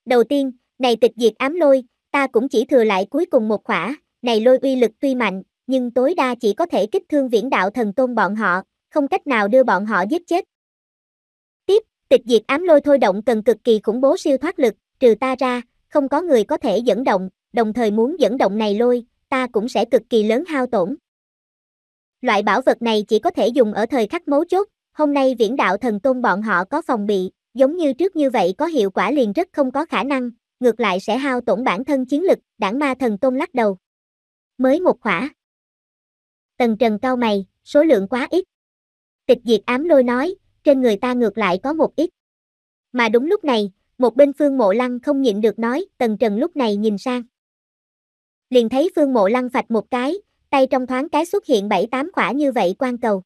Đầu tiên, này tịch diệt ám lôi, ta cũng chỉ thừa lại cuối cùng một khỏa, này lôi uy lực tuy mạnh, nhưng tối đa chỉ có thể kích thương viễn đạo thần tôn bọn họ, không cách nào đưa bọn họ giết chết. Tiếp, tịch diệt ám lôi thôi động cần cực kỳ khủng bố siêu thoát lực, trừ ta ra, không có người có thể dẫn động, đồng thời muốn dẫn động này lôi, ta cũng sẽ cực kỳ lớn hao tổn. Loại bảo vật này chỉ có thể dùng ở thời khắc mấu chốt, hôm nay viễn đạo thần tôn bọn họ có phòng bị, giống như trước như vậy có hiệu quả liền rất không có khả năng, ngược lại sẽ hao tổn bản thân chiến lực, đảng ma thần tôn lắc đầu. Mới một khỏa. Tần Trần cao mày, số lượng quá ít. Tịch diệt ám lôi nói, trên người ta ngược lại có một ít. Mà đúng lúc này, một bên Phương Mộ Lăng không nhịn được nói, Tần Trần lúc này nhìn sang. Liền thấy Phương Mộ Lăng phạch một cái, tay trong thoáng cái xuất hiện bảy tám khỏa như vậy quan cầu.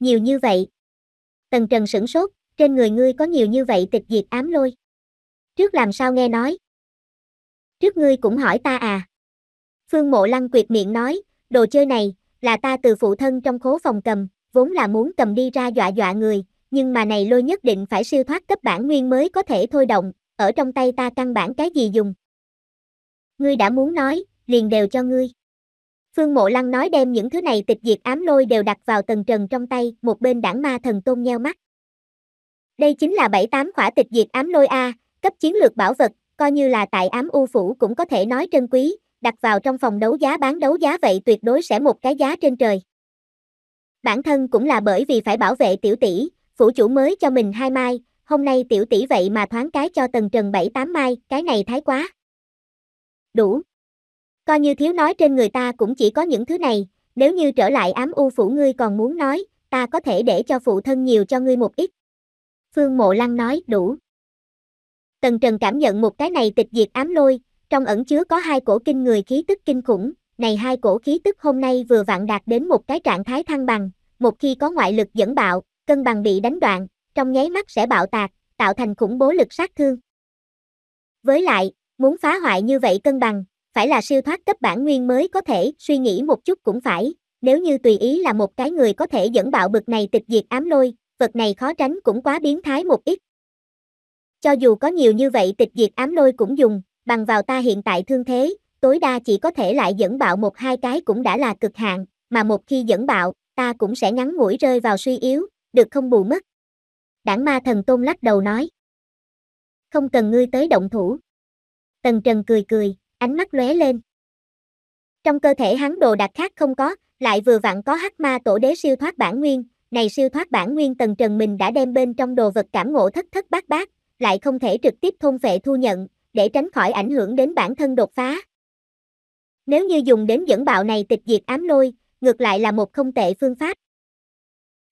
Nhiều như vậy. Tần Trần sửng sốt, trên người ngươi có nhiều như vậy tịch diệt ám lôi. Trước làm sao nghe nói? Trước ngươi cũng hỏi ta à? Phương Mộ Lăng quyệt miệng nói, đồ chơi này, là ta từ phụ thân trong khố phòng cầm, vốn là muốn cầm đi ra dọa dọa người, nhưng mà này lôi nhất định phải siêu thoát cấp bản nguyên mới có thể thôi động, ở trong tay ta căn bản cái gì dùng. Ngươi đã muốn nói, liền đều cho ngươi. Phương Mộ Lăng nói đem những thứ này tịch diệt ám lôi đều đặt vào tầng trần trong tay, một bên đảng ma thần tôn nheo mắt. Đây chính là bảy tám khỏa tịch diệt ám lôi A, cấp chiến lược bảo vật, coi như là tại ám u phủ cũng có thể nói trân quý, đặt vào trong phòng đấu giá bán đấu giá vậy tuyệt đối sẽ một cái giá trên trời. Bản thân cũng là bởi vì phải bảo vệ tiểu tỷ, phủ chủ mới cho mình hai mai, hôm nay tiểu tỷ vậy mà thoáng cái cho tần trần bảy tám mai, cái này thái quá. Đủ. Coi như thiếu nói trên người ta cũng chỉ có những thứ này, nếu như trở lại ám u phủ ngươi còn muốn nói, ta có thể để cho phụ thân nhiều cho ngươi một ít. Phương Mộ Lăng nói đủ. Tần Trần cảm nhận một cái này tịch diệt ám lôi, trong ẩn chứa có hai cổ kinh người khí tức kinh khủng, này hai cổ khí tức hôm nay vừa vặn đạt đến một cái trạng thái thăng bằng, một khi có ngoại lực dẫn bạo, cân bằng bị đánh đoạn, trong nháy mắt sẽ bạo tạc, tạo thành khủng bố lực sát thương. Với lại, muốn phá hoại như vậy cân bằng, phải là siêu thoát cấp bản nguyên mới có thể, suy nghĩ một chút cũng phải, nếu như tùy ý là một cái người có thể dẫn bạo bực này tịch diệt ám lôi, vật này khó tránh cũng quá biến thái một ít. Cho dù có nhiều như vậy tịch diệt ám lôi cũng dùng, bằng vào ta hiện tại thương thế, tối đa chỉ có thể lại dẫn bạo một hai cái cũng đã là cực hạn, mà một khi dẫn bạo, ta cũng sẽ ngắn ngủi rơi vào suy yếu, được không bù mất. Đảng ma thần tôn lắc đầu nói. Không cần ngươi tới động thủ. Tần Trần cười cười, ánh mắt lóe lên. Trong cơ thể hắn đồ đạc khác không có, lại vừa vặn có hắc ma tổ đế siêu thoát bản nguyên, này siêu thoát bản nguyên Tần Trần mình đã đem bên trong đồ vật cảm ngộ thất thất bát bát, lại không thể trực tiếp thôn vệ thu nhận, để tránh khỏi ảnh hưởng đến bản thân đột phá. Nếu như dùng đến dẫn bạo này tịch diệt ám lôi, ngược lại là một không tệ phương pháp.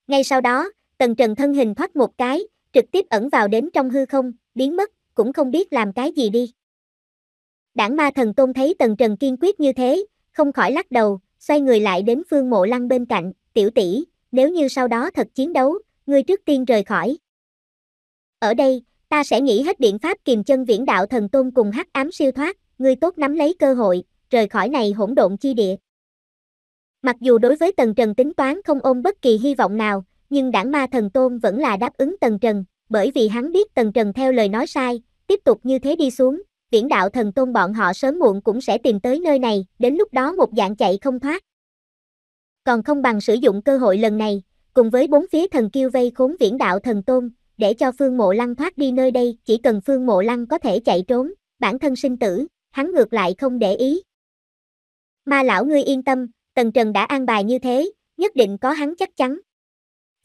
Ngay sau đó, Tần Trần thân hình thoát một cái, trực tiếp ẩn vào đến trong hư không, biến mất, cũng không biết làm cái gì đi. Đảng ma thần tôn thấy Tần Trần kiên quyết như thế, không khỏi lắc đầu, xoay người lại đến phương mộ lăng bên cạnh, tiểu tỷ, nếu như sau đó thật chiến đấu, ngươi trước tiên rời khỏi. Ở đây, ta sẽ nghĩ hết biện pháp kìm chân viễn đạo thần tôn cùng hắc ám siêu thoát, ngươi tốt nắm lấy cơ hội, rời khỏi này hỗn độn chi địa. Mặc dù đối với Tần Trần tính toán không ôm bất kỳ hy vọng nào, nhưng đảng ma thần tôn vẫn là đáp ứng Tần Trần, bởi vì hắn biết Tần Trần theo lời nói sai, tiếp tục như thế đi xuống, viễn đạo thần tôn bọn họ sớm muộn cũng sẽ tìm tới nơi này, đến lúc đó một dạng chạy không thoát. Còn không bằng sử dụng cơ hội lần này, cùng với bốn phía thần kiêu vây khốn viễn đạo thần tôn, để cho Phương Mộ Lăng thoát đi nơi đây, chỉ cần Phương Mộ Lăng có thể chạy trốn, bản thân sinh tử, hắn ngược lại không để ý. Ma lão ngươi yên tâm, Tần Trần đã an bài như thế, nhất định có hắn chắc chắn.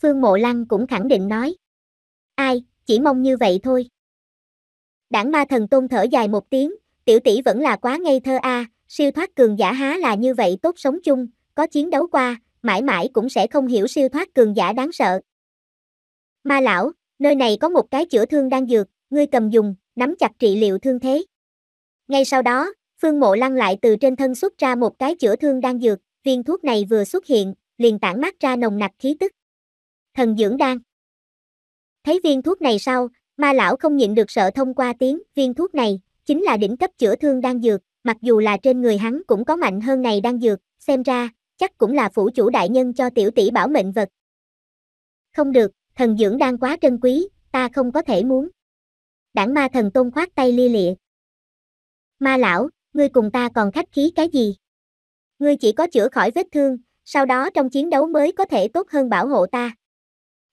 Phương Mộ Lăng cũng khẳng định nói. Ai, chỉ mong như vậy thôi. Đảng ma thần tôn thở dài một tiếng, tiểu tỷ vẫn là quá ngây thơ a, siêu thoát cường giả há là như vậy tốt sống chung, có chiến đấu qua, mãi mãi cũng sẽ không hiểu siêu thoát cường giả đáng sợ. Ma lão, Nơi này có một cái chữa thương đang dược, ngươi cầm dùng, nắm chặt trị liệu thương thế. Ngay sau đó, Phương Mộ Lăng lại từ trên thân xuất ra một cái chữa thương đang dược, viên thuốc này vừa xuất hiện, liền tản mát ra nồng nặc khí tức. Thần dưỡng đan. Thấy viên thuốc này sau, ma lão không nhịn được sợ thông qua tiếng, viên thuốc này chính là đỉnh cấp chữa thương đang dược, mặc dù là trên người hắn cũng có mạnh hơn này đang dược, xem ra chắc cũng là phủ chủ đại nhân cho tiểu tỷ bảo mệnh vật. Không được, thần dưỡng đang quá trân quý, ta không có thể muốn. Đảng ma thần tôn khoát tay lia lịa. Ma lão, ngươi cùng ta còn khách khí cái gì? Ngươi chỉ có chữa khỏi vết thương, sau đó trong chiến đấu mới có thể tốt hơn bảo hộ ta.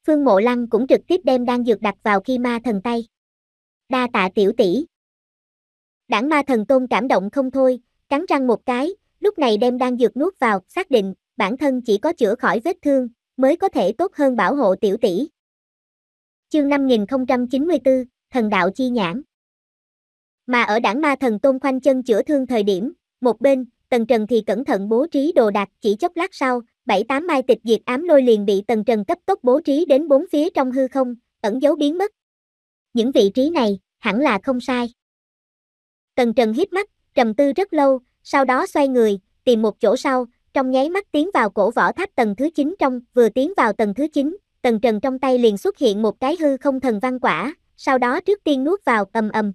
Phương Mộ Lăng cũng trực tiếp đem đan dược đặt vào khi ma thần tay. Đa tạ tiểu tỷ. Đảng ma thần tôn cảm động không thôi, cắn răng một cái, lúc này đem đan dược nuốt vào, xác định, bản thân chỉ có chữa khỏi vết thương, mới có thể tốt hơn bảo hộ tiểu tỷ. Chương 5094, Thần đạo chi nhãn. Mà ở đảng ma thần tôn khoanh chân chữa thương thời điểm, một bên, Tần Trần thì cẩn thận bố trí đồ đạc chỉ chốc lát sau, bảy tám mai tịch diệt ám lôi liền bị Tần Trần cấp tốc bố trí đến bốn phía trong hư không, ẩn dấu biến mất. Những vị trí này, hẳn là không sai. Tần Trần hít mắt, trầm tư rất lâu, sau đó xoay người, tìm một chỗ sau, trong nháy mắt tiến vào cổ võ tháp tầng thứ 9 trong, vừa tiến vào tầng thứ 9, tầng trần trong tay liền xuất hiện một cái hư không thần văn quả, sau đó trước tiên nuốt vào ầm ầm.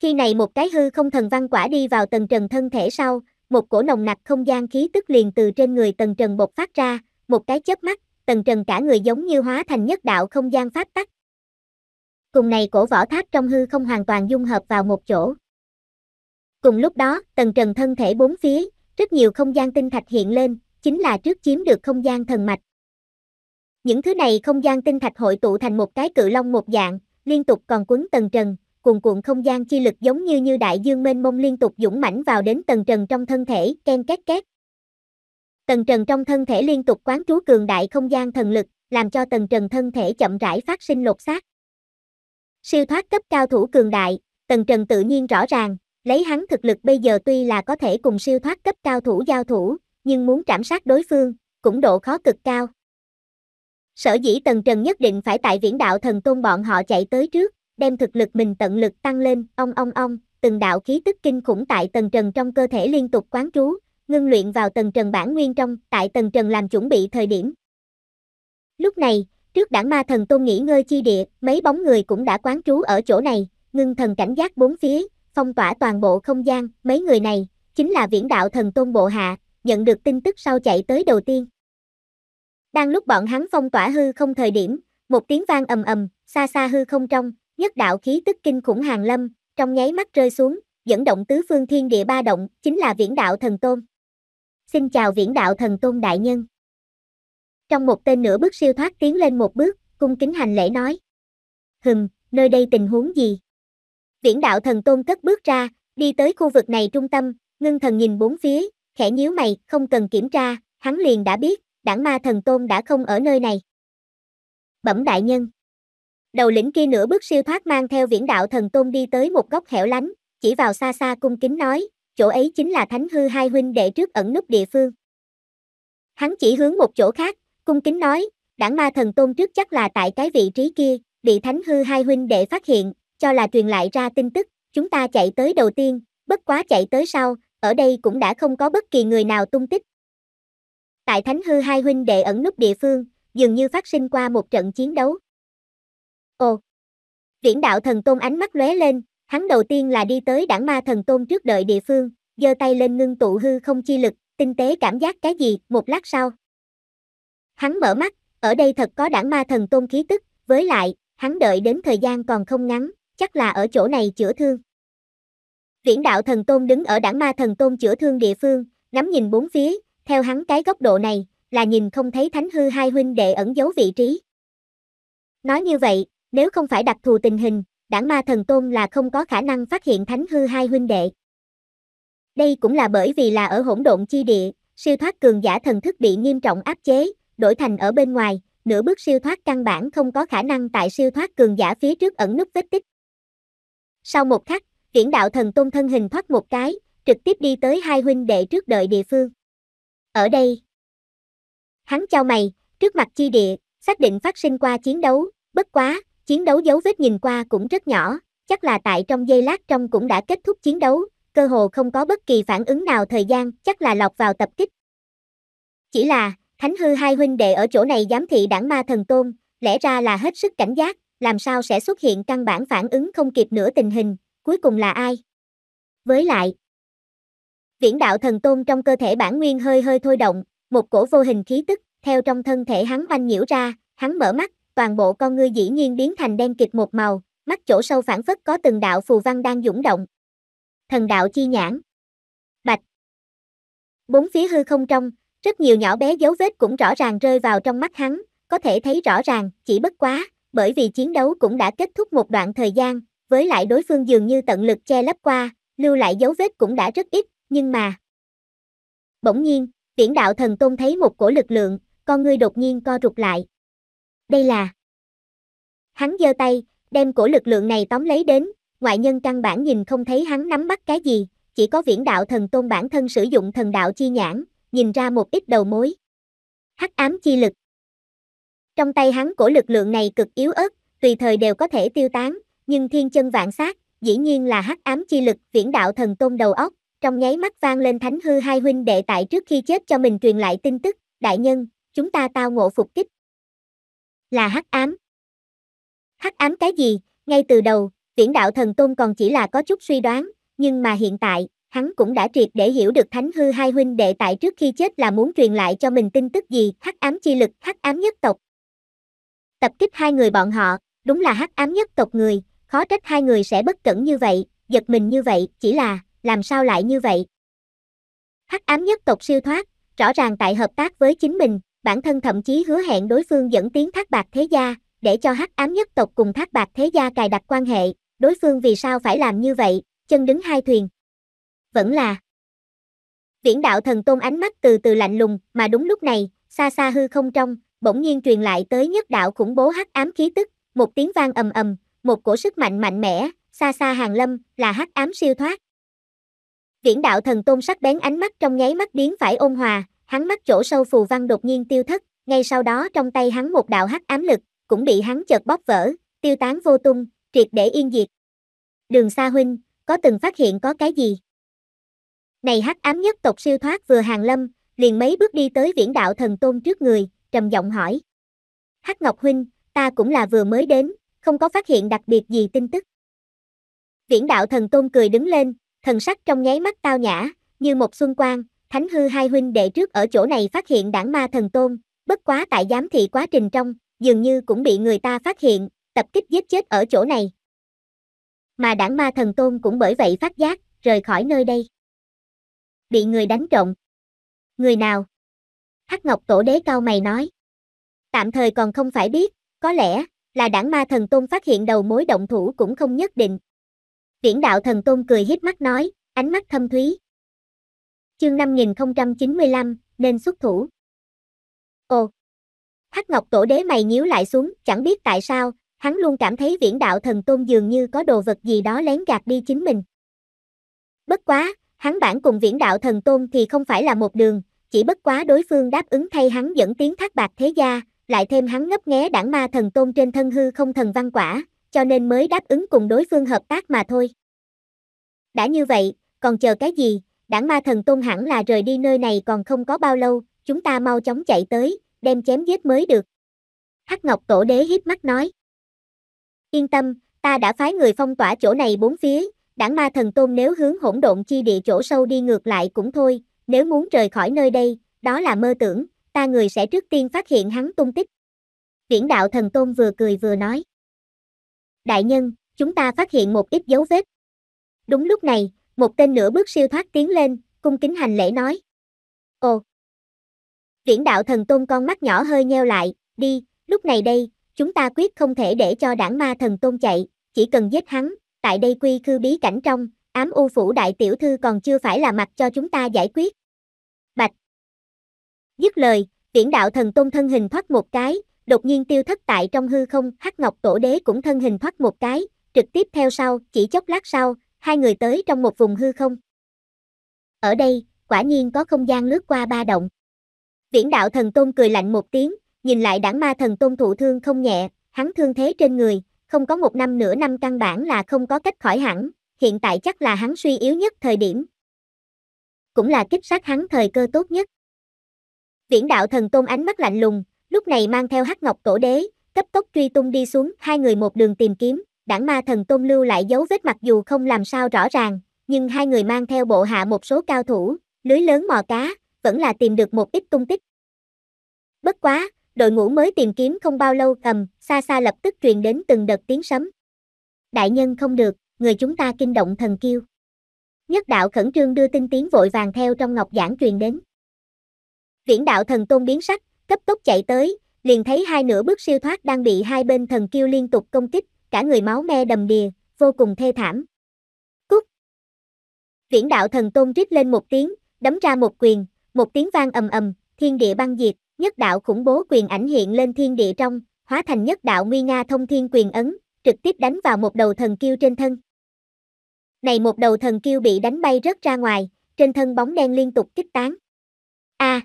Khi này một cái hư không thần văn quả đi vào tầng trần thân thể sau, một cổ nồng nặc không gian khí tức liền từ trên người tầng trần bộc phát ra, một cái chớp mắt, tầng trần cả người giống như hóa thành nhất đạo không gian pháp tắc. Cùng này cổ võ tháp trong hư không hoàn toàn dung hợp vào một chỗ. Cùng lúc đó, tầng trần thân thể bốn phía, rất nhiều không gian tinh thạch hiện lên, chính là trước chiếm được không gian thần mạch. Những thứ này không gian tinh thạch hội tụ thành một cái cự long một dạng, liên tục còn quấn tầng trần, cuồn cuộn không gian chi lực giống như như đại dương mênh mông liên tục dũng mãnh vào đến tầng trần trong thân thể, ken két két. Tầng trần trong thân thể liên tục quán trú cường đại không gian thần lực, làm cho tầng trần thân thể chậm rãi phát sinh lột xác. Siêu thoát cấp cao thủ cường đại, tầng trần tự nhiên rõ ràng, lấy hắn thực lực bây giờ tuy là có thể cùng siêu thoát cấp cao thủ giao thủ, nhưng muốn trảm sát đối phương, cũng độ khó cực cao. Sở dĩ Tần Trần nhất định phải tại viễn đạo thần tôn bọn họ chạy tới trước, đem thực lực mình tận lực tăng lên, ong ong ong, từng đạo khí tức kinh khủng tại Tần Trần trong cơ thể liên tục quán trú, ngưng luyện vào Tần Trần bản nguyên trong, tại Tần Trần làm chuẩn bị thời điểm. Lúc này, trước đảng ma thần tôn nghỉ ngơi chi địa, mấy bóng người cũng đã quán trú ở chỗ này, ngưng thần cảnh giác bốn phía, phong tỏa toàn bộ không gian, mấy người này, chính là viễn đạo thần tôn bộ hạ, nhận được tin tức sau chạy tới đầu tiên. Đang lúc bọn hắn phong tỏa hư không thời điểm, một tiếng vang ầm ầm, xa xa hư không trong, nhất đạo khí tức kinh khủng hàng lâm, trong nháy mắt rơi xuống, dẫn động tứ phương thiên địa ba động, chính là viễn đạo thần tôn. Xin chào viễn đạo thần tôn đại nhân. Trong một tên nửa bước siêu thoát tiến lên một bước, cung kính hành lễ nói. Hừm, nơi đây tình huống gì? Viễn đạo thần tôn cất bước ra, đi tới khu vực này trung tâm, ngưng thần nhìn bốn phía, khẽ nhíu mày, không cần kiểm tra, hắn liền đã biết, đảng ma thần tôn đã không ở nơi này. Bẩm đại nhân. Đầu lĩnh kia nửa bước siêu thoát mang theo viễn đạo thần tôn đi tới một góc hẻo lánh, chỉ vào xa xa cung kính nói, chỗ ấy chính là thánh hư hai huynh đệ trước ẩn núp địa phương. Hắn chỉ hướng một chỗ khác, cung kính nói, đảng ma thần tôn trước chắc là tại cái vị trí kia, bị thánh hư hai huynh đệ phát hiện, cho là truyền lại ra tin tức, chúng ta chạy tới đầu tiên, bất quá chạy tới sau, ở đây cũng đã không có bất kỳ người nào tung tích. Tại Thánh Hư hai huynh đệ ẩn nút địa phương, dường như phát sinh qua một trận chiến đấu. Ồ! Viễn đạo thần tôn ánh mắt lóe lên, hắn đầu tiên là đi tới đảng ma thần tôn trước đợi địa phương, giơ tay lên ngưng tụ hư không chi lực, tinh tế cảm giác cái gì, một lát sau. Hắn mở mắt, ở đây thật có đảng ma thần tôn khí tức, với lại, hắn đợi đến thời gian còn không ngắn, chắc là ở chỗ này chữa thương. Viễn đạo thần tôn đứng ở đảng ma thần tôn chữa thương địa phương, ngắm nhìn bốn phía, theo hắn cái góc độ này, là nhìn không thấy thánh hư hai huynh đệ ẩn giấu vị trí. Nói như vậy, nếu không phải đặc thù tình hình, đảng ma thần tôn là không có khả năng phát hiện thánh hư hai huynh đệ. Đây cũng là bởi vì là ở hỗn độn chi địa, siêu thoát cường giả thần thức bị nghiêm trọng áp chế, đổi thành ở bên ngoài, nửa bước siêu thoát căn bản không có khả năng tại siêu thoát cường giả phía trước ẩn nút vết tích. Sau một khắc, viễn đạo thần tôn thân hình thoát một cái, trực tiếp đi tới hai huynh đệ trước đợi địa phương. Ở đây, hắn trao mày, trước mặt chi địa, xác định phát sinh qua chiến đấu, bất quá, chiến đấu dấu vết nhìn qua cũng rất nhỏ, chắc là tại trong giây lát trong cũng đã kết thúc chiến đấu, cơ hồ không có bất kỳ phản ứng nào thời gian, chắc là lọc vào tập kích. Chỉ là, thánh hư hai huynh đệ ở chỗ này giám thị đảng ma thần tôn, lẽ ra là hết sức cảnh giác, làm sao sẽ xuất hiện căn bản phản ứng không kịp nữa tình hình, cuối cùng là ai? Với lại, viễn đạo thần tôn trong cơ thể bản nguyên hơi hơi thôi động, một cổ vô hình khí tức, theo trong thân thể hắn oanh nhiễu ra, hắn mở mắt, toàn bộ con ngươi dĩ nhiên biến thành đen kịch một màu, mắt chỗ sâu phản phất có từng đạo phù văn đang dũng động. Thần đạo chi nhãn. Bạch. Bốn phía hư không trong, rất nhiều nhỏ bé dấu vết cũng rõ ràng rơi vào trong mắt hắn, có thể thấy rõ ràng, chỉ bất quá, bởi vì chiến đấu cũng đã kết thúc một đoạn thời gian, với lại đối phương dường như tận lực che lấp qua, lưu lại dấu vết cũng đã rất ít, nhưng mà... Bỗng nhiên, viễn đạo thần tôn thấy một cổ lực lượng, con ngươi đột nhiên co rụt lại. Đây là... Hắn giơ tay, đem cổ lực lượng này tóm lấy đến, ngoại nhân căn bản nhìn không thấy hắn nắm bắt cái gì, chỉ có viễn đạo thần tôn bản thân sử dụng thần đạo chi nhãn, nhìn ra một ít đầu mối. Hắc ám chi lực. Trong tay hắn của lực lượng này cực yếu ớt, tùy thời đều có thể tiêu tán, nhưng thiên chân vạn sát, dĩ nhiên là hắc ám chi lực viễn đạo thần tôn đầu óc, trong nháy mắt vang lên thánh hư hai huynh đệ tại trước khi chết cho mình truyền lại tin tức, đại nhân, chúng ta tao ngộ phục kích. Là hắc ám. Hắc ám cái gì? Ngay từ đầu, viễn đạo thần tôn còn chỉ là có chút suy đoán, nhưng mà hiện tại, hắn cũng đã triệt để hiểu được thánh hư hai huynh đệ tại trước khi chết là muốn truyền lại cho mình tin tức gì, hắc ám chi lực, hắc ám nhất tộc, tập kích hai người bọn họ, đúng là hắc ám nhất tộc người, khó trách hai người sẽ bất cẩn như vậy, giật mình như vậy, chỉ là, làm sao lại như vậy? Hắc ám nhất tộc siêu thoát, rõ ràng tại hợp tác với chính mình, bản thân thậm chí hứa hẹn đối phương dẫn tiến thác bạc thế gia, để cho hắc ám nhất tộc cùng thác bạc thế gia cài đặt quan hệ, đối phương vì sao phải làm như vậy, chân đứng hai thuyền. Vẫn là Viễn đạo thần tôn ánh mắt từ từ lạnh lùng, mà đúng lúc này, xa xa hư không trong, bỗng nhiên truyền lại tới nhất đạo khủng bố hắc ám khí tức, một tiếng vang ầm ầm, một cổ sức mạnh mạnh mẽ, xa xa hàng lâm, là hắc ám siêu thoát. Viễn đạo thần tôn sắc bén ánh mắt trong nháy mắt biến phải ôn hòa, hắn mắt chỗ sâu phù văn đột nhiên tiêu thất, ngay sau đó trong tay hắn một đạo hắc ám lực, cũng bị hắn chợt bóp vỡ, tiêu tán vô tung, triệt để yên diệt. Đường xa huynh, có từng phát hiện có cái gì? Này hắc ám nhất tộc siêu thoát vừa hàng lâm, liền mấy bước đi tới viễn đạo thần tôn trước người, trầm giọng hỏi. Hắc Ngọc Huynh, ta cũng là vừa mới đến, không có phát hiện đặc biệt gì tin tức. Viễn đạo thần tôn cười đứng lên, thần sắc trong nháy mắt tao nhã, như một xuân quang, thánh hư hai huynh đệ trước ở chỗ này phát hiện đảng ma thần tôn, bất quá tại giám thị quá trình trong, dường như cũng bị người ta phát hiện, tập kích giết chết ở chỗ này. Mà đảng ma thần tôn cũng bởi vậy phát giác, rời khỏi nơi đây. Bị người đánh trộm. Người nào? Hắc Ngọc Tổ Đế cao mày nói. Tạm thời còn không phải biết, có lẽ là đảng ma thần tôn phát hiện đầu mối động thủ cũng không nhất định. Viễn đạo thần tôn cười hiếp mắt nói, ánh mắt thâm thúy. Chương 5095, nên xuất thủ. Ồ! Hắc Ngọc Tổ Đế mày nhíu lại xuống, chẳng biết tại sao, hắn luôn cảm thấy viễn đạo thần tôn dường như có đồ vật gì đó lén gạt đi chính mình. Bất quá, hắn bản cùng viễn đạo thần tôn thì không phải là một đường, chỉ bất quá đối phương đáp ứng thay hắn dẫn tiếng thác bạc thế gia, lại thêm hắn ngấp nghé đảng ma thần tôn trên thân hư không thần văn quả, cho nên mới đáp ứng cùng đối phương hợp tác mà thôi. Đã như vậy, còn chờ cái gì, đảng ma thần tôn hẳn là rời đi nơi này còn không có bao lâu, chúng ta mau chóng chạy tới, đem chém giết mới được. Hắc Ngọc Tổ Đế hít mắt nói. Yên tâm, ta đã phái người phong tỏa chỗ này bốn phía, đảng ma thần tôn nếu hướng hỗn độn chi địa chỗ sâu đi ngược lại cũng thôi, nếu muốn rời khỏi nơi đây, đó là mơ tưởng, ta người sẽ trước tiên phát hiện hắn tung tích. Viễn đạo thần tôn vừa cười vừa nói. Đại nhân, chúng ta phát hiện một ít dấu vết. Đúng lúc này, một tên nửa bước siêu thoát tiến lên, cung kính hành lễ nói. Ồ! Viễn đạo thần tôn con mắt nhỏ hơi nheo lại, đi, lúc này đây, chúng ta quyết không thể để cho đảng ma thần tôn chạy, chỉ cần giết hắn, tại đây quy khư bí cảnh trong, ám u phủ đại tiểu thư còn chưa phải là mặt cho chúng ta giải quyết. Bạch. Dứt lời, viễn đạo thần tôn thân hình thoát một cái, đột nhiên tiêu thất tại trong hư không, Hắc Ngọc Tổ Đế cũng thân hình thoát một cái, trực tiếp theo sau, chỉ chốc lát sau, hai người tới trong một vùng hư không. Ở đây, quả nhiên có không gian lướt qua ba động. Viễn đạo thần tôn cười lạnh một tiếng, nhìn lại đảng ma thần tôn thụ thương không nhẹ, hắn thương thế trên người, không có một năm nửa năm căn bản là không có cách khỏi hẳn, hiện tại chắc là hắn suy yếu nhất thời điểm, cũng là kích sát hắn thời cơ tốt nhất. Viễn đạo thần tôn ánh mắt lạnh lùng, lúc này mang theo hắc ngọc tổ đế, cấp tốc truy tung đi xuống, hai người một đường tìm kiếm, đảng ma thần tôn lưu lại dấu vết mặc dù không làm sao rõ ràng, nhưng hai người mang theo bộ hạ một số cao thủ, lưới lớn mò cá, vẫn là tìm được một ít tung tích. Bất quá, đội ngũ mới tìm kiếm không bao lâu cầm, xa xa lập tức truyền đến từng đợt tiếng sấm. Đại nhân không được, người chúng ta kinh động thần kiêu nhất đạo khẩn trương đưa tin tiếng vội vàng theo trong ngọc giảng truyền đến. Viễn đạo thần tôn biến sắc, cấp tốc chạy tới, liền thấy hai nửa bước siêu thoát đang bị hai bên thần kiêu liên tục công kích, cả người máu me đầm đìa, vô cùng thê thảm. Cút! Viễn đạo thần tôn rít lên một tiếng, đấm ra một quyền, một tiếng vang ầm ầm, thiên địa băng diệt, nhất đạo khủng bố quyền ảnh hiện lên thiên địa trong, hóa thành nhất đạo nguy nga thông thiên quyền ấn, trực tiếp đánh vào một đầu thần kiêu trên thân này một đầu thần kiêu bị đánh bay rớt ra ngoài, trên thân bóng đen liên tục kích tán. A. À.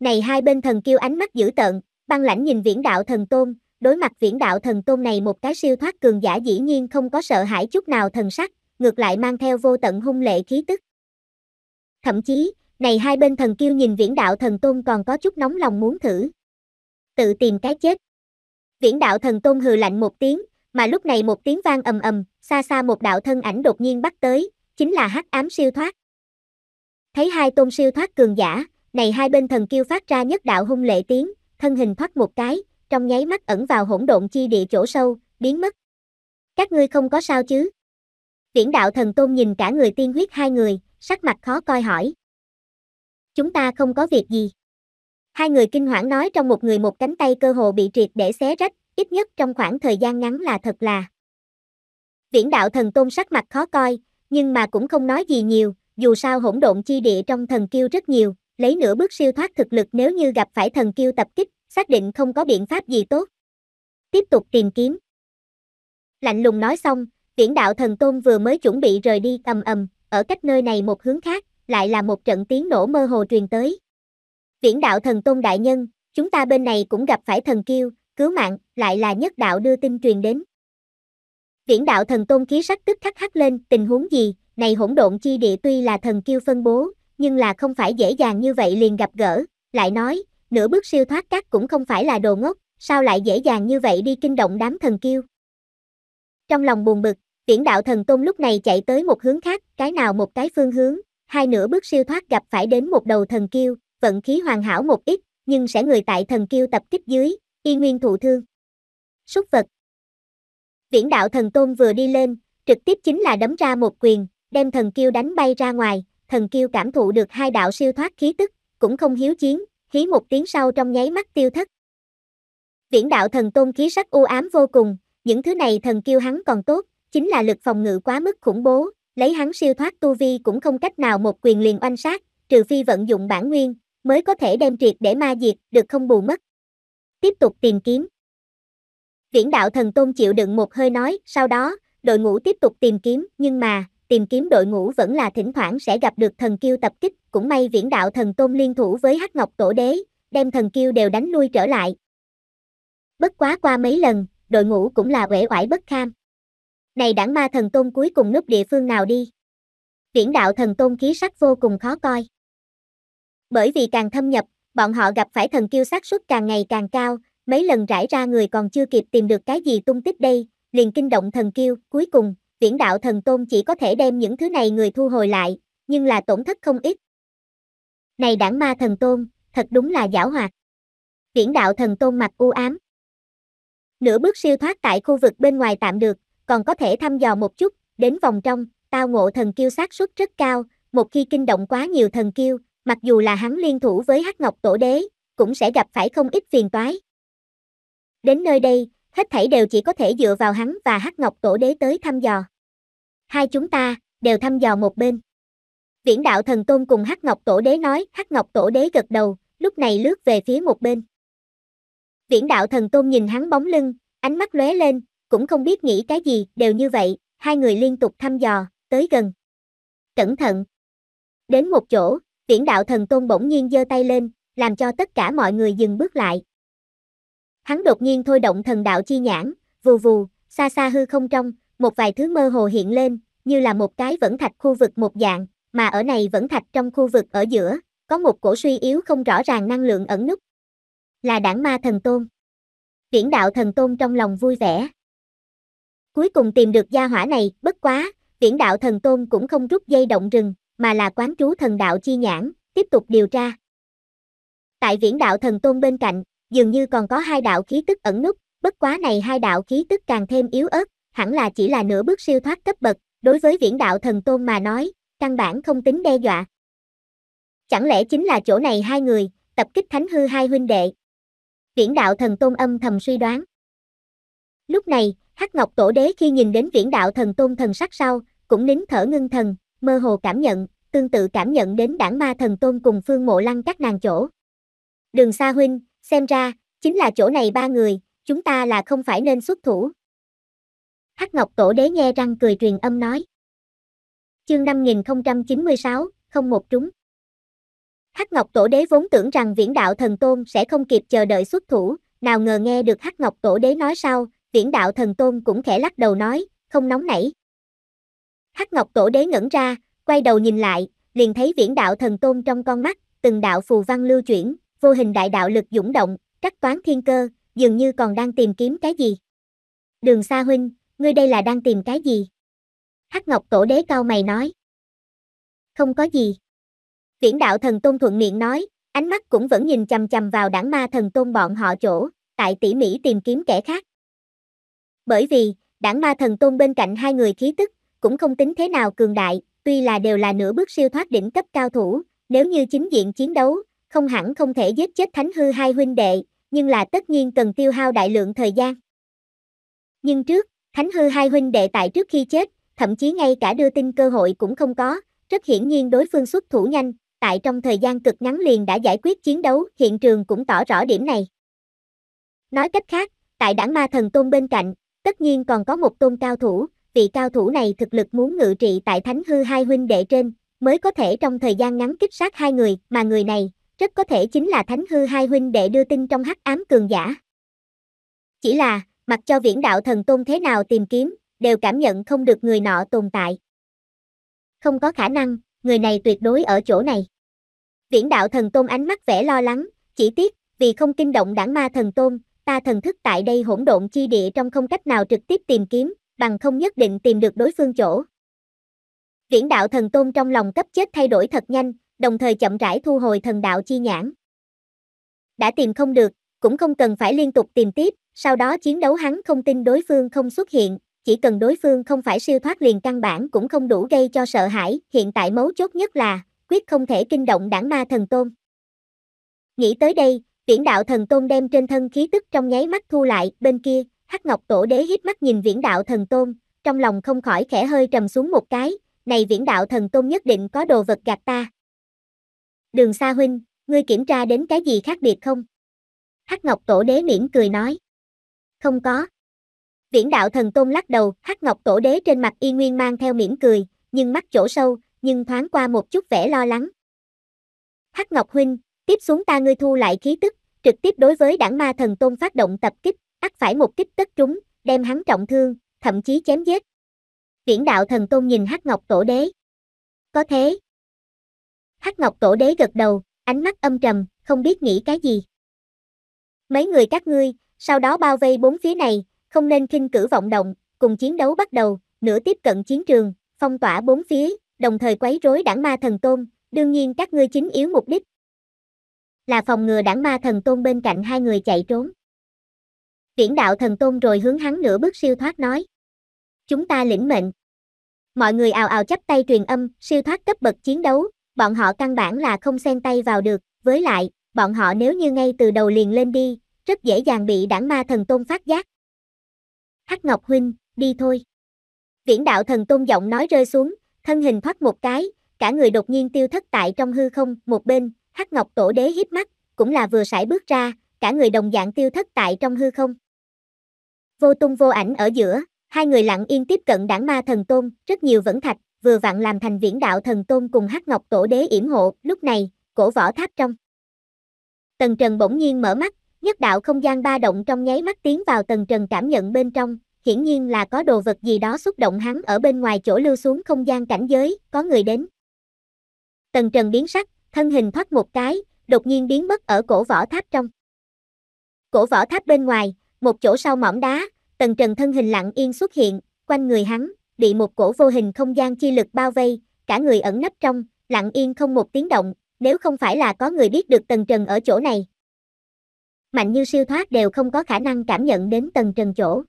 Này hai bên thần kiêu ánh mắt dữ tợn, băng lãnh nhìn viễn đạo thần tôn, đối mặt viễn đạo thần tôn này một cái siêu thoát cường giả dĩ nhiên không có sợ hãi chút nào thần sắc, ngược lại mang theo vô tận hung lệ khí tức. Thậm chí, này hai bên thần kiêu nhìn viễn đạo thần tôn còn có chút nóng lòng muốn thử. Tự tìm cái chết. Viễn đạo thần tôn hừ lạnh một tiếng, mà lúc này một tiếng vang ầm ầm, xa xa một đạo thân ảnh đột nhiên bắt tới, chính là hắc ám siêu thoát. Thấy hai tôn siêu thoát cường giả, này hai bên thần kiêu phát ra nhất đạo hung lệ tiếng, thân hình thoát một cái, trong nháy mắt ẩn vào hỗn độn chi địa chỗ sâu, biến mất. Các ngươi không có sao chứ? Viễn đạo thần tôn nhìn cả người tiên huyết hai người, sắc mặt khó coi hỏi. Chúng ta không có việc gì. Hai người kinh hoảng nói trong một người một cánh tay cơ hồ bị triệt để xé rách, ít nhất trong khoảng thời gian ngắn là thật là. Viễn đạo thần tôn sắc mặt khó coi, nhưng mà cũng không nói gì nhiều, dù sao hỗn độn chi địa trong thần kiêu rất nhiều, lấy nửa bước siêu thoát thực lực nếu như gặp phải thần kiêu tập kích, xác định không có biện pháp gì tốt. Tiếp tục tìm kiếm. Lạnh lùng nói xong, viễn đạo thần tôn vừa mới chuẩn bị rời đi ầm ầm, ở cách nơi này một hướng khác, lại là một trận tiếng nổ mơ hồ truyền tới. Viễn đạo thần tôn đại nhân, chúng ta bên này cũng gặp phải thần kiêu, cứu mạng, lại là nhất đạo đưa tin truyền đến. Viễn đạo thần tôn khí sắc tức khắc hắc lên, tình huống gì, này hỗn độn chi địa tuy là thần kiêu phân bố, nhưng là không phải dễ dàng như vậy liền gặp gỡ, lại nói, nửa bước siêu thoát các cũng không phải là đồ ngốc, sao lại dễ dàng như vậy đi kinh động đám thần kiêu. Trong lòng buồn bực, viễn đạo thần tôn lúc này chạy tới một hướng khác, cái nào một cái phương hướng, hai nửa bước siêu thoát gặp phải đến một đầu thần kiêu, vận khí hoàn hảo một ít, nhưng sẽ người tại thần kiêu tập kích dưới, y nguyên thụ thương. Súc vật Viễn đạo thần tôn vừa đi lên, trực tiếp chính là đấm ra một quyền, đem thần kiêu đánh bay ra ngoài, thần kiêu cảm thụ được hai đạo siêu thoát khí tức, cũng không hiếu chiến, hí một tiếng sau trong nháy mắt tiêu thất. Viễn đạo thần tôn khí sắc u ám vô cùng, những thứ này thần kiêu hắn còn tốt, chính là lực phòng ngự quá mức khủng bố, lấy hắn siêu thoát tu vi cũng không cách nào một quyền liền oanh sát, trừ phi vận dụng bản nguyên, mới có thể đem triệt để ma diệt, được không bù mất tiếp tục tìm kiếm. Viễn đạo thần tôn chịu đựng một hơi nói, sau đó, đội ngũ tiếp tục tìm kiếm, nhưng mà, tìm kiếm đội ngũ vẫn là thỉnh thoảng sẽ gặp được thần kiêu tập kích, cũng may viễn đạo thần tôn liên thủ với hắc ngọc tổ đế, đem thần kiêu đều đánh lui trở lại. Bất quá qua mấy lần, đội ngũ cũng là uể oải bất kham. Này đảng ma thần tôn cuối cùng núp địa phương nào đi? Viễn đạo thần tôn khí sắc vô cùng khó coi. Bởi vì càng thâm nhập, bọn họ gặp phải thần kiêu xác suất càng ngày càng cao, mấy lần rải ra người còn chưa kịp tìm được cái gì tung tích đây, liền kinh động thần kiêu, cuối cùng, viễn đạo thần tôn chỉ có thể đem những thứ này người thu hồi lại, nhưng là tổn thất không ít. Này đảng ma thần tôn, thật đúng là giảo hoạt. Viễn đạo thần tôn mặt u ám. Nửa bước siêu thoát tại khu vực bên ngoài tạm được, còn có thể thăm dò một chút, đến vòng trong, tao ngộ thần kiêu xác suất rất cao, một khi kinh động quá nhiều thần kiêu, mặc dù là hắn liên thủ với Hắc Ngọc Tổ Đế, cũng sẽ gặp phải không ít phiền toái. Đến nơi đây, hết thảy đều chỉ có thể dựa vào hắn và Hắc Ngọc Tổ Đế tới thăm dò. Hai chúng ta đều thăm dò một bên. Viễn đạo thần tôn cùng Hắc Ngọc Tổ Đế nói, Hắc Ngọc Tổ Đế gật đầu, lúc này lướt về phía một bên. Viễn đạo thần tôn nhìn hắn bóng lưng, ánh mắt lóe lên, cũng không biết nghĩ cái gì, đều như vậy, hai người liên tục thăm dò, tới gần. Cẩn thận. Đến một chỗ, tiễn đạo thần tôn bỗng nhiên giơ tay lên, làm cho tất cả mọi người dừng bước lại. Hắn đột nhiên thôi động thần đạo chi nhãn, vù vù, xa xa hư không trong, một vài thứ mơ hồ hiện lên, như là một cái vẫn thạch khu vực một dạng, mà ở này vẫn thạch trong khu vực ở giữa, có một cổ suy yếu không rõ ràng năng lượng ẩn nút. Là đảng ma thần tôn. Tiễn đạo thần tôn trong lòng vui vẻ. Cuối cùng tìm được gia hỏa này, bất quá, tiễn đạo thần tôn cũng không rút dây động rừng, mà là quán trú thần đạo chi nhãn, tiếp tục điều tra. Tại viễn đạo thần tôn bên cạnh, dường như còn có hai đạo khí tức ẩn nút, bất quá này hai đạo khí tức càng thêm yếu ớt, hẳn là chỉ là nửa bước siêu thoát cấp bậc, đối với viễn đạo thần tôn mà nói, căn bản không tính đe dọa. Chẳng lẽ chính là chỗ này hai người, tập kích thánh hư hai huynh đệ. Viễn đạo thần tôn âm thầm suy đoán. Lúc này, Hắc Ngọc Tổ Đế khi nhìn đến viễn đạo thần tôn thần sắc sau, cũng nín thở ngưng thần, mơ hồ cảm nhận, tương tự cảm nhận đến đảng ma thần tôn cùng phương mộ lăng các nàng chỗ. Đường xa huynh, xem ra, chính là chỗ này ba người, chúng ta là không phải nên xuất thủ. Hắc Ngọc Tổ Đế nghe răng cười truyền âm nói. Chương 5096, không một trúng. Hắc Ngọc Tổ Đế vốn tưởng rằng Viễn Đạo Thần Tôn sẽ không kịp chờ đợi xuất thủ, nào ngờ nghe được Hắc Ngọc Tổ Đế nói sau, Viễn Đạo Thần Tôn cũng khẽ lắc đầu nói, không nóng nảy. Hắc Ngọc Tổ Đế ngẩn ra, quay đầu nhìn lại, liền thấy viễn đạo thần tôn trong con mắt, từng đạo phù văn lưu chuyển, vô hình đại đạo lực dũng động, cắt toán thiên cơ, dường như còn đang tìm kiếm cái gì. Đường Sa huynh, ngươi đây là đang tìm cái gì? Hắc Ngọc Tổ Đế cao mày nói. Không có gì. Viễn đạo thần tôn thuận miệng nói, ánh mắt cũng vẫn nhìn chầm chầm vào đảng ma thần tôn bọn họ chỗ, tại tỉ mỉ tìm kiếm kẻ khác. Bởi vì, đảng ma thần tôn bên cạnh hai người khí tức, cũng không tính thế nào cường đại, tuy là đều là nửa bước siêu thoát đỉnh cấp cao thủ, nếu như chính diện chiến đấu, không hẳn không thể giết chết thánh hư hai huynh đệ, nhưng là tất nhiên cần tiêu hao đại lượng thời gian. Nhưng trước, thánh hư hai huynh đệ tại trước khi chết, thậm chí ngay cả đưa tin cơ hội cũng không có, rất hiển nhiên đối phương xuất thủ nhanh, tại trong thời gian cực ngắn liền đã giải quyết chiến đấu, hiện trường cũng tỏ rõ điểm này. Nói cách khác, tại đảng ma thần tôn bên cạnh, tất nhiên còn có một tôn cao thủ, vị cao thủ này thực lực muốn ngự trị tại thánh hư hai huynh đệ trên, mới có thể trong thời gian ngắn kích sát hai người, mà người này, rất có thể chính là thánh hư hai huynh đệ đưa tin trong hắc ám cường giả. Chỉ là, mặc cho viễn đạo thần tôn thế nào tìm kiếm, đều cảm nhận không được người nọ tồn tại. Không có khả năng, người này tuyệt đối ở chỗ này. Viễn đạo thần tôn ánh mắt vẻ lo lắng, chỉ tiếc, vì không kinh động đảng ma thần tôn, ta thần thức tại đây hỗn độn chi địa trong không cách nào trực tiếp tìm kiếm, bằng không nhất định tìm được đối phương chỗ. Viễn đạo thần tôn trong lòng cấp chết thay đổi thật nhanh, đồng thời chậm rãi thu hồi thần đạo chi nhãn. Đã tìm không được, cũng không cần phải liên tục tìm tiếp, sau đó chiến đấu hắn không tin đối phương không xuất hiện, chỉ cần đối phương không phải siêu thoát liền căn bản cũng không đủ gây cho sợ hãi, hiện tại mấu chốt nhất là, quyết không thể kinh động đảng ma thần tôn. Nghĩ tới đây, viễn đạo thần tôn đem trên thân khí tức trong nháy mắt thu lại, bên kia, Hắc Ngọc Tổ Đế híp mắt nhìn Viễn Đạo Thần Tôn, trong lòng không khỏi khẽ hơi trầm xuống một cái, này Viễn Đạo Thần Tôn nhất định có đồ vật gạt ta. Đường Sa huynh, ngươi kiểm tra đến cái gì khác biệt không? Hắc Ngọc Tổ Đế mỉm cười nói. Không có. Viễn Đạo Thần Tôn lắc đầu, Hắc Ngọc Tổ Đế trên mặt y nguyên mang theo mỉm cười, nhưng mắt chỗ sâu, nhưng thoáng qua một chút vẻ lo lắng. Hắc Ngọc huynh, tiếp xuống ta ngươi thu lại khí tức, trực tiếp đối với đảng ma thần tôn phát động tập kích ắt phải một kích tất trúng, đem hắn trọng thương, thậm chí chém giết. Viễn đạo thần tôn nhìn Hắc Ngọc Tổ Đế. Có thế. Hắc Ngọc Tổ Đế gật đầu, ánh mắt âm trầm, không biết nghĩ cái gì. Mấy người các ngươi, sau đó bao vây bốn phía này, không nên khinh cử vọng động, cùng chiến đấu bắt đầu, nửa tiếp cận chiến trường, phong tỏa bốn phía, đồng thời quấy rối đảng ma thần tôn, đương nhiên các ngươi chính yếu mục đích là phòng ngừa đảng ma thần tôn bên cạnh hai người chạy trốn. Viễn đạo thần tôn rồi hướng hắn nửa bước siêu thoát nói. Chúng ta lĩnh mệnh. Mọi người ào ào chấp tay truyền âm, siêu thoát cấp bậc chiến đấu, bọn họ căn bản là không xen tay vào được, với lại, bọn họ nếu như ngay từ đầu liền lên đi, rất dễ dàng bị đảng ma thần tôn phát giác. Hắc Ngọc Huynh, đi thôi. Viễn đạo thần tôn giọng nói rơi xuống, thân hình thoát một cái, cả người đột nhiên tiêu thất tại trong hư không, một bên, Hắc Ngọc Tổ Đế hít mắt, cũng là vừa sải bước ra, cả người đồng dạng tiêu thất tại trong hư không vô tung vô ảnh ở giữa, hai người lặng yên tiếp cận đảng ma thần tôn, rất nhiều vẫn thạch, vừa vặn làm thành viễn đạo thần tôn cùng hắc ngọc tổ đế yểm hộ, lúc này, cổ võ tháp trong. Tần Trần bỗng nhiên mở mắt, nhất đạo không gian ba động trong nháy mắt tiến vào Tần Trần cảm nhận bên trong, hiển nhiên là có đồ vật gì đó xúc động hắn ở bên ngoài chỗ lưu xuống không gian cảnh giới, có người đến. Tần Trần biến sắc, thân hình thoát một cái, đột nhiên biến mất ở cổ võ tháp trong. Cổ võ tháp bên ngoài, một chỗ sau mỏm đá, Tần Trần thân hình lặng yên xuất hiện, quanh người hắn, bị một cổ vô hình không gian chi lực bao vây, cả người ẩn nấp trong, lặng yên không một tiếng động, nếu không phải là có người biết được Tần Trần ở chỗ này. Mạnh như siêu thoát đều không có khả năng cảm nhận đến Tần Trần chỗ.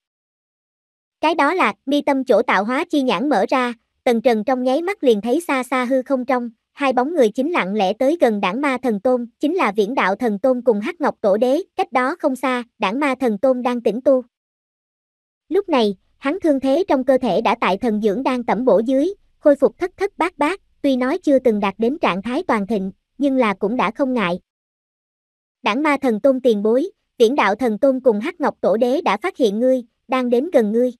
Cái đó là, mi tâm chỗ tạo hóa chi nhãn mở ra, Tần Trần trong nháy mắt liền thấy xa xa hư không trong, hai bóng người chính lặng lẽ tới gần đảng ma thần tôn, chính là viễn đạo thần tôn cùng hắc ngọc tổ đế, cách đó không xa, đảng ma thần tôn đang tĩnh tu. Lúc này, hắn thương thế trong cơ thể đã tại thần dưỡng đang tẩm bổ dưới, khôi phục thất thất bát bát, tuy nói chưa từng đạt đến trạng thái toàn thịnh, nhưng là cũng đã không ngại. Đảng ma thần tôn tiền bối, viễn đạo thần tôn cùng hắc ngọc tổ đế đã phát hiện ngươi, đang đến gần ngươi.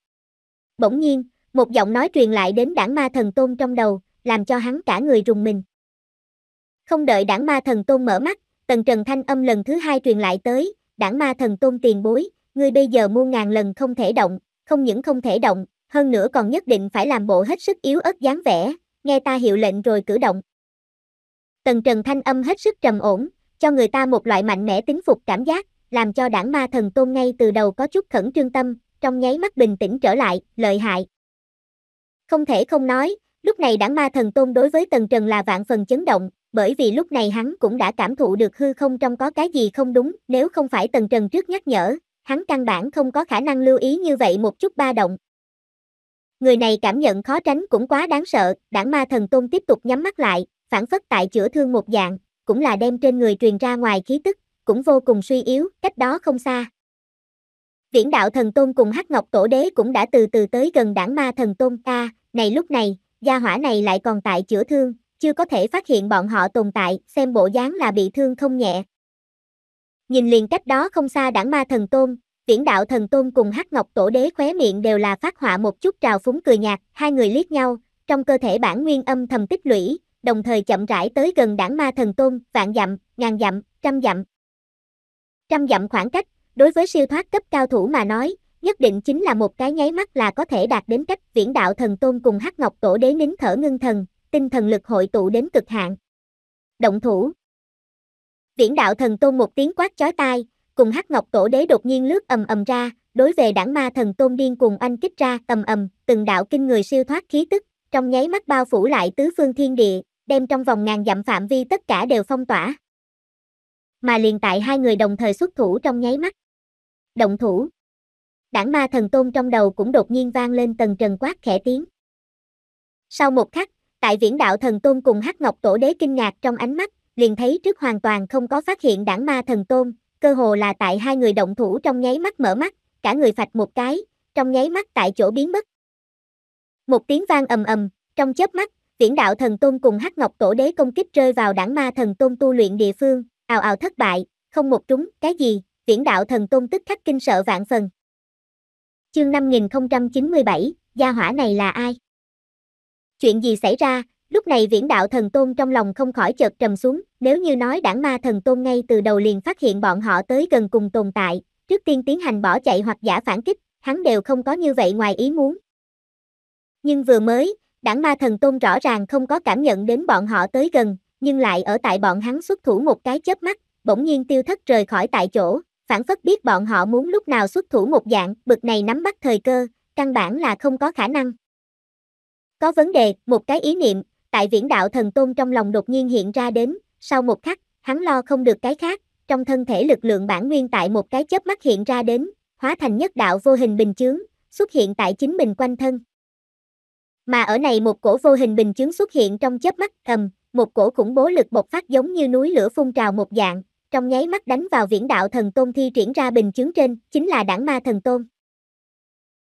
Bỗng nhiên, một giọng nói truyền lại đến đảng ma thần tôn trong đầu, làm cho hắn cả người rùng mình. Không đợi đảng ma thần tôn mở mắt, tần trần thanh âm lần thứ hai truyền lại tới, đảng ma thần tôn tiền bối, ngươi bây giờ muôn ngàn lần không thể động, không những không thể động, hơn nữa còn nhất định phải làm bộ hết sức yếu ớt dáng vẻ, nghe ta hiệu lệnh rồi cử động. Tần Trần thanh âm hết sức trầm ổn, cho người ta một loại mạnh mẽ tính phục cảm giác, làm cho đảng ma thần tôn ngay từ đầu có chút khẩn trương tâm, trong nháy mắt bình tĩnh trở lại, lợi hại. Không thể không nói, lúc này đảng ma thần tôn đối với Tần Trần là vạn phần chấn động, bởi vì lúc này hắn cũng đã cảm thụ được hư không trong có cái gì không đúng, nếu không phải Tần Trần trước nhắc nhở, hắn căn bản không có khả năng lưu ý như vậy một chút ba động. Người này cảm nhận khó tránh cũng quá đáng sợ, đảng ma thần tôn tiếp tục nhắm mắt lại, phản phất tại chữa thương một dạng, cũng là đem trên người truyền ra ngoài khí tức, cũng vô cùng suy yếu, cách đó không xa. Viễn đạo thần tôn cùng hắc ngọc tổ đế cũng đã từ từ tới gần đảng ma thần tôn ta, này lúc này, gia hỏa này lại còn tại chữa thương, chưa có thể phát hiện bọn họ tồn tại, xem bộ dáng là bị thương không nhẹ, Nhìn liền cách đó không xa đảng ma thần tôn, viễn đạo thần tôn cùng hắc ngọc tổ đế khóe miệng đều là phát họa một chút trào phúng cười nhạt, hai người liếc nhau, trong cơ thể bản nguyên âm thầm tích lũy, đồng thời chậm rãi tới gần đảng ma thần tôn, vạn dặm, ngàn dặm, trăm dặm. Trăm dặm khoảng cách, đối với siêu thoát cấp cao thủ mà nói, nhất định chính là một cái nháy mắt là có thể đạt đến cách viễn đạo thần tôn cùng hắc ngọc tổ đế nín thở ngưng thần, tinh thần lực hội tụ đến cực hạn. Động thủ Viễn đạo thần tôn một tiếng quát chói tai, cùng hắc ngọc Tổ đế đột nhiên lướt ầm ầm ra, đối về đảng ma thần tôn điên cùng anh kích ra ầm ầm, từng đạo kinh người siêu thoát khí tức, trong nháy mắt bao phủ lại tứ phương thiên địa, đem trong vòng ngàn dặm phạm vi tất cả đều phong tỏa. Mà liền tại hai người đồng thời xuất thủ trong nháy mắt. Động thủ. Đảng ma thần tôn trong đầu cũng đột nhiên vang lên tầng trần quát khẽ tiếng. Sau một khắc, tại viễn đạo thần tôn cùng hắc ngọc tổ đế kinh ngạc trong ánh mắt, liền thấy trước hoàn toàn không có phát hiện đảng ma thần tôn, cơ hồ là tại hai người động thủ trong nháy mắt mở mắt, cả người phạch một cái, trong nháy mắt tại chỗ biến mất. Một tiếng vang ầm ầm, trong chớp mắt, viễn đạo thần tôn cùng hắc ngọc tổ đế công kích rơi vào đảng ma thần tôn tu luyện địa phương, ào ào thất bại, không một trúng, cái gì, viễn đạo thần tôn tức khắc kinh sợ vạn phần. Chương 5097, gia hỏa này là ai? Chuyện gì xảy ra, Lúc này viễn đạo thần tôn trong lòng không khỏi chợt trầm xuống, nếu như nói đảng ma thần tôn ngay từ đầu liền phát hiện bọn họ tới gần cùng tồn tại, trước tiên tiến hành bỏ chạy hoặc giả phản kích, hắn đều không có như vậy ngoài ý muốn. Nhưng vừa mới, đảng ma thần tôn rõ ràng không có cảm nhận đến bọn họ tới gần, nhưng lại ở tại bọn hắn xuất thủ một cái chớp mắt, bỗng nhiên tiêu thất rời khỏi tại chỗ, phản phất biết bọn họ muốn lúc nào xuất thủ một dạng, bực này nắm bắt thời cơ, căn bản là không có khả năng. Có vấn đề, một cái ý niệm, tại viễn đạo thần tôn trong lòng đột nhiên hiện ra đến, sau một khắc, hắn lo không được cái khác, trong thân thể lực lượng bản nguyên tại một cái chớp mắt hiện ra đến, hóa thành nhất đạo vô hình bình chướng, xuất hiện tại chính mình quanh thân. Mà ở này một cổ vô hình bình chướng xuất hiện trong chớp mắt ầm, một cổ khủng bố lực bộc phát giống như núi lửa phun trào một dạng, trong nháy mắt đánh vào viễn đạo thần tôn thi triển ra bình chướng trên, chính là đảng ma thần tôn.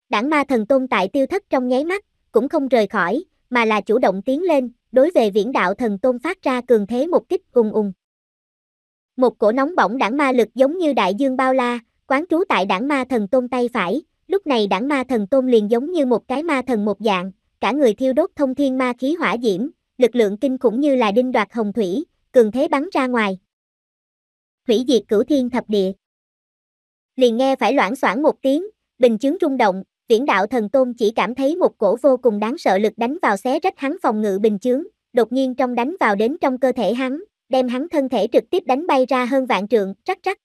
Đảng ma thần tôn tại tiêu thất trong nháy mắt, cũng không rời khỏi, mà là chủ động tiến lên, đối về viễn đạo thần tôn phát ra cường thế một kích ùng ùng. Một cổ nóng bỏng đảng ma lực giống như đại dương bao la, quán trú tại đảng ma thần tôn tay phải, lúc này đảng ma thần tôn liền giống như một cái ma thần một dạng, cả người thiêu đốt thông thiên ma khí hỏa diễm, lực lượng kinh khủng như là đinh đoạt hồng thủy, cường thế bắn ra ngoài. Hủy diệt cửu thiên thập địa. Liền nghe phải loãng xoảng một tiếng, bình chứng rung động, Viễn đạo thần tôn chỉ cảm thấy một cổ vô cùng đáng sợ lực đánh vào xé rách hắn phòng ngự bình chướng, đột nhiên trong đánh vào đến trong cơ thể hắn, đem hắn thân thể trực tiếp đánh bay ra hơn vạn trượng, rắc rắc.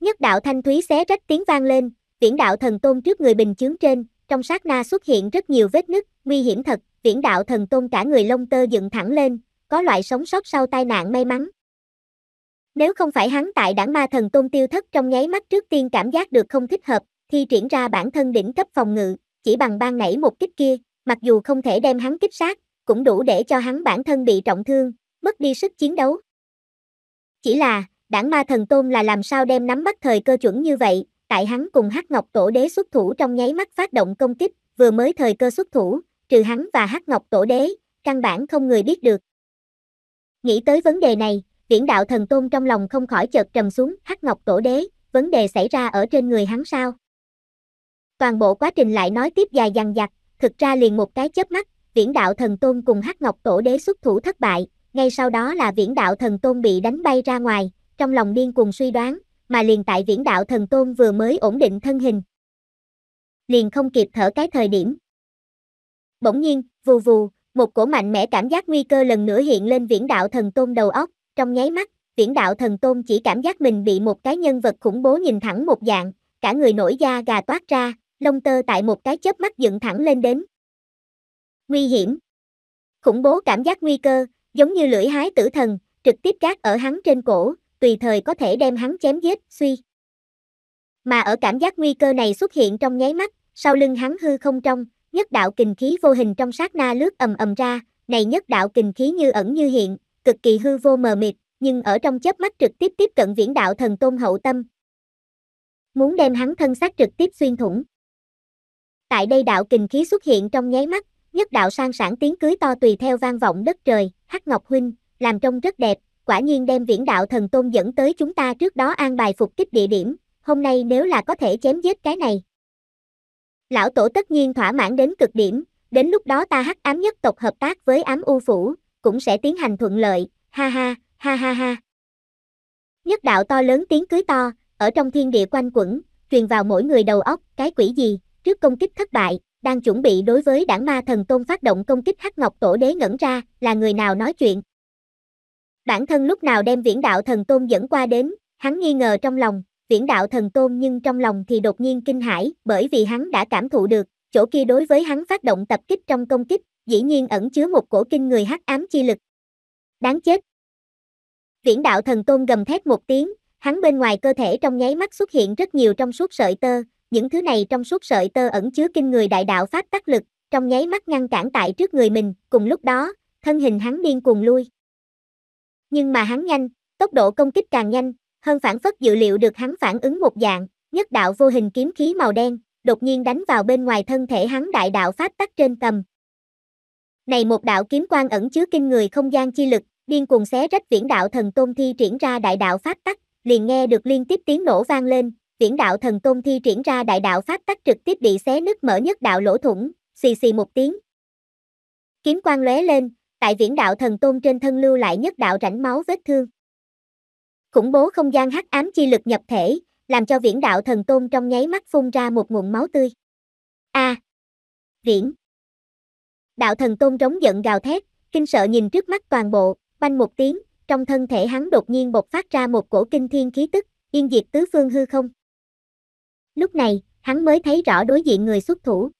Nhất đạo thanh thúy xé rách tiếng vang lên, viễn đạo thần tôn trước người bình chướng trên, trong sát na xuất hiện rất nhiều vết nứt, nguy hiểm thật, viễn đạo thần tôn cả người lông tơ dựng thẳng lên, có loại sống sót sau tai nạn may mắn. Nếu không phải hắn tại đảng ma thần tôn tiêu thất trong nháy mắt trước tiên cảm giác được không thích hợp, thi triển ra bản thân đỉnh cấp phòng ngự, chỉ bằng ban nảy một kích kia, mặc dù không thể đem hắn kích sát, cũng đủ để cho hắn bản thân bị trọng thương, mất đi sức chiến đấu. Chỉ là, đảng ma thần tôn là làm sao đem nắm bắt thời cơ chuẩn như vậy, tại hắn cùng Hắc Ngọc Tổ Đế xuất thủ trong nháy mắt phát động công kích, vừa mới thời cơ xuất thủ, trừ hắn và Hắc Ngọc Tổ Đế, căn bản không người biết được. Nghĩ tới vấn đề này, Viễn đạo thần tôn trong lòng không khỏi chợt trầm xuống, Hắc Ngọc Tổ Đế, vấn đề xảy ra ở trên người hắn sao? Toàn bộ quá trình lại nói tiếp dài dằng dặc, thực ra liền một cái chớp mắt, viễn đạo thần tôn cùng hắc ngọc tổ đế xuất thủ thất bại, ngay sau đó là viễn đạo thần tôn bị đánh bay ra ngoài, trong lòng điên cùng suy đoán, mà liền tại viễn đạo thần tôn vừa mới ổn định thân hình. Liền không kịp thở cái thời điểm. Bỗng nhiên, vù vù, một cổ mạnh mẽ cảm giác nguy cơ lần nữa hiện lên viễn đạo thần tôn đầu óc, trong nháy mắt, viễn đạo thần tôn chỉ cảm giác mình bị một cái nhân vật khủng bố nhìn thẳng một dạng, cả người nổi da gà toát ra, lông tơ tại một cái chớp mắt dựng thẳng lên đến. Nguy hiểm. Khủng bố cảm giác nguy cơ, giống như lưỡi hái tử thần, trực tiếp gác ở hắn trên cổ, tùy thời có thể đem hắn chém giết, suy. Mà ở cảm giác nguy cơ này xuất hiện trong nháy mắt, sau lưng hắn hư không trong, nhất đạo kình khí vô hình trong sát na lướt ầm ầm ra, này nhất đạo kình khí như ẩn như hiện, cực kỳ hư vô mờ mịt, nhưng ở trong chớp mắt trực tiếp tiếp cận viễn đạo thần tôn hậu tâm. Muốn đem hắn thân xác trực tiếp xuyên thủng tại đây đạo kình khí xuất hiện trong nháy mắt, nhất đạo sang sản tiếng cưới to tùy theo vang vọng đất trời, Hắc Ngọc Huynh, làm trông rất đẹp, quả nhiên đem viễn đạo thần tôn dẫn tới chúng ta trước đó an bài phục kích địa điểm, hôm nay nếu là có thể chém giết cái này. Lão tổ tất nhiên thỏa mãn đến cực điểm, đến lúc đó ta hắc ám nhất tộc hợp tác với ám u phủ, cũng sẽ tiến hành thuận lợi, ha ha, ha ha ha. Nhất đạo to lớn tiếng cưới to, ở trong thiên địa quanh quẩn, truyền vào mỗi người đầu óc, cái quỷ gì, trước công kích thất bại, đang chuẩn bị đối với đảng ma thần tôn phát động công kích hắc ngọc tổ đế ngẩn ra, là người nào nói chuyện. Bản thân lúc nào đem viễn đạo thần tôn dẫn qua đến, hắn nghi ngờ trong lòng, viễn đạo thần tôn nhưng trong lòng thì đột nhiên kinh hãi, bởi vì hắn đã cảm thụ được, chỗ kia đối với hắn phát động tập kích trong công kích, dĩ nhiên ẩn chứa một cổ kinh người hắc ám chi lực. Đáng chết. Viễn đạo thần tôn gầm thét một tiếng, hắn bên ngoài cơ thể trong nháy mắt xuất hiện rất nhiều trong suốt sợi tơ, những thứ này trong suốt sợi tơ ẩn chứa kinh người đại đạo pháp tắc lực, trong nháy mắt ngăn cản tại trước người mình, cùng lúc đó, thân hình hắn điên cuồng lui. Nhưng mà hắn nhanh, tốc độ công kích càng nhanh, hơn phản phất dự liệu được hắn phản ứng một dạng, nhất đạo vô hình kiếm khí màu đen, đột nhiên đánh vào bên ngoài thân thể hắn đại đạo pháp tắc trên cầm. Này một đạo kiếm quang ẩn chứa kinh người không gian chi lực, điên cuồng xé rách viễn đạo thần tôn thi triển ra đại đạo pháp tắc, liền nghe được liên tiếp tiếng nổ vang lên, viễn đạo thần tôn thi triển ra đại đạo pháp tắc trực tiếp bị xé nứt mở nhất đạo lỗ thủng, xì xì một tiếng. Kiếm quang lóe lên, tại viễn đạo thần tôn trên thân lưu lại nhất đạo rãnh máu vết thương. Khủng bố không gian hắc ám chi lực nhập thể, làm cho viễn đạo thần tôn trong nháy mắt phun ra một nguồn máu tươi. A. À, viễn. Đạo thần tôn trống giận gào thét, kinh sợ nhìn trước mắt toàn bộ, banh một tiếng, trong thân thể hắn đột nhiên bộc phát ra một cổ kinh thiên khí tức, yên diệt tứ phương hư không lúc này, hắn mới thấy rõ đối diện người xuất thủ.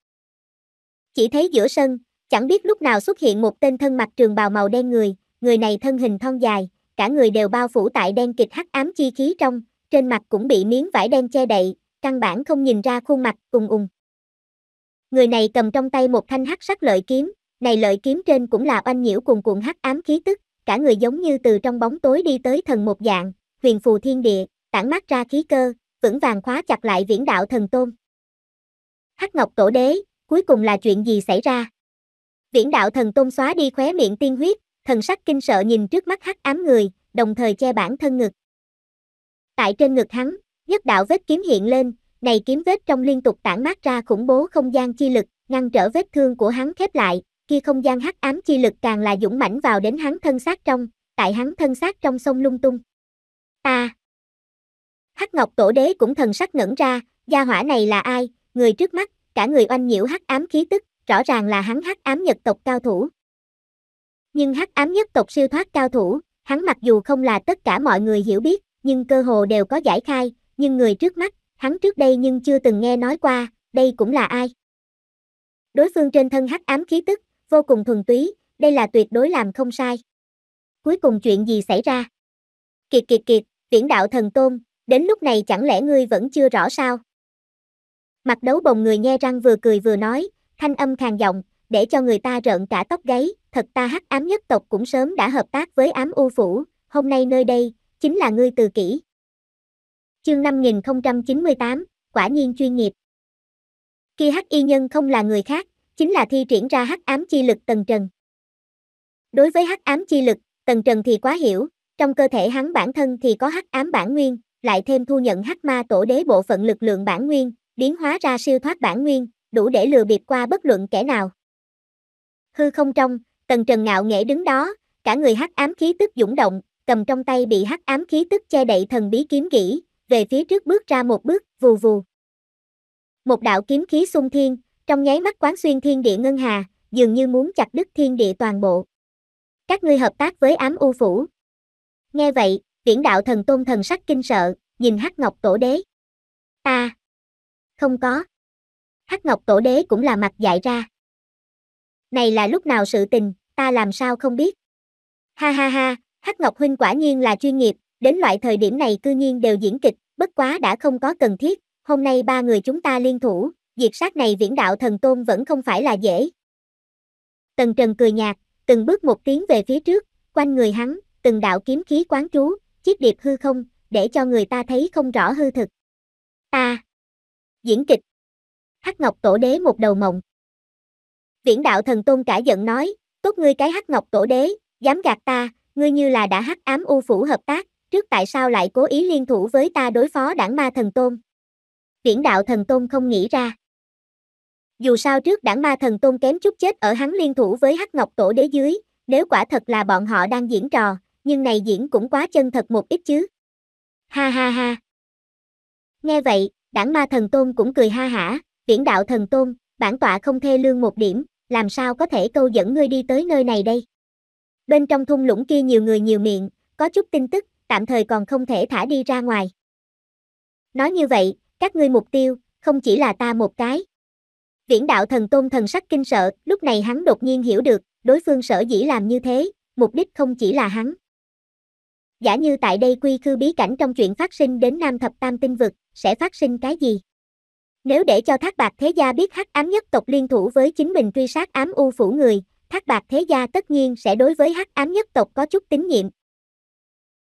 Chỉ thấy giữa sân, chẳng biết lúc nào xuất hiện một tên thân mặc trường bào màu đen người, người này thân hình thon dài, cả người đều bao phủ tại đen kịch hắc ám chi khí trong, trên mặt cũng bị miếng vải đen che đậy, căn bản không nhìn ra khuôn mặt ùng ùng. Người này cầm trong tay một thanh hắc sắc lợi kiếm, này lợi kiếm trên cũng là oanh nhiễu cùng cuộn hắc ám khí tức, cả người giống như từ trong bóng tối đi tới thần một dạng, huyền phù thiên địa, tản mát ra khí cơ, vững vàng khóa chặt lại viễn đạo thần tôn. Hắc Ngọc Tổ Đế, cuối cùng là chuyện gì xảy ra? Viễn đạo thần tôn xóa đi khóe miệng tiên huyết, thần sắc kinh sợ nhìn trước mắt hắc ám người, đồng thời che bản thân ngực. Tại trên ngực hắn, nhất đạo vết kiếm hiện lên, này kiếm vết trong liên tục tản mát ra khủng bố không gian chi lực, ngăn trở vết thương của hắn khép lại, khi không gian hắc ám chi lực càng là dũng mãnh vào đến hắn thân xác trong, tại hắn thân xác trong sông lung tung. Ta, à, Hắc Ngọc Tổ Đế cũng thần sắc ngẩn ra, gia hỏa này là ai, người trước mắt, cả người oanh nhiễu hắc ám khí tức, rõ ràng là hắn hắc ám nhật tộc cao thủ. Nhưng hắc ám nhất tộc siêu thoát cao thủ, hắn mặc dù không là tất cả mọi người hiểu biết, nhưng cơ hồ đều có giải khai, nhưng người trước mắt, hắn trước đây nhưng chưa từng nghe nói qua, đây cũng là ai. Đối phương trên thân hắc ám khí tức, vô cùng thuần túy, đây là tuyệt đối làm không sai. Cuối cùng chuyện gì xảy ra? Kiệt kiệt kiệt, viễn đạo thần tôn, đến lúc này chẳng lẽ ngươi vẫn chưa rõ sao? Mặt đấu bồng người nghe răng vừa cười vừa nói, thanh âm khàn giọng, để cho người ta rợn cả tóc gáy, thật ta hắc ám nhất tộc cũng sớm đã hợp tác với ám u phủ, hôm nay nơi đây, chính là ngươi từ kỷ. Chương 5098, quả nhiên chuyên nghiệp. Khi hắc y nhân không là người khác, chính là thi triển ra hắc ám chi lực tần trần. Đối với hắc ám chi lực, tần trần thì quá hiểu, trong cơ thể hắn bản thân thì có hắc ám bản nguyên, lại thêm thu nhận hắc ma tổ đế bộ phận lực lượng bản nguyên, biến hóa ra siêu thoát bản nguyên, đủ để lừa bịp qua bất luận kẻ nào. Hư không trong, tần trần ngạo nghễ đứng đó, cả người hắc ám khí tức dũng động, cầm trong tay bị hắc ám khí tức che đậy thần bí kiếm kỹ, về phía trước bước ra một bước, vù vù. Một đạo kiếm khí xung thiên, trong nháy mắt quán xuyên thiên địa ngân hà, dường như muốn chặt đứt thiên địa toàn bộ. Các ngươi hợp tác với ám u phủ. Nghe vậy, Viễn đạo thần tôn thần sắc kinh sợ, nhìn Hắc Ngọc Tổ Đế. Ta. không có. Hắc Ngọc Tổ Đế cũng là mặt dại ra. Này là lúc nào sự tình, ta làm sao không biết. Ha ha ha, Hắc Ngọc Huynh quả nhiên là chuyên nghiệp, đến loại thời điểm này cư nhiên đều diễn kịch, bất quá đã không có cần thiết, hôm nay ba người chúng ta liên thủ, diệt sát này viễn đạo thần tôn vẫn không phải là dễ. Tần Trần cười nhạt, từng bước một tiến về phía trước, quanh người hắn, từng đạo kiếm khí quán trú, chiếc điệp hư không, để cho người ta thấy không rõ hư thực. Ta. diễn kịch. Hắc Ngọc Tổ Đế một đầu mộng. Viễn đạo thần tôn cả giận nói, tốt ngươi cái Hắc Ngọc Tổ Đế, dám gạt ta, ngươi như là đã hắc ám u phủ hợp tác, trước tại sao lại cố ý liên thủ với ta đối phó đảng ma thần tôn. Viễn đạo thần tôn không nghĩ ra. Dù sao trước đảng ma thần tôn kém chút chết ở hắn liên thủ với Hắc Ngọc Tổ Đế dưới, nếu quả thật là bọn họ đang diễn trò, nhưng này diễn cũng quá chân thật một ít chứ. Ha ha ha. Nghe vậy, đảng ma thần tôn cũng cười ha hả, viễn đạo thần tôn, bản tọa không thê lương một điểm, làm sao có thể câu dẫn ngươi đi tới nơi này đây. Bên trong thung lũng kia nhiều người nhiều miệng, có chút tin tức, tạm thời còn không thể thả đi ra ngoài. Nói như vậy, các ngươi mục tiêu, không chỉ là ta một cái. Viễn đạo thần tôn thần sắc kinh sợ, lúc này hắn đột nhiên hiểu được, đối phương sở dĩ làm như thế, mục đích không chỉ là hắn giả như tại đây quy khư bí cảnh trong chuyện phát sinh đến Nam Thập Tam Tinh Vực, sẽ phát sinh cái gì? Nếu để cho thác bạc thế gia biết hắc ám nhất tộc liên thủ với chính mình truy sát ám u phủ người, thác bạc thế gia tất nhiên sẽ đối với hắc ám nhất tộc có chút tín nhiệm.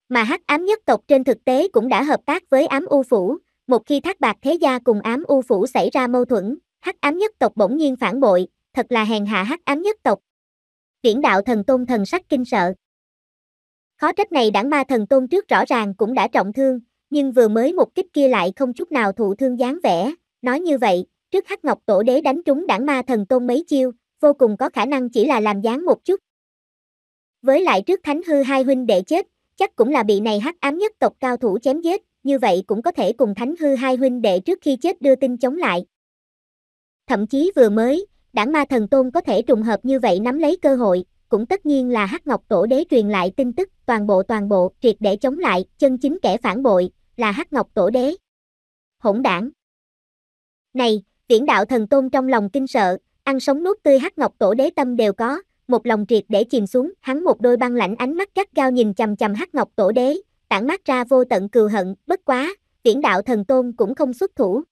Mà hắc ám nhất tộc trên thực tế cũng đã hợp tác với ám u phủ, một khi thác bạc thế gia cùng ám u phủ xảy ra mâu thuẫn, hắc ám nhất tộc bỗng nhiên phản bội, thật là hèn hạ hắc ám nhất tộc. Viễn đạo thần tôn thần sắc kinh sợ. Khó trách này đảng ma thần tôn trước rõ ràng cũng đã trọng thương, nhưng vừa mới một kích kia lại không chút nào thụ thương dáng vẻ. Nói như vậy, trước Hắc Ngọc Tổ Đế đánh trúng đảng ma thần tôn mấy chiêu, vô cùng có khả năng chỉ là làm dáng một chút. Với lại trước Thánh Hư hai huynh đệ chết, chắc cũng là bị này hắc ám nhất tộc cao thủ chém giết, như vậy cũng có thể cùng Thánh Hư hai huynh đệ trước khi chết đưa tin chống lại. Thậm chí vừa mới, đảng ma thần tôn có thể trùng hợp như vậy nắm lấy cơ hội, cũng tất nhiên là Hắc Ngọc Tổ Đế truyền lại tin tức, toàn bộ toàn bộ, triệt để chống lại, chân chính kẻ phản bội, là Hắc Ngọc Tổ Đế. Hỗn đảng. Này, viễn đạo thần tôn trong lòng kinh sợ, ăn sống nuốt tươi Hắc Ngọc Tổ Đế tâm đều có, một lòng triệt để chìm xuống, hắn một đôi băng lạnh ánh mắt cắt gao nhìn chằm chằm Hắc Ngọc Tổ Đế, tản mát ra vô tận cừu hận, bất quá, viễn đạo thần tôn cũng không xuất thủ.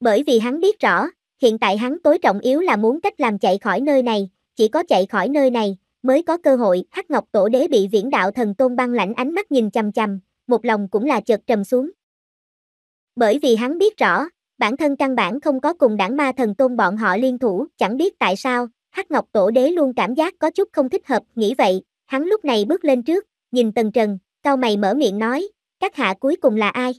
Bởi vì hắn biết rõ, hiện tại hắn tối trọng yếu là muốn cách làm chạy khỏi nơi này, chỉ có chạy khỏi nơi này, mới có cơ hội, Hắc Ngọc Tổ Đế bị viễn đạo thần tôn băng lãnh ánh mắt nhìn chằm chằm, một lòng cũng là chợt trầm xuống. Bởi vì hắn biết rõ, bản thân căn bản không có cùng đảng ma thần tôn bọn họ liên thủ, chẳng biết tại sao, Hắc Ngọc Tổ Đế luôn cảm giác có chút không thích hợp, nghĩ vậy, hắn lúc này bước lên trước, nhìn Tần Trần, cao mày mở miệng nói, các hạ cuối cùng là ai?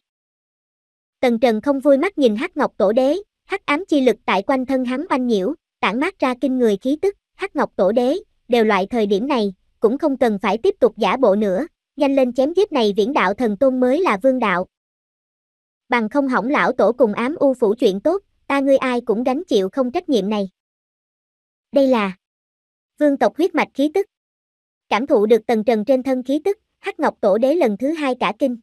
Tần Trần không vui mắt nhìn Hắc Ngọc Tổ Đế, hắc ám chi lực tại quanh thân hắn oanh nhiễu, tản mát ra kinh người khí tức, Hắc Ngọc Tổ Đế, đều loại thời điểm này, cũng không cần phải tiếp tục giả bộ nữa, nhanh lên chém giết này viễn đạo thần tôn mới là vương đạo. Bằng không hỏng lão tổ cùng ám u phủ chuyện tốt, ta ngươi ai cũng gánh chịu không trách nhiệm này. Đây là vương tộc huyết mạch khí tức. Cảm thụ được tầng trần trên thân khí tức, Hắc Ngọc Tổ Đế lần thứ hai cả kinh.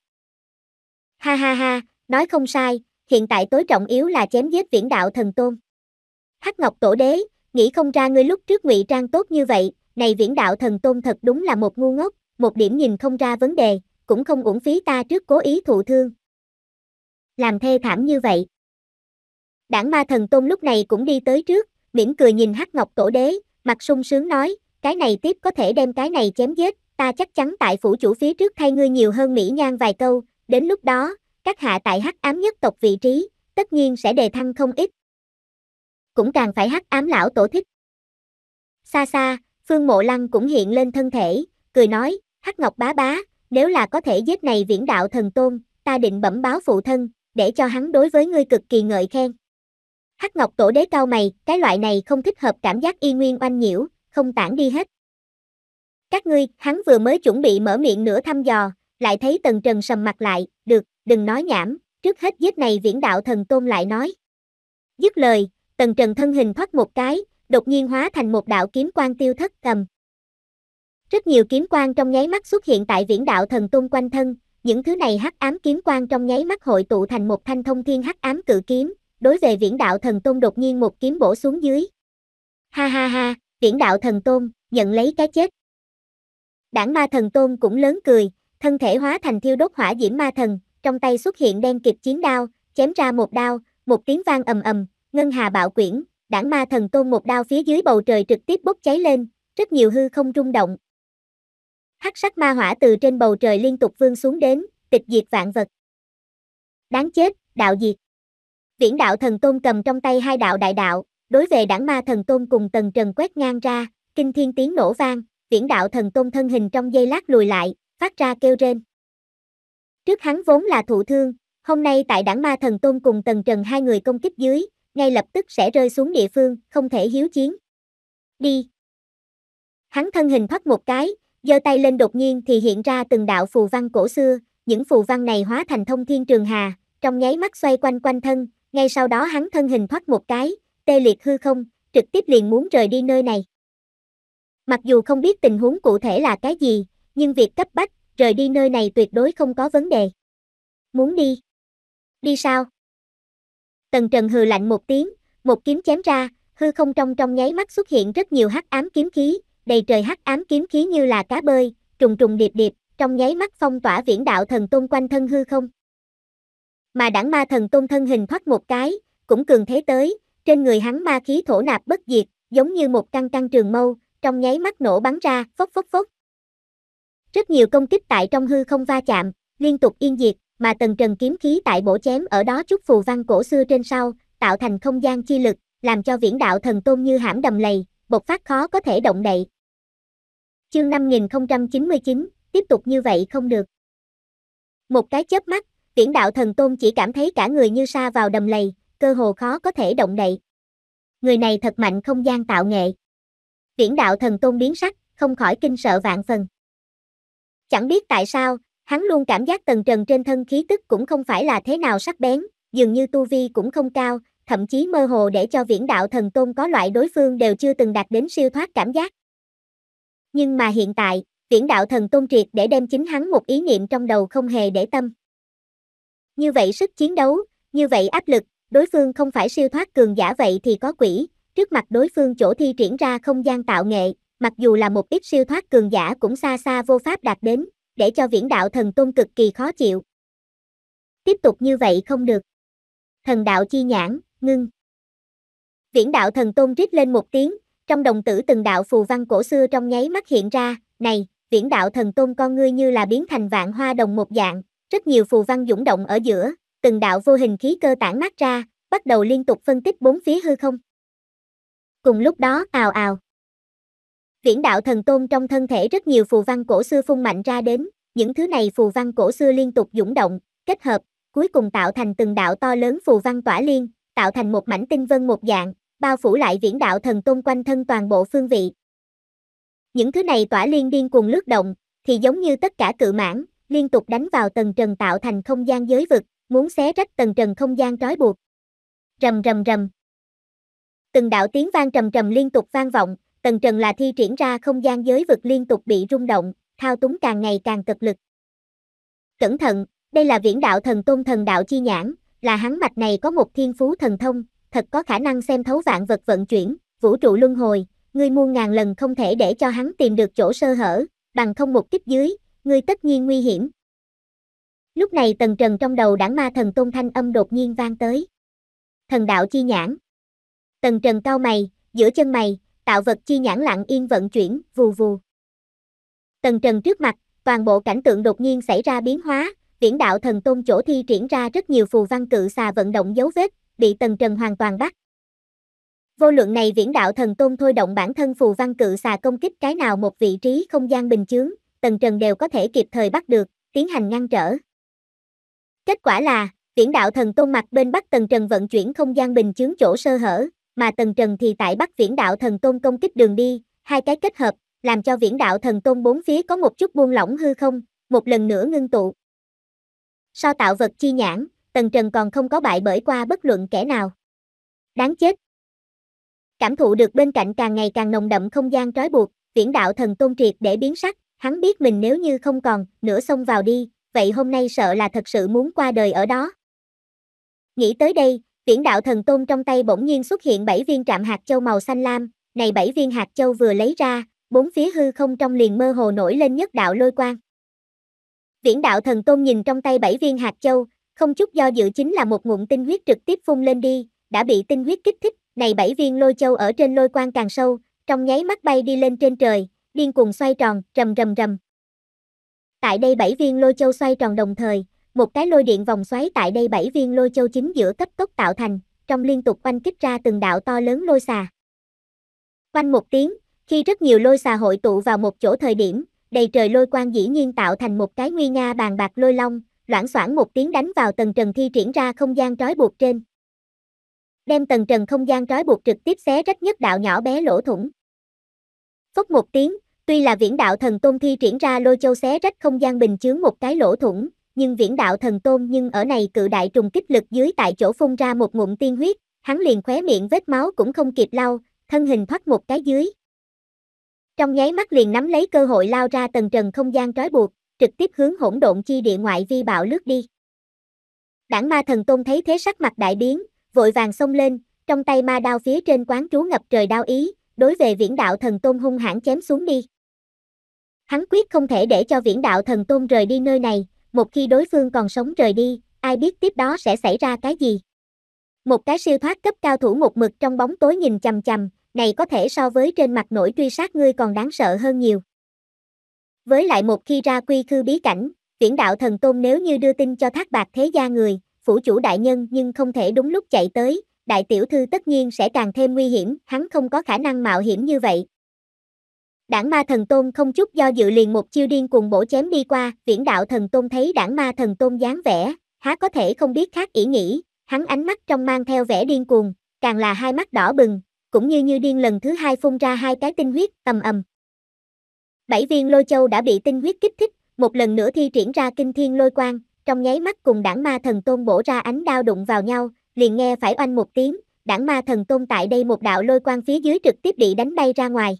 Ha ha ha, nói không sai, hiện tại tối trọng yếu là chém giết viễn đạo thần tôn. Hắc Ngọc Tổ Đế, nghĩ không ra ngươi lúc trước ngụy trang tốt như vậy, này viễn đạo thần tôn thật đúng là một ngu ngốc, một điểm nhìn không ra vấn đề, cũng không uổng phí ta trước cố ý thụ thương. Làm thê thảm như vậy. Đảng ma thần tôn lúc này cũng đi tới trước, mỉm cười nhìn hắc ngọc tổ đế, mặt sung sướng nói, cái này tiếp có thể đem cái này chém giết, ta chắc chắn tại phủ chủ phía trước thay ngươi nhiều hơn mỹ nhan vài câu, đến lúc đó, các hạ tại hắc ám nhất tộc vị trí, tất nhiên sẽ đề thăng không ít cũng càng phải hắc ám lão tổ thích. Xa xa, Phương Mộ Lăng cũng hiện lên thân thể, cười nói, hắc ngọc bá bá, nếu là có thể giết này viễn đạo thần tôn, ta định bẩm báo phụ thân, để cho hắn đối với ngươi cực kỳ ngợi khen. Hắc ngọc tổ đế cao mày, cái loại này không thích hợp cảm giác y nguyên oanh nhiễu, không tản đi hết. Các ngươi, hắn vừa mới chuẩn bị mở miệng nửa thăm dò, lại thấy tần trần sầm mặt lại, được, đừng nói nhảm, trước hết giết này viễn đạo thần tôn lại nói. Dứt lời, Tần Trần thân hình thoát một cái, đột nhiên hóa thành một đạo kiếm quang tiêu thất cầm. Rất nhiều kiếm quang trong nháy mắt xuất hiện tại viễn đạo thần tung quanh thân, những thứ này hắc ám kiếm quang trong nháy mắt hội tụ thành một thanh thông thiên hắc ám cự kiếm, đối về viễn đạo thần tôn đột nhiên một kiếm bổ xuống dưới. Ha ha ha, viễn đạo thần tôn, nhận lấy cái chết. Đảng ma thần tôn cũng lớn cười, thân thể hóa thành thiêu đốt hỏa diễm ma thần, trong tay xuất hiện đen kịp chiến đao, chém ra một đao, một tiếng vang ầm ầm, ngân hà bạo quyển, đảng ma thần tôn một đao phía dưới bầu trời trực tiếp bốc cháy lên, rất nhiều hư không rung động. Hắc sắc ma hỏa từ trên bầu trời liên tục vương xuống đến, tịch diệt vạn vật. Đáng chết, đạo diệt. Viễn đạo thần tôn cầm trong tay hai đạo đại đạo, đối về đảng ma thần tôn cùng tần trần quét ngang ra, kinh thiên tiếng nổ vang, viễn đạo thần tôn thân hình trong giây lát lùi lại, phát ra kêu rên. Trước hắn vốn là thụ thương, hôm nay tại đảng ma thần tôn cùng tần trần hai người công kích dưới, ngay lập tức sẽ rơi xuống địa phương, không thể hiếu chiến. Đi. Hắn thân hình thoát một cái, giơ tay lên đột nhiên thì hiện ra từng đạo phù văn cổ xưa, những phù văn này hóa thành thông thiên trường hà, trong nháy mắt xoay quanh quanh thân, ngay sau đó hắn thân hình thoát một cái, tê liệt hư không, trực tiếp liền muốn rời đi nơi này. Mặc dù không biết tình huống cụ thể là cái gì, nhưng việc cấp bách, rời đi nơi này tuyệt đối không có vấn đề. Muốn đi? Đi sao? Tần Trần hừ lạnh một tiếng, một kiếm chém ra, hư không trong trong nháy mắt xuất hiện rất nhiều hắc ám kiếm khí, đầy trời hắc ám kiếm khí như là cá bơi, trùng trùng điệp điệp, trong nháy mắt phong tỏa viễn đạo thần tôn quanh thân hư không. Mà đảng ma thần tôn thân hình thoát một cái, cũng cường thế tới, trên người hắn ma khí thổ nạp bất diệt, giống như một căn căn trường mâu, trong nháy mắt nổ bắn ra, phốc phốc phốc. Rất nhiều công kích tại trong hư không va chạm, liên tục yên diệt, mà Tần trần kiếm khí tại bổ chém ở đó chút phù văn cổ xưa trên sau, tạo thành không gian chi lực, làm cho viễn đạo thần tôn như hãm đầm lầy, bộc phát khó có thể động đậy. Chương 5099, tiếp tục như vậy không được. Một cái chớp mắt, viễn đạo thần tôn chỉ cảm thấy cả người như sa vào đầm lầy, cơ hồ khó có thể động đậy. Người này thật mạnh không gian tạo nghệ. Viễn đạo thần tôn biến sắc, không khỏi kinh sợ vạn phần. Chẳng biết tại sao, Hắn luôn cảm giác tần trần trên thân khí tức cũng không phải là thế nào sắc bén, dường như tu vi cũng không cao, thậm chí mơ hồ để cho viễn đạo thần tôn có loại đối phương đều chưa từng đạt đến siêu thoát cảm giác. Nhưng mà hiện tại, viễn đạo thần tôn triệt để đem chính hắn một ý niệm trong đầu không hề để tâm. Như vậy sức chiến đấu, như vậy áp lực, đối phương không phải siêu thoát cường giả vậy thì có quỷ, trước mặt đối phương chỗ thi triển ra không gian tạo nghệ, mặc dù là một ít siêu thoát cường giả cũng xa xa vô pháp đạt đến, để cho viễn đạo thần tôn cực kỳ khó chịu. Tiếp tục như vậy không được. Thần đạo chi nhãn, ngưng. Viễn đạo thần tôn rít lên một tiếng, trong đồng tử từng đạo phù văn cổ xưa trong nháy mắt hiện ra, này, viễn đạo thần tôn con ngươi như là biến thành vạn hoa đồng một dạng, rất nhiều phù văn dũng động ở giữa, từng đạo vô hình khí cơ tản mát ra, bắt đầu liên tục phân tích bốn phía hư không. Cùng lúc đó, ào ào. Viễn đạo thần tôn trong thân thể rất nhiều phù văn cổ xưa phun mạnh ra đến, những thứ này phù văn cổ xưa liên tục dũng động, kết hợp, cuối cùng tạo thành từng đạo to lớn phù văn tỏa liên, tạo thành một mảnh tinh vân một dạng, bao phủ lại viễn đạo thần tôn quanh thân toàn bộ phương vị. Những thứ này tỏa liên điên cùng lướt động, thì giống như tất cả cự mãn, liên tục đánh vào tầng trần tạo thành không gian giới vực, muốn xé rách tầng trần không gian trói buộc. Rầm rầm rầm. Từng đạo tiếng vang trầm trầm liên tục vang vọng, Tần Trần là thi triển ra không gian giới vực liên tục bị rung động, thao túng càng ngày càng cực lực. Cẩn thận, đây là viễn đạo thần tôn thần đạo chi nhãn, là hắn mạch này có một thiên phú thần thông, thật có khả năng xem thấu vạn vật vận chuyển, vũ trụ luân hồi, ngươi muôn ngàn lần không thể để cho hắn tìm được chỗ sơ hở, bằng không một kích dưới, ngươi tất nhiên nguy hiểm. Lúc này tần trần trong đầu đảng ma thần tôn thanh âm đột nhiên vang tới. Thần đạo chi nhãn. Tần trần cao mày, giữa chân mày, tạo vật chi nhãn lặng yên vận chuyển, vù vù. Tần trần trước mặt, toàn bộ cảnh tượng đột nhiên xảy ra biến hóa, viễn đạo thần tôn chỗ thi triển ra rất nhiều phù văn cự xà vận động dấu vết, bị tần trần hoàn toàn bắt. Vô luận này viễn đạo thần tôn thôi động bản thân phù văn cự xà công kích cái nào một vị trí không gian bình chướng, tần trần đều có thể kịp thời bắt được, tiến hành ngăn trở. Kết quả là, viễn đạo thần tôn mặt bên bắt tần trần vận chuyển không gian bình chướng chỗ sơ hở, mà Tần Trần thì tại bắt Viễn Đạo Thần Tôn công kích đường đi, hai cái kết hợp, làm cho Viễn Đạo Thần Tôn bốn phía có một chút buông lỏng hư không, một lần nữa ngưng tụ. So tạo vật chi nhãn, Tần Trần còn không có bại bởi qua bất luận kẻ nào. Đáng chết. Cảm thụ được bên cạnh càng ngày càng nồng đậm không gian trói buộc, Viễn Đạo Thần Tôn triệt để biến sắc, hắn biết mình nếu như không còn, nửa xông vào đi, vậy hôm nay sợ là thật sự muốn qua đời ở đó. Nghĩ tới đây, Viễn đạo thần tôn trong tay bỗng nhiên xuất hiện bảy viên trạm hạt châu màu xanh lam, này bảy viên hạt châu vừa lấy ra, bốn phía hư không trong liền mơ hồ nổi lên nhất đạo lôi quang. Viễn đạo thần tôn nhìn trong tay bảy viên hạt châu, không chút do dự chính là một ngụm tinh huyết trực tiếp phun lên đi, đã bị tinh huyết kích thích, này bảy viên lôi châu ở trên lôi quang càng sâu, trong nháy mắt bay đi lên trên trời, điên cuồng xoay tròn, rầm rầm rầm. Tại đây bảy viên lôi châu xoay tròn đồng thời, một cái lôi điện vòng xoáy tại đây bảy viên lôi châu chính giữa cấp tốc tạo thành, trong liên tục quanh kích ra từng đạo to lớn lôi xà. quanh một tiếng, khi rất nhiều lôi xà hội tụ vào một chỗ thời điểm, đầy trời lôi quang dĩ nhiên tạo thành một cái nguy nga bàn bạc lôi long, loãng xoảng một tiếng đánh vào tầng trần thi triển ra không gian trói buộc trên. Đem tầng trần không gian trói buộc trực tiếp xé rách nhất đạo nhỏ bé lỗ thủng. Phốc một tiếng, tuy là viễn đạo thần tôn thi triển ra lôi châu xé rách không gian bình chướng một cái lỗ thủng, nhưng viễn đạo thần tôn nhưng ở này cự đại trùng kích lực dưới tại chỗ phun ra một ngụm tiên huyết, hắn liền khóe miệng vết máu cũng không kịp lau, thân hình thoát một cái dưới. Trong nháy mắt liền nắm lấy cơ hội lao ra tầng trần không gian trói buộc, trực tiếp hướng hỗn độn chi địa ngoại vi bạo lướt đi. Đảng ma thần tôn thấy thế sắc mặt đại biến, vội vàng xông lên, trong tay ma đao phía trên quán trú ngập trời đao ý, đối về viễn đạo thần tôn hung hãn chém xuống đi. Hắn quyết không thể để cho viễn đạo thần tôn rời đi nơi này, một khi đối phương còn sống rời đi, ai biết tiếp đó sẽ xảy ra cái gì. Một cái siêu thoát cấp cao thủ một mực trong bóng tối nhìn chằm chằm, này có thể so với trên mặt nổi truy sát ngươi còn đáng sợ hơn nhiều. Với lại một khi ra quy khư bí cảnh, viễn đạo thần tôn nếu như đưa tin cho thác bạc thế gia người, phủ chủ đại nhân nhưng không thể đúng lúc chạy tới, đại tiểu thư tất nhiên sẽ càng thêm nguy hiểm, hắn không có khả năng mạo hiểm như vậy, Đảng ma thần tôn không chút do dự liền một chiêu điên cùng bổ chém đi qua, viễn đạo thần tôn thấy đảng ma thần tôn dáng vẻ, há có thể không biết khác ý nghĩ, hắn ánh mắt trong mang theo vẻ điên cuồng, càng là hai mắt đỏ bừng, cũng như như điên lần thứ hai phun ra hai cái tinh huyết, ầm ầm. Bảy viên lôi châu đã bị tinh huyết kích thích, một lần nữa thi triển ra kinh thiên lôi quang, trong nháy mắt cùng đảng ma thần tôn bổ ra ánh đao đụng vào nhau, liền nghe phải oanh một tiếng, đảng ma thần tôn tại đây một đạo lôi quang phía dưới trực tiếp bị đánh bay ra ngoài.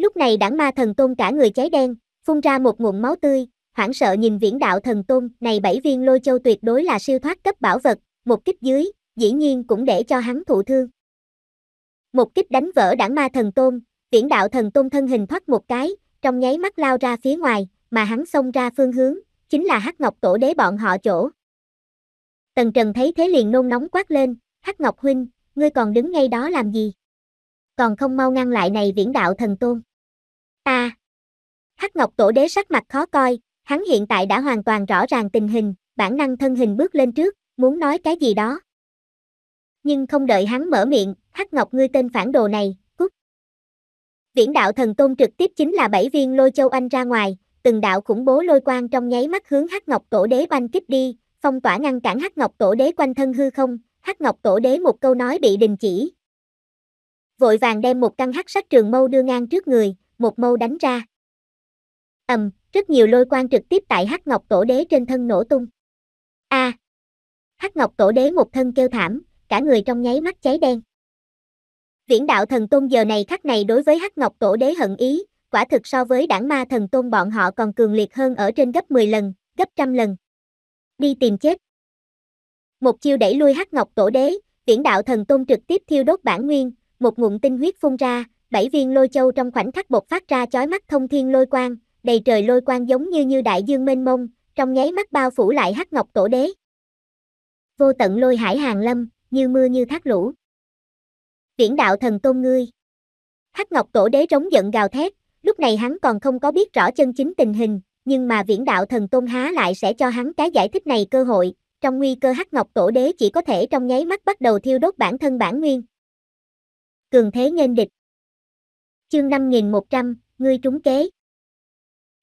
Lúc này đảng ma thần tôn cả người cháy đen, phun ra một nguồn máu tươi, hoảng sợ nhìn viễn đạo thần tôn, này bảy viên lôi châu tuyệt đối là siêu thoát cấp bảo vật, một kích dưới, dĩ nhiên cũng để cho hắn thụ thương. Một kích đánh vỡ đảng ma thần tôn, viễn đạo thần tôn thân hình thoát một cái, trong nháy mắt lao ra phía ngoài, mà hắn xông ra phương hướng, chính là hắc ngọc tổ đế bọn họ chỗ. Tần Trần thấy thế liền nôn nóng quát lên, hắc ngọc huynh, ngươi còn đứng ngay đó làm gì? Còn không mau ngăn lại này viễn đạo thần tôn a Hắc Ngọc Tổ Đế sắc mặt khó coi, hắn hiện tại đã hoàn toàn rõ ràng tình hình, bản năng thân hình bước lên trước, muốn nói cái gì đó. Nhưng không đợi hắn mở miệng, Hắc Ngọc ngươi tên phản đồ này, cút. Viễn đạo thần tôn trực tiếp chính là bảy viên lôi châu anh ra ngoài, từng đạo khủng bố lôi quang trong nháy mắt hướng Hắc Ngọc Tổ Đế oanh kích đi, phong tỏa ngăn cản Hắc Ngọc Tổ Đế quanh thân hư không, Hắc Ngọc Tổ Đế một câu nói bị đình chỉ. Vội vàng đem một căn hắc sắc trường mâu đưa ngang trước người, một mâu đánh ra. Ầm, rất nhiều lôi quang trực tiếp tại Hắc Ngọc Tổ Đế trên thân nổ tung. A. À, Hắc Ngọc Tổ Đế một thân kêu thảm, cả người trong nháy mắt cháy đen. Viễn đạo thần tôn giờ này khắc này đối với Hắc Ngọc Tổ Đế hận ý, quả thực so với đảng ma thần tôn bọn họ còn cường liệt hơn ở trên gấp 10 lần, gấp trăm lần. Đi tìm chết. Một chiêu đẩy lui Hắc Ngọc Tổ Đế, Viễn đạo thần tôn trực tiếp thiêu đốt bản nguyên, một ngụm tinh huyết phun ra, bảy viên lôi châu trong khoảnh khắc bột phát ra chói mắt thông thiên lôi quang, đầy trời lôi quang giống như như đại dương mênh mông, trong nháy mắt bao phủ lại hắc ngọc tổ đế. Vô tận lôi hải hàng lâm, như mưa như thác lũ. Viễn đạo thần tôn ngươi. Hắc ngọc tổ đế trống giận gào thét, lúc này hắn còn không có biết rõ chân chính tình hình, nhưng mà viễn đạo thần tôn há lại sẽ cho hắn cái giải thích này cơ hội, trong nguy cơ hắc ngọc tổ đế chỉ có thể trong nháy mắt bắt đầu thiêu đốt bản thân bản nguyên. Cường thế nghênh địch. Chương 5100, ngươi trúng kế.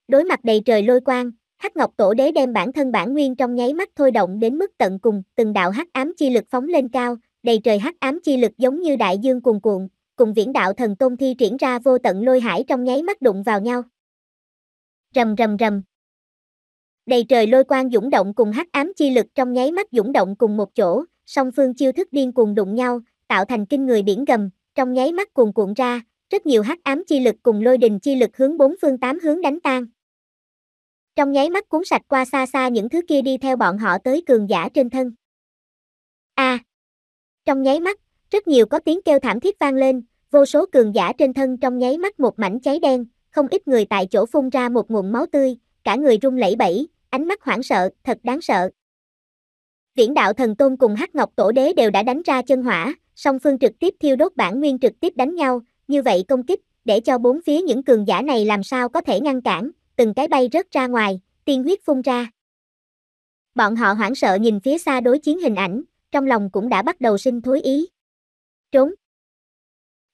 Đối mặt đầy trời lôi quang, Hắc Ngọc Tổ Đế đem bản thân bản nguyên trong nháy mắt thôi động đến mức tận cùng, từng đạo hắc ám chi lực phóng lên cao, đầy trời hắc ám chi lực giống như đại dương cuồn cuộn, cùng viễn đạo thần tôn thi triển ra vô tận lôi hải trong nháy mắt đụng vào nhau. Rầm rầm rầm. Đầy trời lôi quang dũng động cùng hắc ám chi lực trong nháy mắt dũng động cùng một chỗ, song phương chiêu thức điên cuồng đụng nhau, tạo thành kinh người biển gầm, trong nháy mắt cuồn cuộn ra, rất nhiều hắc ám chi lực cùng lôi đình chi lực hướng bốn phương tám hướng đánh tan. Trong nháy mắt cuốn sạch qua xa xa những thứ kia đi theo bọn họ tới cường giả trên thân. A. À, trong nháy mắt, rất nhiều có tiếng kêu thảm thiết vang lên, vô số cường giả trên thân trong nháy mắt một mảnh cháy đen, không ít người tại chỗ phun ra một nguồn máu tươi, cả người run lẩy bẩy, ánh mắt hoảng sợ, thật đáng sợ. Viễn đạo thần tôn cùng Hắc Ngọc Tổ Đế đều đã đánh ra chân hỏa, song phương trực tiếp thiêu đốt bản nguyên trực tiếp đánh nhau, như vậy công kích, để cho bốn phía những cường giả này làm sao có thể ngăn cản, từng cái bay rớt ra ngoài, tiên huyết phun ra. Bọn họ hoảng sợ nhìn phía xa đối chiến hình ảnh, trong lòng cũng đã bắt đầu sinh thối ý. Trốn.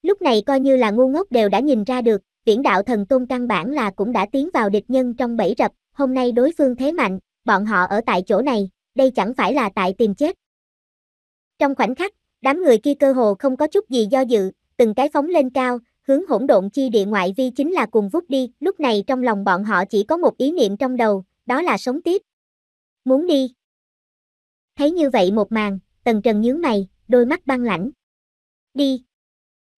Lúc này coi như là ngu ngốc đều đã nhìn ra được, viễn đạo thần tôn căn bản là cũng đã tiến vào địch nhân trong bẫy rập, hôm nay đối phương thế mạnh, bọn họ ở tại chỗ này, đây chẳng phải là tại tìm chết. Trong khoảnh khắc, đám người kia cơ hồ không có chút gì do dự, từng cái phóng lên cao, hướng hỗn độn chi địa ngoại vi chính là cùng vút đi, lúc này trong lòng bọn họ chỉ có một ý niệm trong đầu, đó là sống tiếp. Muốn đi. Thấy như vậy một màn, tần trần nhướng mày, đôi mắt băng lãnh. Đi.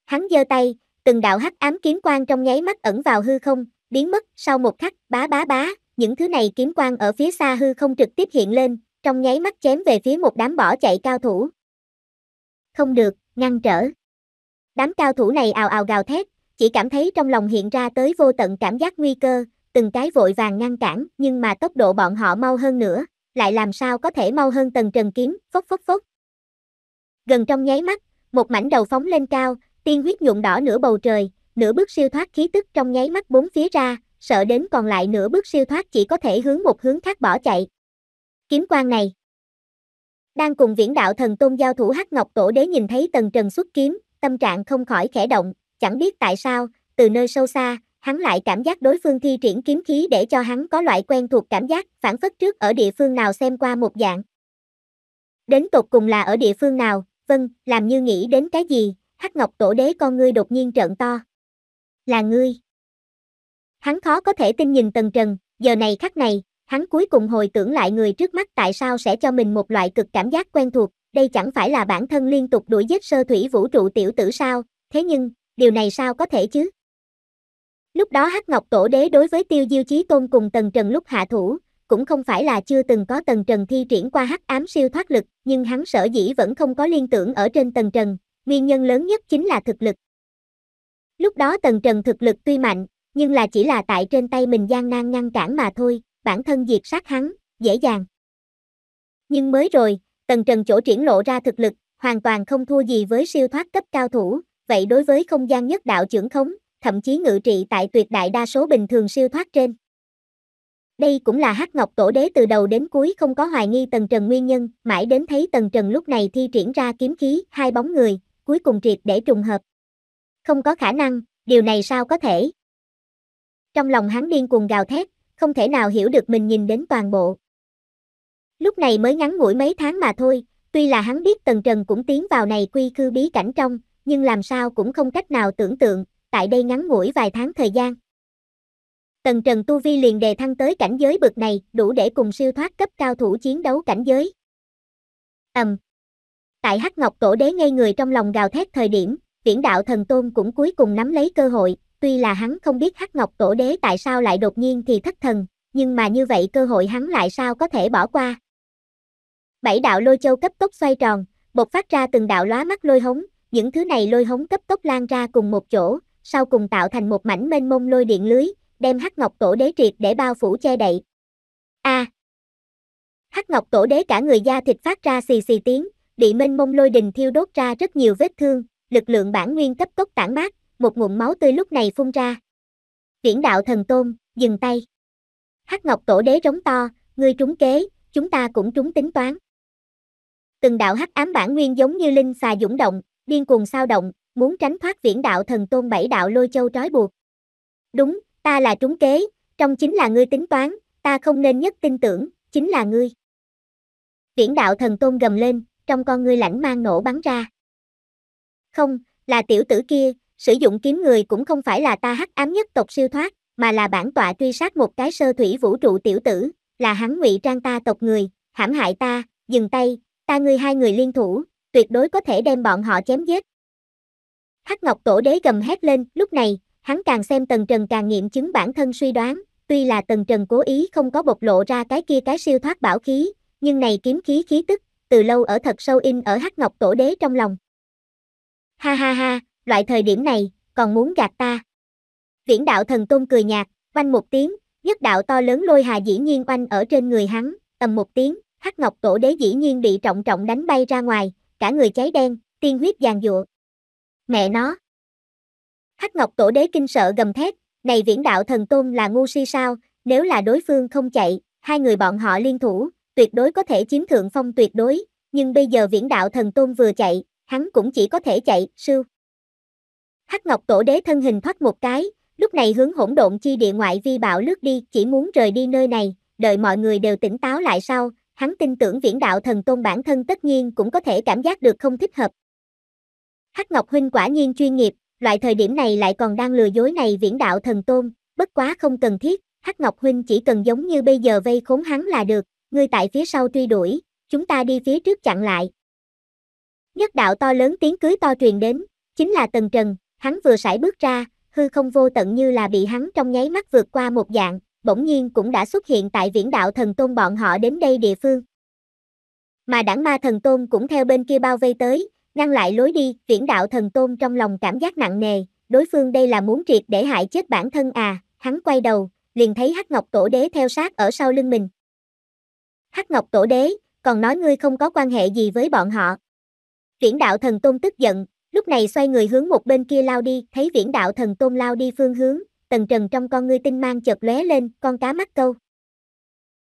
Hắn giơ tay, từng đạo hắc ám kiếm quang trong nháy mắt ẩn vào hư không, biến mất, sau một khắc, bá bá bá, những thứ này kiếm quang ở phía xa hư không trực tiếp hiện lên, trong nháy mắt chém về phía một đám bỏ chạy cao thủ. Không được, ngăn trở. Đám cao thủ này ào ào gào thét, chỉ cảm thấy trong lòng hiện ra tới vô tận cảm giác nguy cơ, từng cái vội vàng ngăn cản, nhưng mà tốc độ bọn họ mau hơn nữa, lại làm sao có thể mau hơn tầng trần kiếm, phốc phốc phốc. Gần trong nháy mắt, một mảnh đầu phóng lên cao, tiên huyết nhuộm đỏ nửa bầu trời, nửa bước siêu thoát khí tức trong nháy mắt bốn phía ra, sợ đến còn lại nửa bước siêu thoát chỉ có thể hướng một hướng khác bỏ chạy. Kiếm quan này Đang cùng viễn đạo thần tôn giao thủ hắc ngọc tổ đế nhìn thấy tần trần xuất kiếm, tâm trạng không khỏi khẽ động, chẳng biết tại sao, từ nơi sâu xa, hắn lại cảm giác đối phương thi triển kiếm khí để cho hắn có loại quen thuộc cảm giác phản phất trước ở địa phương nào xem qua một dạng. Đến tột cùng là ở địa phương nào, vâng, làm như nghĩ đến cái gì, hắc ngọc tổ đế con ngươi đột nhiên trợn to. Là ngươi. Hắn khó có thể tin nhìn tần trần, giờ này khắc này, hắn cuối cùng hồi tưởng lại người trước mắt tại sao sẽ cho mình một loại cực cảm giác quen thuộc đây chẳng phải là bản thân liên tục đuổi giết sơ thủy vũ trụ tiểu tử sao, thế nhưng, điều này sao có thể chứ? Lúc đó Hắc Ngọc Tổ Đế đối với Tiêu Diêu Chí Tôn cùng Tần Trần lúc hạ thủ, cũng không phải là chưa từng có Tần Trần thi triển qua hắc ám siêu thoát lực, nhưng hắn sở dĩ vẫn không có liên tưởng ở trên Tần Trần, nguyên nhân lớn nhất chính là thực lực. Lúc đó Tần Trần thực lực tuy mạnh, nhưng là chỉ là tại trên tay mình gian nan ngăn cản mà thôi, bản thân diệt sát hắn, dễ dàng. Nhưng mới rồi, Tần Trần chỗ triển lộ ra thực lực, hoàn toàn không thua gì với siêu thoát cấp cao thủ, vậy đối với không gian nhất đạo trưởng khống, thậm chí ngự trị tại tuyệt đại đa số bình thường siêu thoát trên. Đây cũng là Hắc Ngọc Tổ Đế từ đầu đến cuối không có hoài nghi Tần Trần nguyên nhân, mãi đến thấy Tần Trần lúc này thi triển ra kiếm khí, hai bóng người, cuối cùng triệt để trùng hợp. Không có khả năng, điều này sao có thể? Trong lòng hắn điên cuồng gào thét, không thể nào hiểu được mình nhìn đến toàn bộ. Lúc này mới ngắn ngủi mấy tháng mà thôi, tuy là hắn biết Tần Trần cũng tiến vào này quy cư bí cảnh trong, nhưng làm sao cũng không cách nào tưởng tượng, tại đây ngắn ngủi vài tháng thời gian. Tần Trần Tu Vi liền đề thăng tới cảnh giới bực này, đủ để cùng siêu thoát cấp cao thủ chiến đấu cảnh giới. Ầm. Um. Tại Hắc Ngọc Tổ Đế ngây người trong lòng gào thét thời điểm, Viễn Đạo Thần Tôn cũng cuối cùng nắm lấy cơ hội, tuy là hắn không biết Hắc Ngọc Tổ Đế tại sao lại đột nhiên thì thất thần, nhưng mà như vậy cơ hội hắn lại sao có thể bỏ qua. Bảy đạo lôi châu cấp tốc xoay tròn, bộc phát ra từng đạo lóa mắt lôi hống, những thứ này lôi hống cấp tốc lan ra cùng một chỗ, sau cùng tạo thành một mảnh mênh mông lôi điện lưới, đem Hắc Ngọc Tổ Đế triệt để bao phủ che đậy. A. À. Hắc Ngọc Tổ Đế cả người da thịt phát ra xì xì tiếng, bị mênh mông lôi đình thiêu đốt ra rất nhiều vết thương, lực lượng bản nguyên cấp tốc tản mát, một ngụm máu tươi lúc này phun ra. Viễn đạo thần tôn, dừng tay. Hắc Ngọc Tổ Đế rống to, ngươi trúng kế, chúng ta cũng trúng tính toán từng đạo hắc ám bản nguyên giống như linh xà dũng động, điên cuồng sao động, muốn tránh thoát viễn đạo thần tôn bảy đạo lôi châu trói buộc. Đúng, ta là trúng kế, trong chính là ngươi tính toán, ta không nên nhất tin tưởng, chính là ngươi. Viễn đạo thần tôn gầm lên, trong con ngươi lãnh mang nổ bắn ra. Không, là tiểu tử kia, sử dụng kiếm người cũng không phải là ta hắc ám nhất tộc siêu thoát, mà là bản tọa truy sát một cái sơ thủy vũ trụ tiểu tử, là hắn ngụy trang ta tộc người, hãm hại ta, dừng tay, ta ngươi hai người liên thủ, tuyệt đối có thể đem bọn họ chém giết. Hắc Ngọc Tổ Đế gầm hét lên, lúc này, hắn càng xem Tần Trần càng nghiệm chứng bản thân suy đoán, tuy là Tần Trần cố ý không có bộc lộ ra cái kia cái siêu thoát bảo khí, nhưng này kiếm khí khí tức, từ lâu ở thật sâu in ở Hắc Ngọc Tổ Đế trong lòng. Ha ha ha, loại thời điểm này, còn muốn gạt ta. Viễn đạo thần tôn cười nhạt, oanh một tiếng, nhất đạo to lớn lôi hà dĩ nhiên oanh ở trên người hắn, ầm một tiếng, Hắc Ngọc Tổ Đế dĩ nhiên bị trọng trọng đánh bay ra ngoài, cả người cháy đen, tiên huyết giàn giụa. Mẹ nó! Hắc Ngọc Tổ Đế kinh sợ gầm thét, này viễn đạo thần tôn là ngu si sao, nếu là đối phương không chạy, hai người bọn họ liên thủ, tuyệt đối có thể chiếm thượng phong tuyệt đối, nhưng bây giờ viễn đạo thần tôn vừa chạy, hắn cũng chỉ có thể chạy, sưu. Hắc Ngọc Tổ Đế thân hình thoát một cái, lúc này hướng hỗn độn chi địa ngoại vi bạo lướt đi, chỉ muốn rời đi nơi này, đợi mọi người đều tỉnh táo lại sau, hắn tin tưởng viễn đạo thần tôn bản thân tất nhiên cũng có thể cảm giác được không thích hợp. Hắc Ngọc Huynh quả nhiên chuyên nghiệp, loại thời điểm này lại còn đang lừa dối này viễn đạo thần tôn, bất quá không cần thiết, Hắc Ngọc Huynh chỉ cần giống như bây giờ vây khốn hắn là được, ngươi tại phía sau truy đuổi, chúng ta đi phía trước chặn lại. Nhất đạo to lớn tiếng cưới to truyền đến, chính là Tần Trần, hắn vừa sải bước ra, hư không vô tận như là bị hắn trong nháy mắt vượt qua một dạng bỗng nhiên cũng đã xuất hiện tại viễn đạo thần tôn bọn họ đến đây địa phương. Mà đảng ma thần tôn cũng theo bên kia bao vây tới, ngăn lại lối đi, viễn đạo thần tôn trong lòng cảm giác nặng nề, đối phương đây là muốn triệt để hại chết bản thân à, hắn quay đầu, liền thấy Hắc Ngọc Tổ Đế theo sát ở sau lưng mình. Hắc Ngọc Tổ Đế, còn nói ngươi không có quan hệ gì với bọn họ. Viễn đạo thần tôn tức giận, lúc này xoay người hướng một bên kia lao đi, thấy viễn đạo thần tôn lao đi phương hướng, tần trần trong con ngươi tinh mang chợt lóe lên, con cá mắt câu.